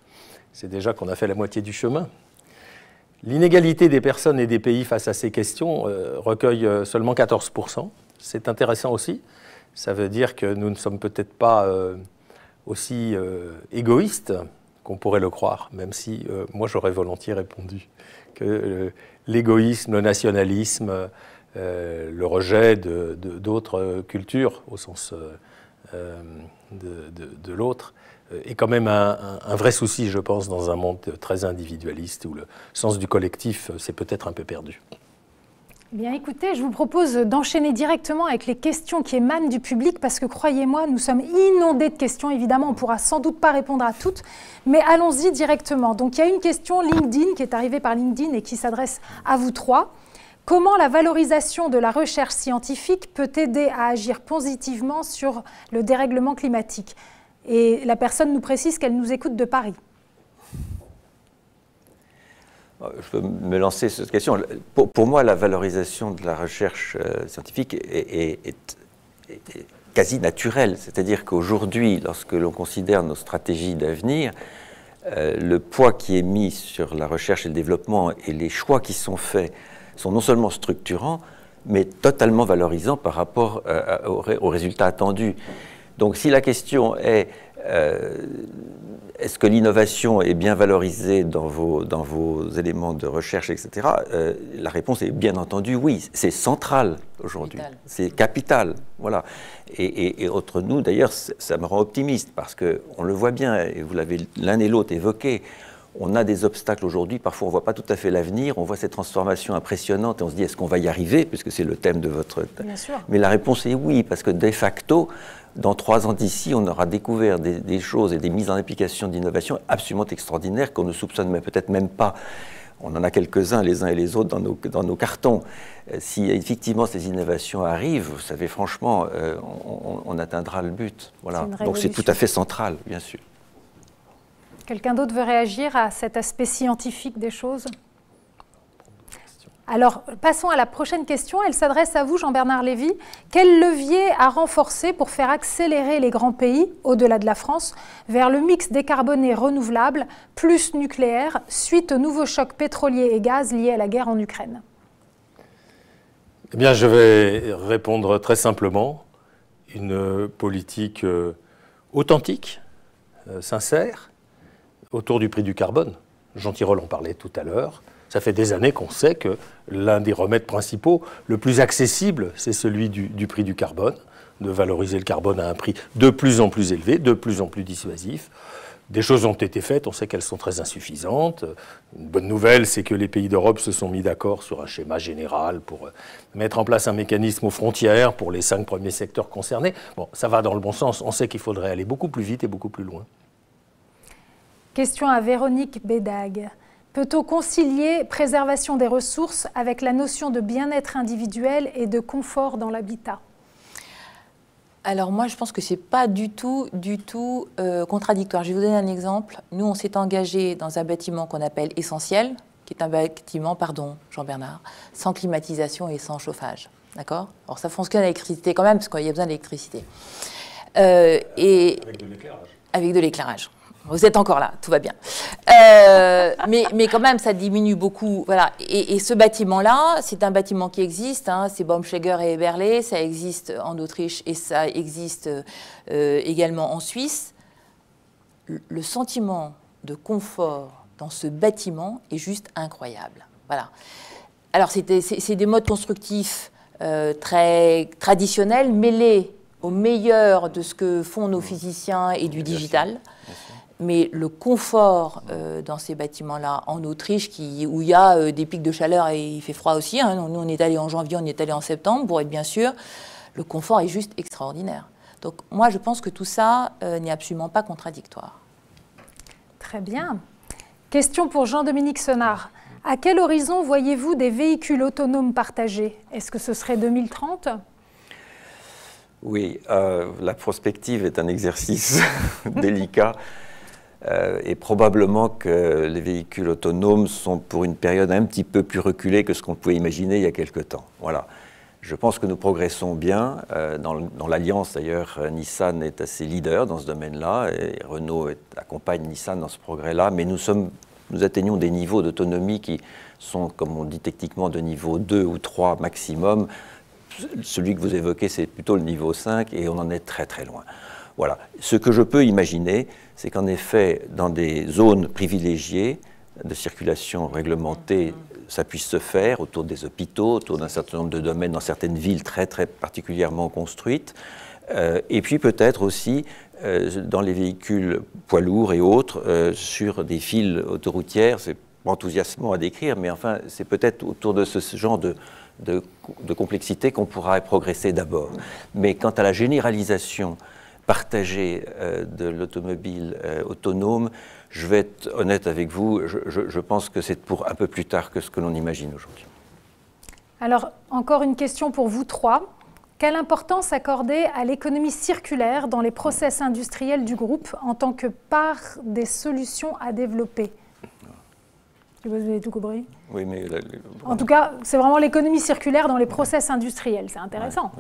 c'est déjà qu'on a fait la moitié du chemin. L'inégalité des personnes et des pays face à ces questions recueille seulement 14%. C'est intéressant aussi ça veut dire que nous ne sommes peut-être pas euh, aussi euh, égoïstes qu'on pourrait le croire, même si euh, moi j'aurais volontiers répondu que l'égoïsme, le nationalisme, le rejet d'autres cultures au sens de, l'autre est quand même un, un, vrai souci, je pense, dans un monde très individualiste où le sens du collectif s'est peut-être un peu perdu. Bien écoutez, je vous propose d'enchaîner directement avec les questions qui émanent du public parce que croyez-moi, nous sommes inondés de questions. Évidemment, on pourra sans doute pas répondre à toutes, mais allons-y directement. Donc il y a une question LinkedIn qui est arrivée par LinkedIn et qui s'adresse à vous trois. Comment la valorisation de la recherche scientifique peut aider à agir positivement sur le dérèglement climatique Et la personne nous précise qu'elle nous écoute de Paris. Euh, je peux me lancer sur cette question. Pour, moi, la valorisation de la recherche euh, scientifique est, quasi naturelle. C'est-à-dire qu'aujourd'hui, lorsque l'on considère nos stratégies d'avenir, euh, le poids qui est mis sur la recherche et le développement et les choix qui sont faits sont non seulement structurants, mais totalement valorisants par rapport aux résultats attendus. Donc si la question est euh, est-ce que l'innovation est bien valorisée dans vos, dans vos éléments de recherche, etc. Euh, la réponse est bien entendu oui. C'est central aujourd'hui. C'est capital. Voilà. Et, et entre nous, d'ailleurs, ça me rend optimiste parce qu'on le voit bien, et vous l'avez l'un et l'autre évoqué, on a des obstacles aujourd'hui, parfois on ne voit pas tout à fait l'avenir, on voit cette transformation impressionnante et on se dit est-ce qu'on va y arriver, puisque c'est le thème de votre... Bien sûr. Mais la réponse est oui, parce que de facto, dans trois ans d'ici, on aura découvert des, choses et des mises en application d'innovations absolument extraordinaires qu'on ne soupçonne peut-être même pas. On en a quelques-uns les uns et les autres dans nos, cartons. Euh, si effectivement ces innovations arrivent, vous savez, franchement, euh, on, on, atteindra le but. Voilà. Donc c'est tout à fait central, bien sûr. Quelqu'un d'autre veut réagir à cet aspect scientifique des choses alors, passons à la prochaine question. Elle s'adresse à vous, Jean-Bernard Lévy. Quel levier à renforcé pour faire accélérer les grands pays, au-delà de la France, vers le mix décarboné renouvelable plus nucléaire suite au nouveaux chocs pétroliers et gaz lié à la guerre en Ukraine Eh bien, je vais répondre très simplement. Une politique euh, authentique, euh, sincère, autour du prix du carbone. Jean Tirole en parlait tout à l'heure. Ça fait des années qu'on sait que l'un des remèdes principaux, le plus accessible, c'est celui du, prix du carbone, de valoriser le carbone à un prix de plus en plus élevé, de plus en plus dissuasif. Des choses ont été faites, on sait qu'elles sont très insuffisantes. Une bonne nouvelle, c'est que les pays d'Europe se sont mis d'accord sur un schéma général pour euh, mettre en place un mécanisme aux frontières pour les cinq premiers secteurs concernés. Bon, ça va dans le bon sens, on sait qu'il faudrait aller beaucoup plus vite et beaucoup plus loin. Question à Véronique Bédag. Peut-on concilier préservation des ressources avec la notion de bien-être individuel et de confort dans l'habitat alors moi, je pense que ce n'est pas du tout, du tout euh, contradictoire. Je vais vous donner un exemple. Nous, on s'est engagé dans un bâtiment qu'on appelle essentiel, qui est un bâtiment, pardon, Jean-Bernard, sans climatisation et sans chauffage. D'accord Alors ça fonctionne à l'électricité quand même, parce qu'il y a besoin d'électricité. Euh, et avec de l'éclairage. Avec de l'éclairage. Vous êtes encore là, tout va bien. Euh, mais, mais, quand même, ça diminue beaucoup. Voilà. Et, ce bâtiment-là, c'est un bâtiment qui existe. Hein. c'est Baumschäger et Eberle. Ça existe en Autriche et ça existe euh, également en Suisse. Le, sentiment de confort dans ce bâtiment est juste incroyable. Voilà. Alors, c'est des, modes constructifs euh, très traditionnels, mêlés au meilleur de ce que font nos mmh. physiciens et du digital mais le confort euh, dans ces bâtiments-là, en Autriche, où il y a euh, des pics de chaleur et il fait froid aussi, hein, nous on est allé en janvier, on est allé en septembre, pour être bien sûr, le confort est juste extraordinaire. Donc moi je pense que tout ça euh, n'est absolument pas contradictoire. Très bien. Question pour Jean-Dominique Senard. À quel horizon voyez-vous des véhicules autonomes partagés Est-ce que ce serait 2030 Oui, la prospective est un exercice délicat. Euh, et probablement que les véhicules autonomes sont pour une période un petit peu plus reculée que ce qu'on pouvait imaginer il y a quelque temps. Voilà. Je pense que nous progressons bien. Euh, dans, l'Alliance, d'ailleurs, euh, Nissan est assez leader dans ce domaine-là. Et Renault accompagne Nissan dans ce progrès-là. Mais nous, nous atteignons des niveaux d'autonomie qui sont, comme on dit techniquement, de niveau 2 ou 3 maximum. Celui que vous évoquez, c'est plutôt le niveau 5 et on en est très très loin. Voilà. Ce que je peux imaginer, c'est qu'en effet, dans des zones privilégiées de circulation réglementée, ça puisse se faire autour des hôpitaux, autour d'un certain nombre de domaines dans certaines villes très, très particulièrement construites. Euh, et puis peut-être aussi euh, dans les véhicules poids lourds et autres, euh, sur des files autoroutières, c'est enthousiasmant à décrire, mais enfin, c'est peut-être autour de ce, genre de complexité qu'on pourra progresser d'abord. Mais quant à la généralisation partagé euh, de l'automobile euh, autonome, je vais être honnête avec vous, je, pense que c'est pour un peu plus tard que ce que l'on imagine aujourd'hui. Alors, encore une question pour vous trois. Quelle importance accorder à l'économie circulaire dans les process industriels du groupe en tant que part des solutions à développer vous avez tout compris Oui, mais. en tout cas, c'est vraiment l'économie circulaire dans les process industriels. C'est intéressant.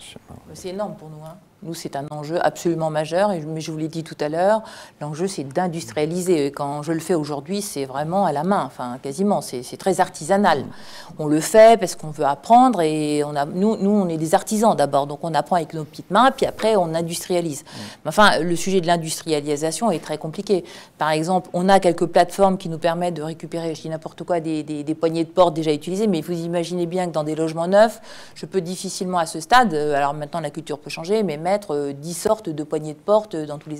c'est énorme pour nous. Hein. Nous, c'est un enjeu absolument majeur, mais je vous l'ai dit tout à l'heure, l'enjeu, c'est d'industrialiser. Quand je le fais aujourd'hui, c'est vraiment à la main, enfin, quasiment, c'est très artisanal. On le fait parce qu'on veut apprendre, et on a, nous, nous, on est des artisans d'abord, donc on apprend avec nos petites mains, puis après, on industrialise. Mm. enfin, le sujet de l'industrialisation est très compliqué. Par exemple, on a quelques plateformes qui nous permettent de récupérer, je dis n'importe quoi, des, poignées de porte déjà utilisées, mais vous imaginez bien que dans des logements neufs, je peux difficilement à ce stade, euh, alors maintenant la culture peut changer, mais même euh, dix 10 sortes de poignées de porte euh, dans tous les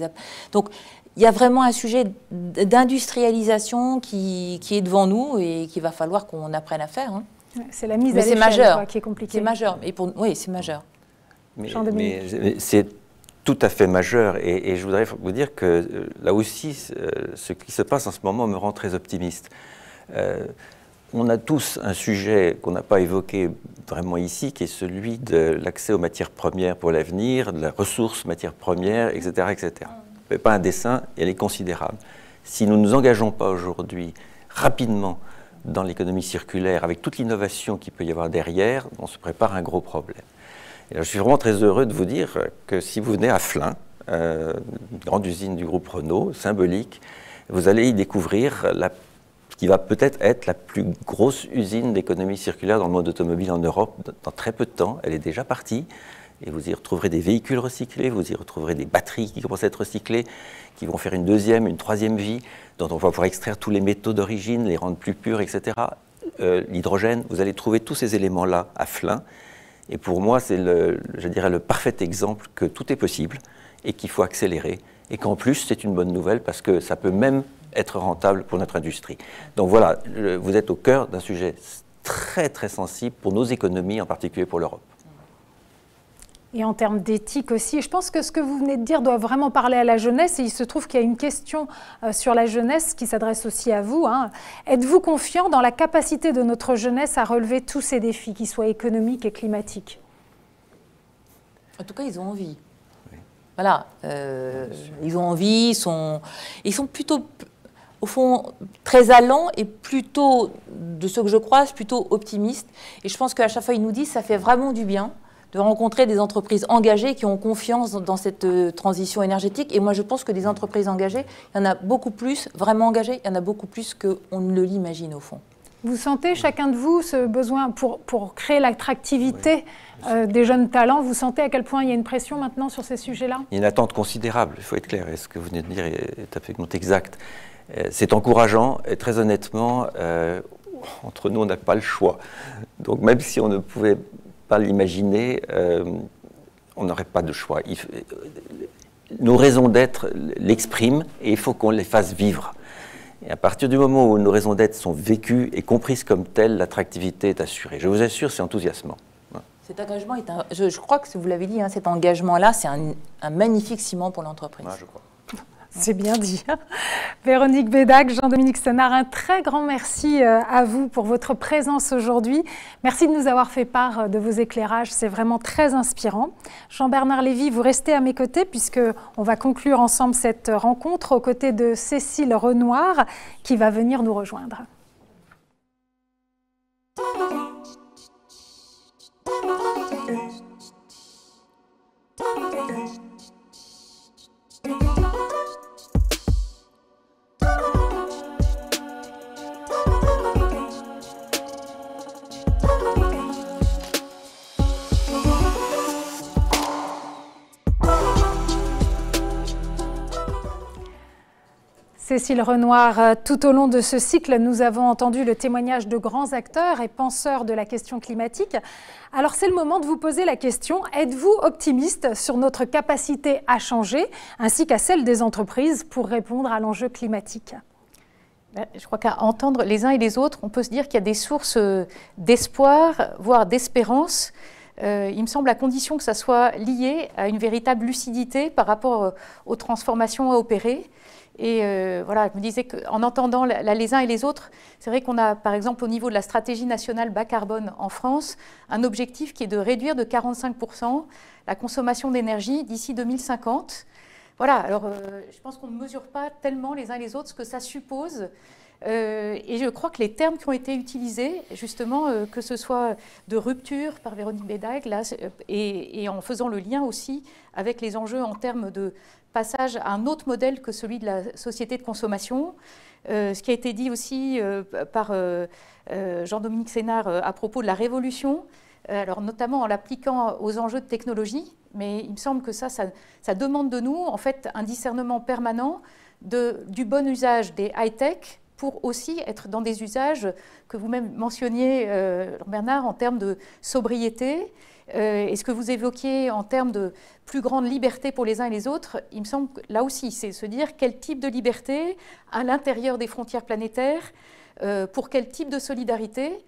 Donc il y a vraiment un sujet d'industrialisation qui, est devant nous et qu'il va falloir qu'on apprenne à faire. Hein. C'est la mise à l'échelle qui est compliquée. C'est majeur. pour, oui, c'est majeur. Mais, c'est tout à fait majeur. Et, je voudrais vous dire que euh, là aussi, ce qui se passe en ce moment me rend très optimiste on a tous un sujet qu'on n'a pas évoqué vraiment ici, qui est celui de l'accès aux matières premières pour l'avenir, de la ressource matières premières, etc. etc. Mais pas un dessin, elle est considérable. Si nous ne nous engageons pas aujourd'hui rapidement dans l'économie circulaire, avec toute l'innovation qu'il peut y avoir derrière, on se prépare à un gros problème. je suis vraiment très heureux de vous dire que si vous venez à Flins, euh, grande usine du groupe Renault, symbolique, vous allez y découvrir la qui va peut-être être la plus grosse usine d'économie circulaire dans le monde automobile en Europe dans très peu de temps. Elle est déjà partie. Et vous y retrouverez des véhicules recyclés, vous y retrouverez des batteries qui commencent à être recyclées, qui vont faire une deuxième, une troisième vie, dont on va pouvoir extraire tous les métaux d'origine, les rendre plus purs, etc. Euh, l'hydrogène, vous allez trouver tous ces éléments-là à flin Et pour moi, c'est je dirais, le parfait exemple que tout est possible et qu'il faut accélérer. Et qu'en plus, c'est une bonne nouvelle parce que ça peut même être rentable pour notre industrie. Donc voilà, vous êtes au cœur d'un sujet très très sensible pour nos économies, en particulier pour l'Europe. Et en termes d'éthique aussi, je pense que ce que vous venez de dire doit vraiment parler à la jeunesse. Et il se trouve qu'il y a une question euh, sur la jeunesse qui s'adresse aussi à vous. Hein. Êtes-vous confiant dans la capacité de notre jeunesse à relever tous ces défis, qu'ils soient économiques et climatiques En tout cas, ils ont envie. Voilà, euh, ils ont envie, sont, ils sont plutôt au fond, très allant et plutôt, de ce que je croise, plutôt optimiste. Et je pense qu'à chaque fois, ils nous disent, ça fait vraiment du bien de rencontrer des entreprises engagées qui ont confiance dans cette euh, transition énergétique. Et moi, je pense que des entreprises engagées, il y en a beaucoup plus, vraiment engagées, il y en a beaucoup plus qu'on ne l'imagine au fond. Vous sentez chacun de vous ce besoin pour, pour créer l'attractivité euh, des jeunes talents Vous sentez à quel point il y a une pression maintenant sur ces sujets-là Il y a une attente considérable, il faut être clair, et ce que vous venez de dire est, absolument exact. Euh, c'est encourageant et très honnêtement, euh, entre nous, on n'a pas le choix. Donc même si on ne pouvait pas l'imaginer, euh, on n'aurait pas de choix. nos raisons d'être l'expriment et il faut qu'on les fasse vivre. Et à partir du moment où nos raisons d'être sont vécues et comprises comme telles, l'attractivité est assurée. Je vous assure, c'est enthousiasmant. Cet engagement est un, je, crois que vous l'avez dit, hein, cet engagement-là, c'est un, magnifique ciment pour l'entreprise. je crois. C'est bien dit. Véronique Bédac, Jean-Dominique Senard, un très grand merci euh, à vous pour votre présence aujourd'hui. Merci de nous avoir fait part euh, de vos éclairages, c'est vraiment très inspirant. Jean-Bernard Lévy, vous restez à mes côtés puisque on va conclure ensemble cette rencontre aux côtés de Cécile Renoir qui va venir nous rejoindre. Cécile Renoir, euh, tout au long de ce cycle, nous avons entendu le témoignage de grands acteurs et penseurs de la question climatique. Alors c'est le moment de vous poser la question, êtes-vous optimiste sur notre capacité à changer, ainsi qu'à celle des entreprises, pour répondre à l'enjeu climatique ben, je crois qu'à entendre les uns et les autres, on peut se dire qu'il y a des sources euh, d'espoir, voire d'espérance, euh, il me semble à condition que ça soit lié à une véritable lucidité par rapport aux transformations à opérer. Et euh, voilà, je me disais qu'en entendant les uns et les autres, c'est vrai qu'on a, par exemple, au niveau de la stratégie nationale bas carbone en France, un objectif qui est de réduire de 45% la consommation d'énergie d'ici 2050. Voilà, alors euh, je pense qu'on ne mesure pas tellement les uns et les autres ce que ça suppose. Euh, et je crois que les termes qui ont été utilisés, justement, que ce soit de rupture par Véronique Bédag, là, et, en faisant le lien aussi avec les enjeux en termes de passage à un autre modèle que celui de la société de consommation. Euh, ce qui a été dit aussi euh, par euh, Jean-Dominique Sénard à propos de la révolution, alors notamment en l'appliquant aux enjeux de technologie, mais il me semble que ça, ça, demande de nous en fait un discernement permanent du bon usage des high-tech pour aussi être dans des usages que vous-même mentionniez, Bernard, en termes de sobriété, euh, et ce que vous évoquiez en termes de plus grande liberté pour les uns et les autres, il me semble que là aussi, c'est se dire quel type de liberté à l'intérieur des frontières planétaires, euh, pour quel type de solidarité.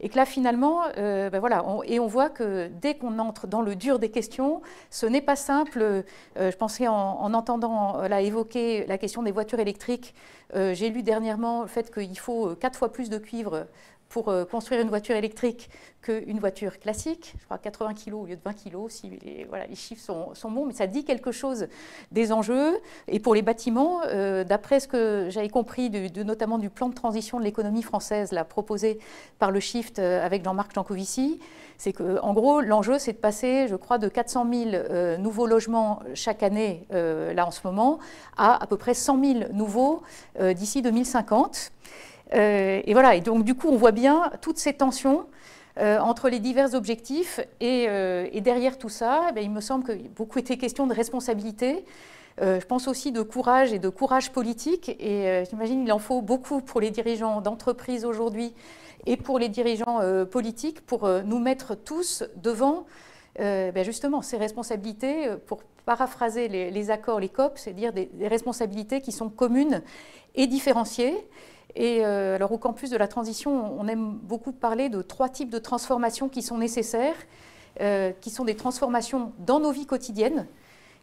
Et que là, finalement, euh, ben voilà, on, et on voit que dès qu'on entre dans le dur des questions, ce n'est pas simple. je pensais en, entendant évoquer la question des voitures électriques, j'ai lu dernièrement le fait qu'il faut quatre fois plus de cuivre pour euh, construire une voiture électrique qu'une voiture classique, je crois 80 kg au lieu de 20 kg, si les, voilà, les chiffres sont, bons, mais ça dit quelque chose des enjeux. Et pour les bâtiments, euh, d'après ce que j'avais compris, de, notamment du plan de transition de l'économie française la proposé par le Shift euh, avec Jean-Marc Jancovici, c'est que en gros, l'enjeu, c'est de passer, je crois, de 400 000 nouveaux logements chaque année, là en ce moment, à à peu près 100 000 nouveaux d'ici 2050. Euh, et voilà, et donc du coup, on voit bien toutes ces tensions euh, entre les divers objectifs. Et, euh, derrière tout ça, eh il me semble que beaucoup était question de responsabilité. je pense aussi de courage et de courage politique. Et j'imagine qu'il en faut beaucoup pour les dirigeants d'entreprise aujourd'hui et pour les dirigeants politiques pour nous mettre tous devant ben, justement ces responsabilités. Pour paraphraser les, accords, les COP, c'est à dire des responsabilités qui sont communes et différenciées. Et euh, alors au campus de la transition, on aime beaucoup parler de trois types de transformations qui sont nécessaires, euh, qui sont des transformations dans nos vies quotidiennes.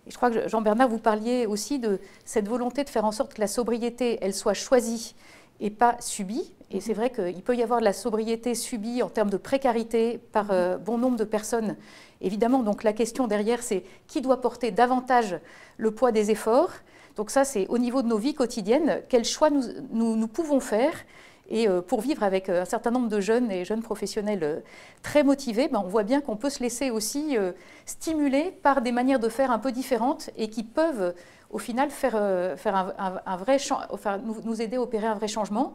je crois que Jean-Bernard, vous parliez aussi de cette volonté de faire en sorte que la sobriété, elle soit choisie et pas subie. Et c'est vrai qu'il peut y avoir de la sobriété subie en termes de précarité par euh, bon nombre de personnes. Évidemment, donc la question derrière, c'est qui doit porter davantage le poids des efforts donc ça, c'est au niveau de nos vies quotidiennes, quels choix nous, pouvons faire. Et euh, pour vivre avec euh, un certain nombre de jeunes et jeunes professionnels euh, très motivés, ben, on voit bien qu'on peut se laisser aussi stimuler par des manières de faire un peu différentes et qui peuvent au final faire, nous, aider à opérer un vrai changement.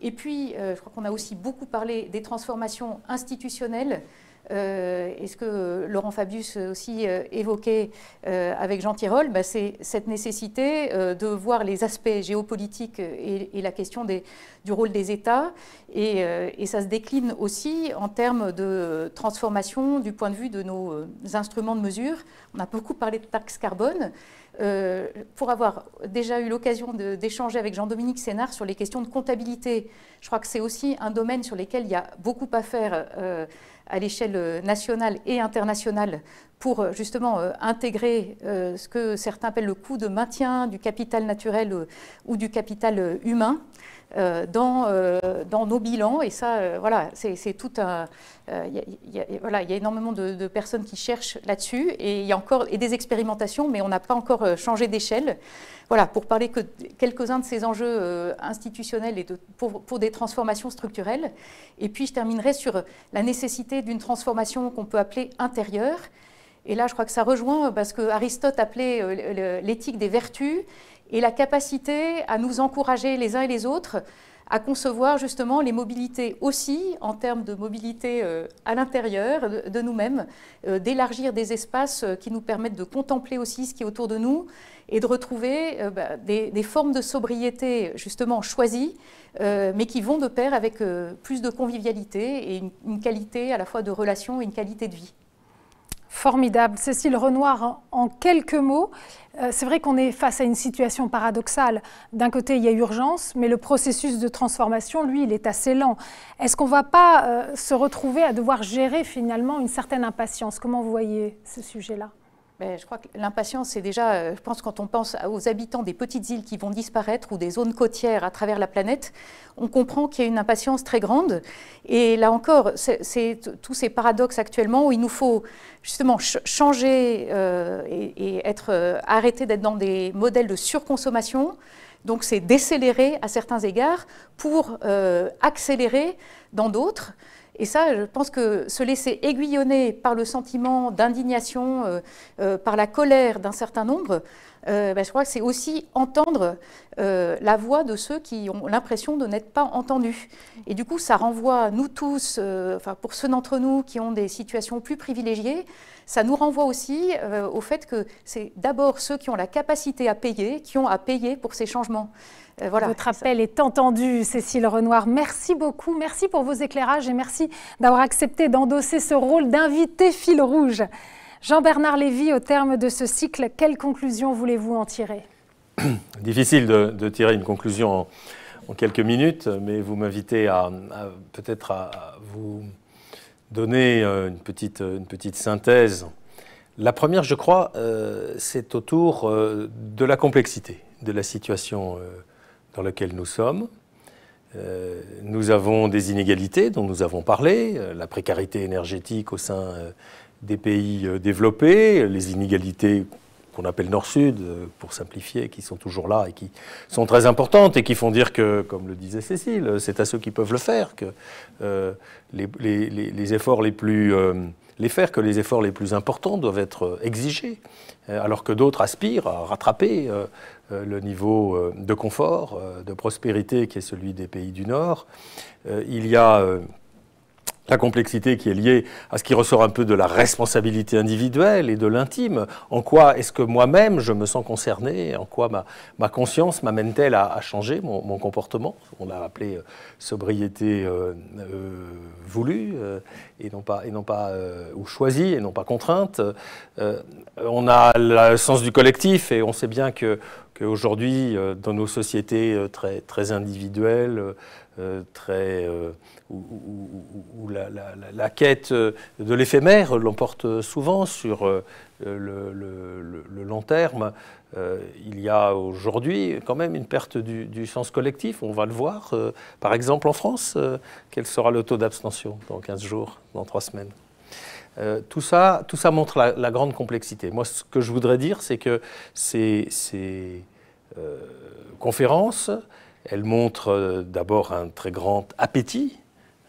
Et puis, je crois qu'on a aussi beaucoup parlé des transformations institutionnelles et euh, ce que euh, Laurent Fabius euh, aussi évoquait avec Jean Tirole, bah, c'est cette nécessité de voir les aspects géopolitiques et, la question des, du rôle des États. Et, ça se décline aussi en termes de transformation du point de vue de nos instruments de mesure. On a beaucoup parlé de taxe carbone. pour avoir déjà eu l'occasion d'échanger avec Jean-Dominique Sénard sur les questions de comptabilité, je crois que c'est aussi un domaine sur lequel il y a beaucoup à faire à l'échelle euh, nationale et internationale pour euh, justement euh, intégrer ce que certains appellent le coût de maintien du capital naturel ou du capital humain euh, dans, euh, dans nos bilans. Et ça, euh, voilà, c'est tout un. voilà, il y a énormément de, personnes qui cherchent là-dessus et il y a encore et des expérimentations, mais on n'a pas encore changé d'échelle. Voilà, pour parler que quelques-uns de ces enjeux institutionnels et pour, pour, des transformations structurelles. Et puis je terminerai sur la nécessité d'une transformation qu'on peut appeler intérieure. Et là, je crois que ça rejoint parce que Aristote appelait l'éthique des vertus et la capacité à nous encourager les uns et les autres à concevoir justement les mobilités aussi en termes de mobilité euh, à l'intérieur de nous-mêmes, euh, d'élargir des espaces euh, qui nous permettent de contempler aussi ce qui est autour de nous et de retrouver bah, des, formes de sobriété justement choisies, mais qui vont de pair avec plus de convivialité et une qualité à la fois de relation et une qualité de vie. Formidable. Cécile Renoir, en quelques mots, euh, c'est vrai qu'on est face à une situation paradoxale. D'un côté, il y a urgence, mais le processus de transformation, lui, il est assez lent. Est-ce qu'on ne va pas euh, se retrouver à devoir gérer finalement une certaine impatience Comment vous voyez ce sujet-là je crois que l'impatience, c'est déjà, euh, je pense, quand on pense aux habitants des petites îles qui vont disparaître ou des zones côtières à travers la planète, on comprend qu'il y a une impatience très grande. Et là encore, c'est tous ces paradoxes actuellement où il nous faut justement changer euh, et, être euh, arrêté d'être dans des modèles de surconsommation. Donc c'est décélérer à certains égards pour accélérer dans d'autres. Et ça, je pense que se laisser aiguillonner par le sentiment d'indignation, euh, euh, par la colère d'un certain nombre, euh, ben, je crois que c'est aussi entendre la voix de ceux qui ont l'impression de n'être pas entendus. Et du coup, ça renvoie, nous tous, pour ceux d'entre nous qui ont des situations plus privilégiées, ça nous renvoie aussi au fait que c'est d'abord ceux qui ont la capacité à payer, qui ont à payer pour ces changements. Euh, voilà, Votre appel est entendu, Cécile Renoir. Merci beaucoup. Merci pour vos éclairages et merci d'avoir accepté d'endosser ce rôle d'invité fil rouge. Jean-Bernard Lévy, au terme de ce cycle, quelles conclusions voulez-vous en tirer Difficile de, tirer une conclusion en, quelques minutes, mais vous m'invitez à, peut-être à, vous donner euh, euh, une petite, synthèse. La première, je crois, c'est autour de la complexité de la situation dans lequel nous sommes. Euh, nous avons des inégalités dont nous avons parlé, euh, la précarité énergétique au sein euh, des pays développés, les inégalités qu'on appelle Nord-Sud, euh, pour simplifier, qui sont toujours là et qui sont très importantes et qui font dire que, comme le disait Cécile, c'est à ceux qui peuvent le faire que euh, les, efforts les plus... Euh, les faire que les efforts les plus importants doivent être exigés, alors que d'autres aspirent à rattraper le niveau de confort, de prospérité qui est celui des pays du Nord. Il y a la complexité qui est liée à ce qui ressort un peu de la responsabilité individuelle et de l'intime. En quoi est-ce que moi-même je me sens concerné En quoi ma, conscience m'amène-t-elle à, changer mon, comportement On l'a appelé euh, sobriété euh, euh, voulue et non pas, ou choisie et non pas contrainte. on a le sens du collectif et on sait bien que qu'aujourd'hui, dans nos sociétés très, très individuelles, très où, la, quête de l'éphémère l'emporte souvent sur euh, le, long terme. Euh, il y a aujourd'hui quand même une perte du, sens collectif. On va le voir, euh, par exemple en France, quel sera le taux d'abstention dans 15 jours, dans 3 semaines. tout, ça, tout ça montre la, grande complexité. Moi, ce que je voudrais dire, c'est que ces, ces conférences, elles montrent d'abord un très grand appétit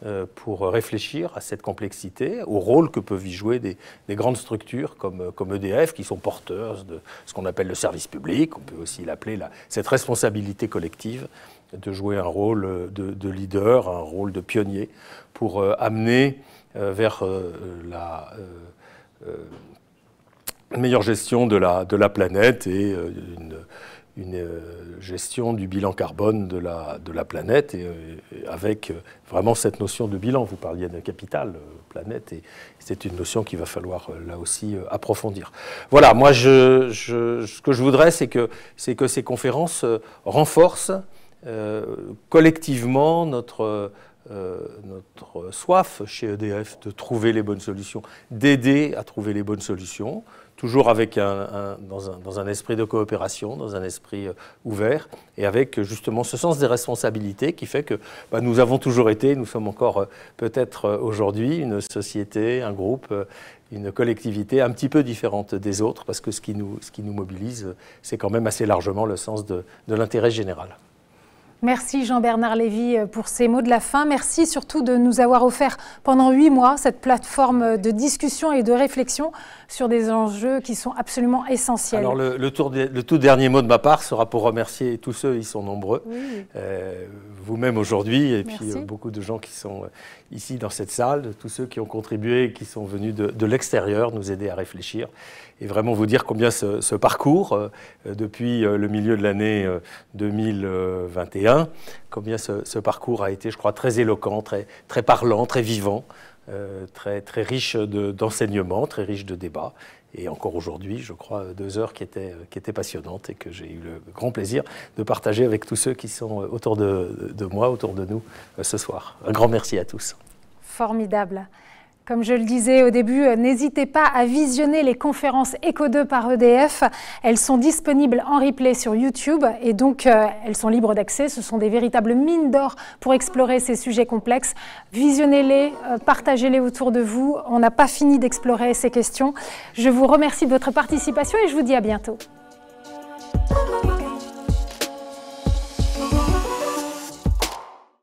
euh, pour réfléchir à cette complexité, au rôle que peuvent y jouer des, grandes structures comme, euh, comme, EDF, qui sont porteuses de ce qu'on appelle le service public, on peut aussi l'appeler cette responsabilité collective de jouer un rôle de, leader, un rôle de pionnier, pour euh, amener vers la meilleure gestion de la, de la planète et une une euh, gestion du bilan carbone de la, de planète, et, euh, avec euh, vraiment cette notion de bilan. Vous parliez de capital, planète, et c'est une notion qu'il va falloir là aussi approfondir. Voilà, moi, je, ce que je voudrais, c'est que, ces conférences renforcent collectivement notre... notre soif chez EDF de trouver les bonnes solutions, d'aider à trouver les bonnes solutions, toujours avec un, dans, un, esprit de coopération, dans un esprit euh, ouvert, et avec euh, justement ce sens des responsabilités qui fait que bah, nous avons toujours été, nous sommes encore euh, peut-être aujourd'hui une société, un groupe, une collectivité un petit peu différente des autres, parce que ce qui nous, mobilise, c'est quand même assez largement le sens de l'intérêt général. Merci Jean-Bernard Lévy euh, pour ces mots de la fin. Merci surtout de nous avoir offert pendant huit mois cette plateforme de discussion et de réflexion sur des enjeux qui sont absolument essentiels. Alors le, tour le tout dernier mot de ma part sera pour remercier tous ceux, ils sont nombreux, euh, vous-même aujourd'hui et puis euh, beaucoup de gens qui sont, ici dans cette salle, tous ceux qui ont contribué, et qui sont venus de, l'extérieur nous aider à réfléchir et vraiment vous dire combien ce, parcours, euh, depuis euh, le milieu de l'année 2021, euh, combien ce, parcours a été, je crois, très éloquent, très, parlant, très vivant, très, riche d'enseignements, très riche de débats et encore aujourd'hui, je crois, deux heures qui étaient, passionnantes et que j'ai eu le grand plaisir de partager avec tous ceux qui sont autour de, de moi, autour de nous euh, ce soir. Un grand merci à tous. Formidable. Comme je le disais au début, euh, n'hésitez pas à visionner les conférences ECO2 par EDF. Elles sont disponibles en replay sur YouTube et donc euh, elles sont libres d'accès. Ce sont des véritables mines d'or pour explorer ces sujets complexes. Visionnez-les, euh, partagez-les autour de vous. On n'a pas fini d'explorer ces questions. Je vous remercie de votre participation et je vous dis à bientôt.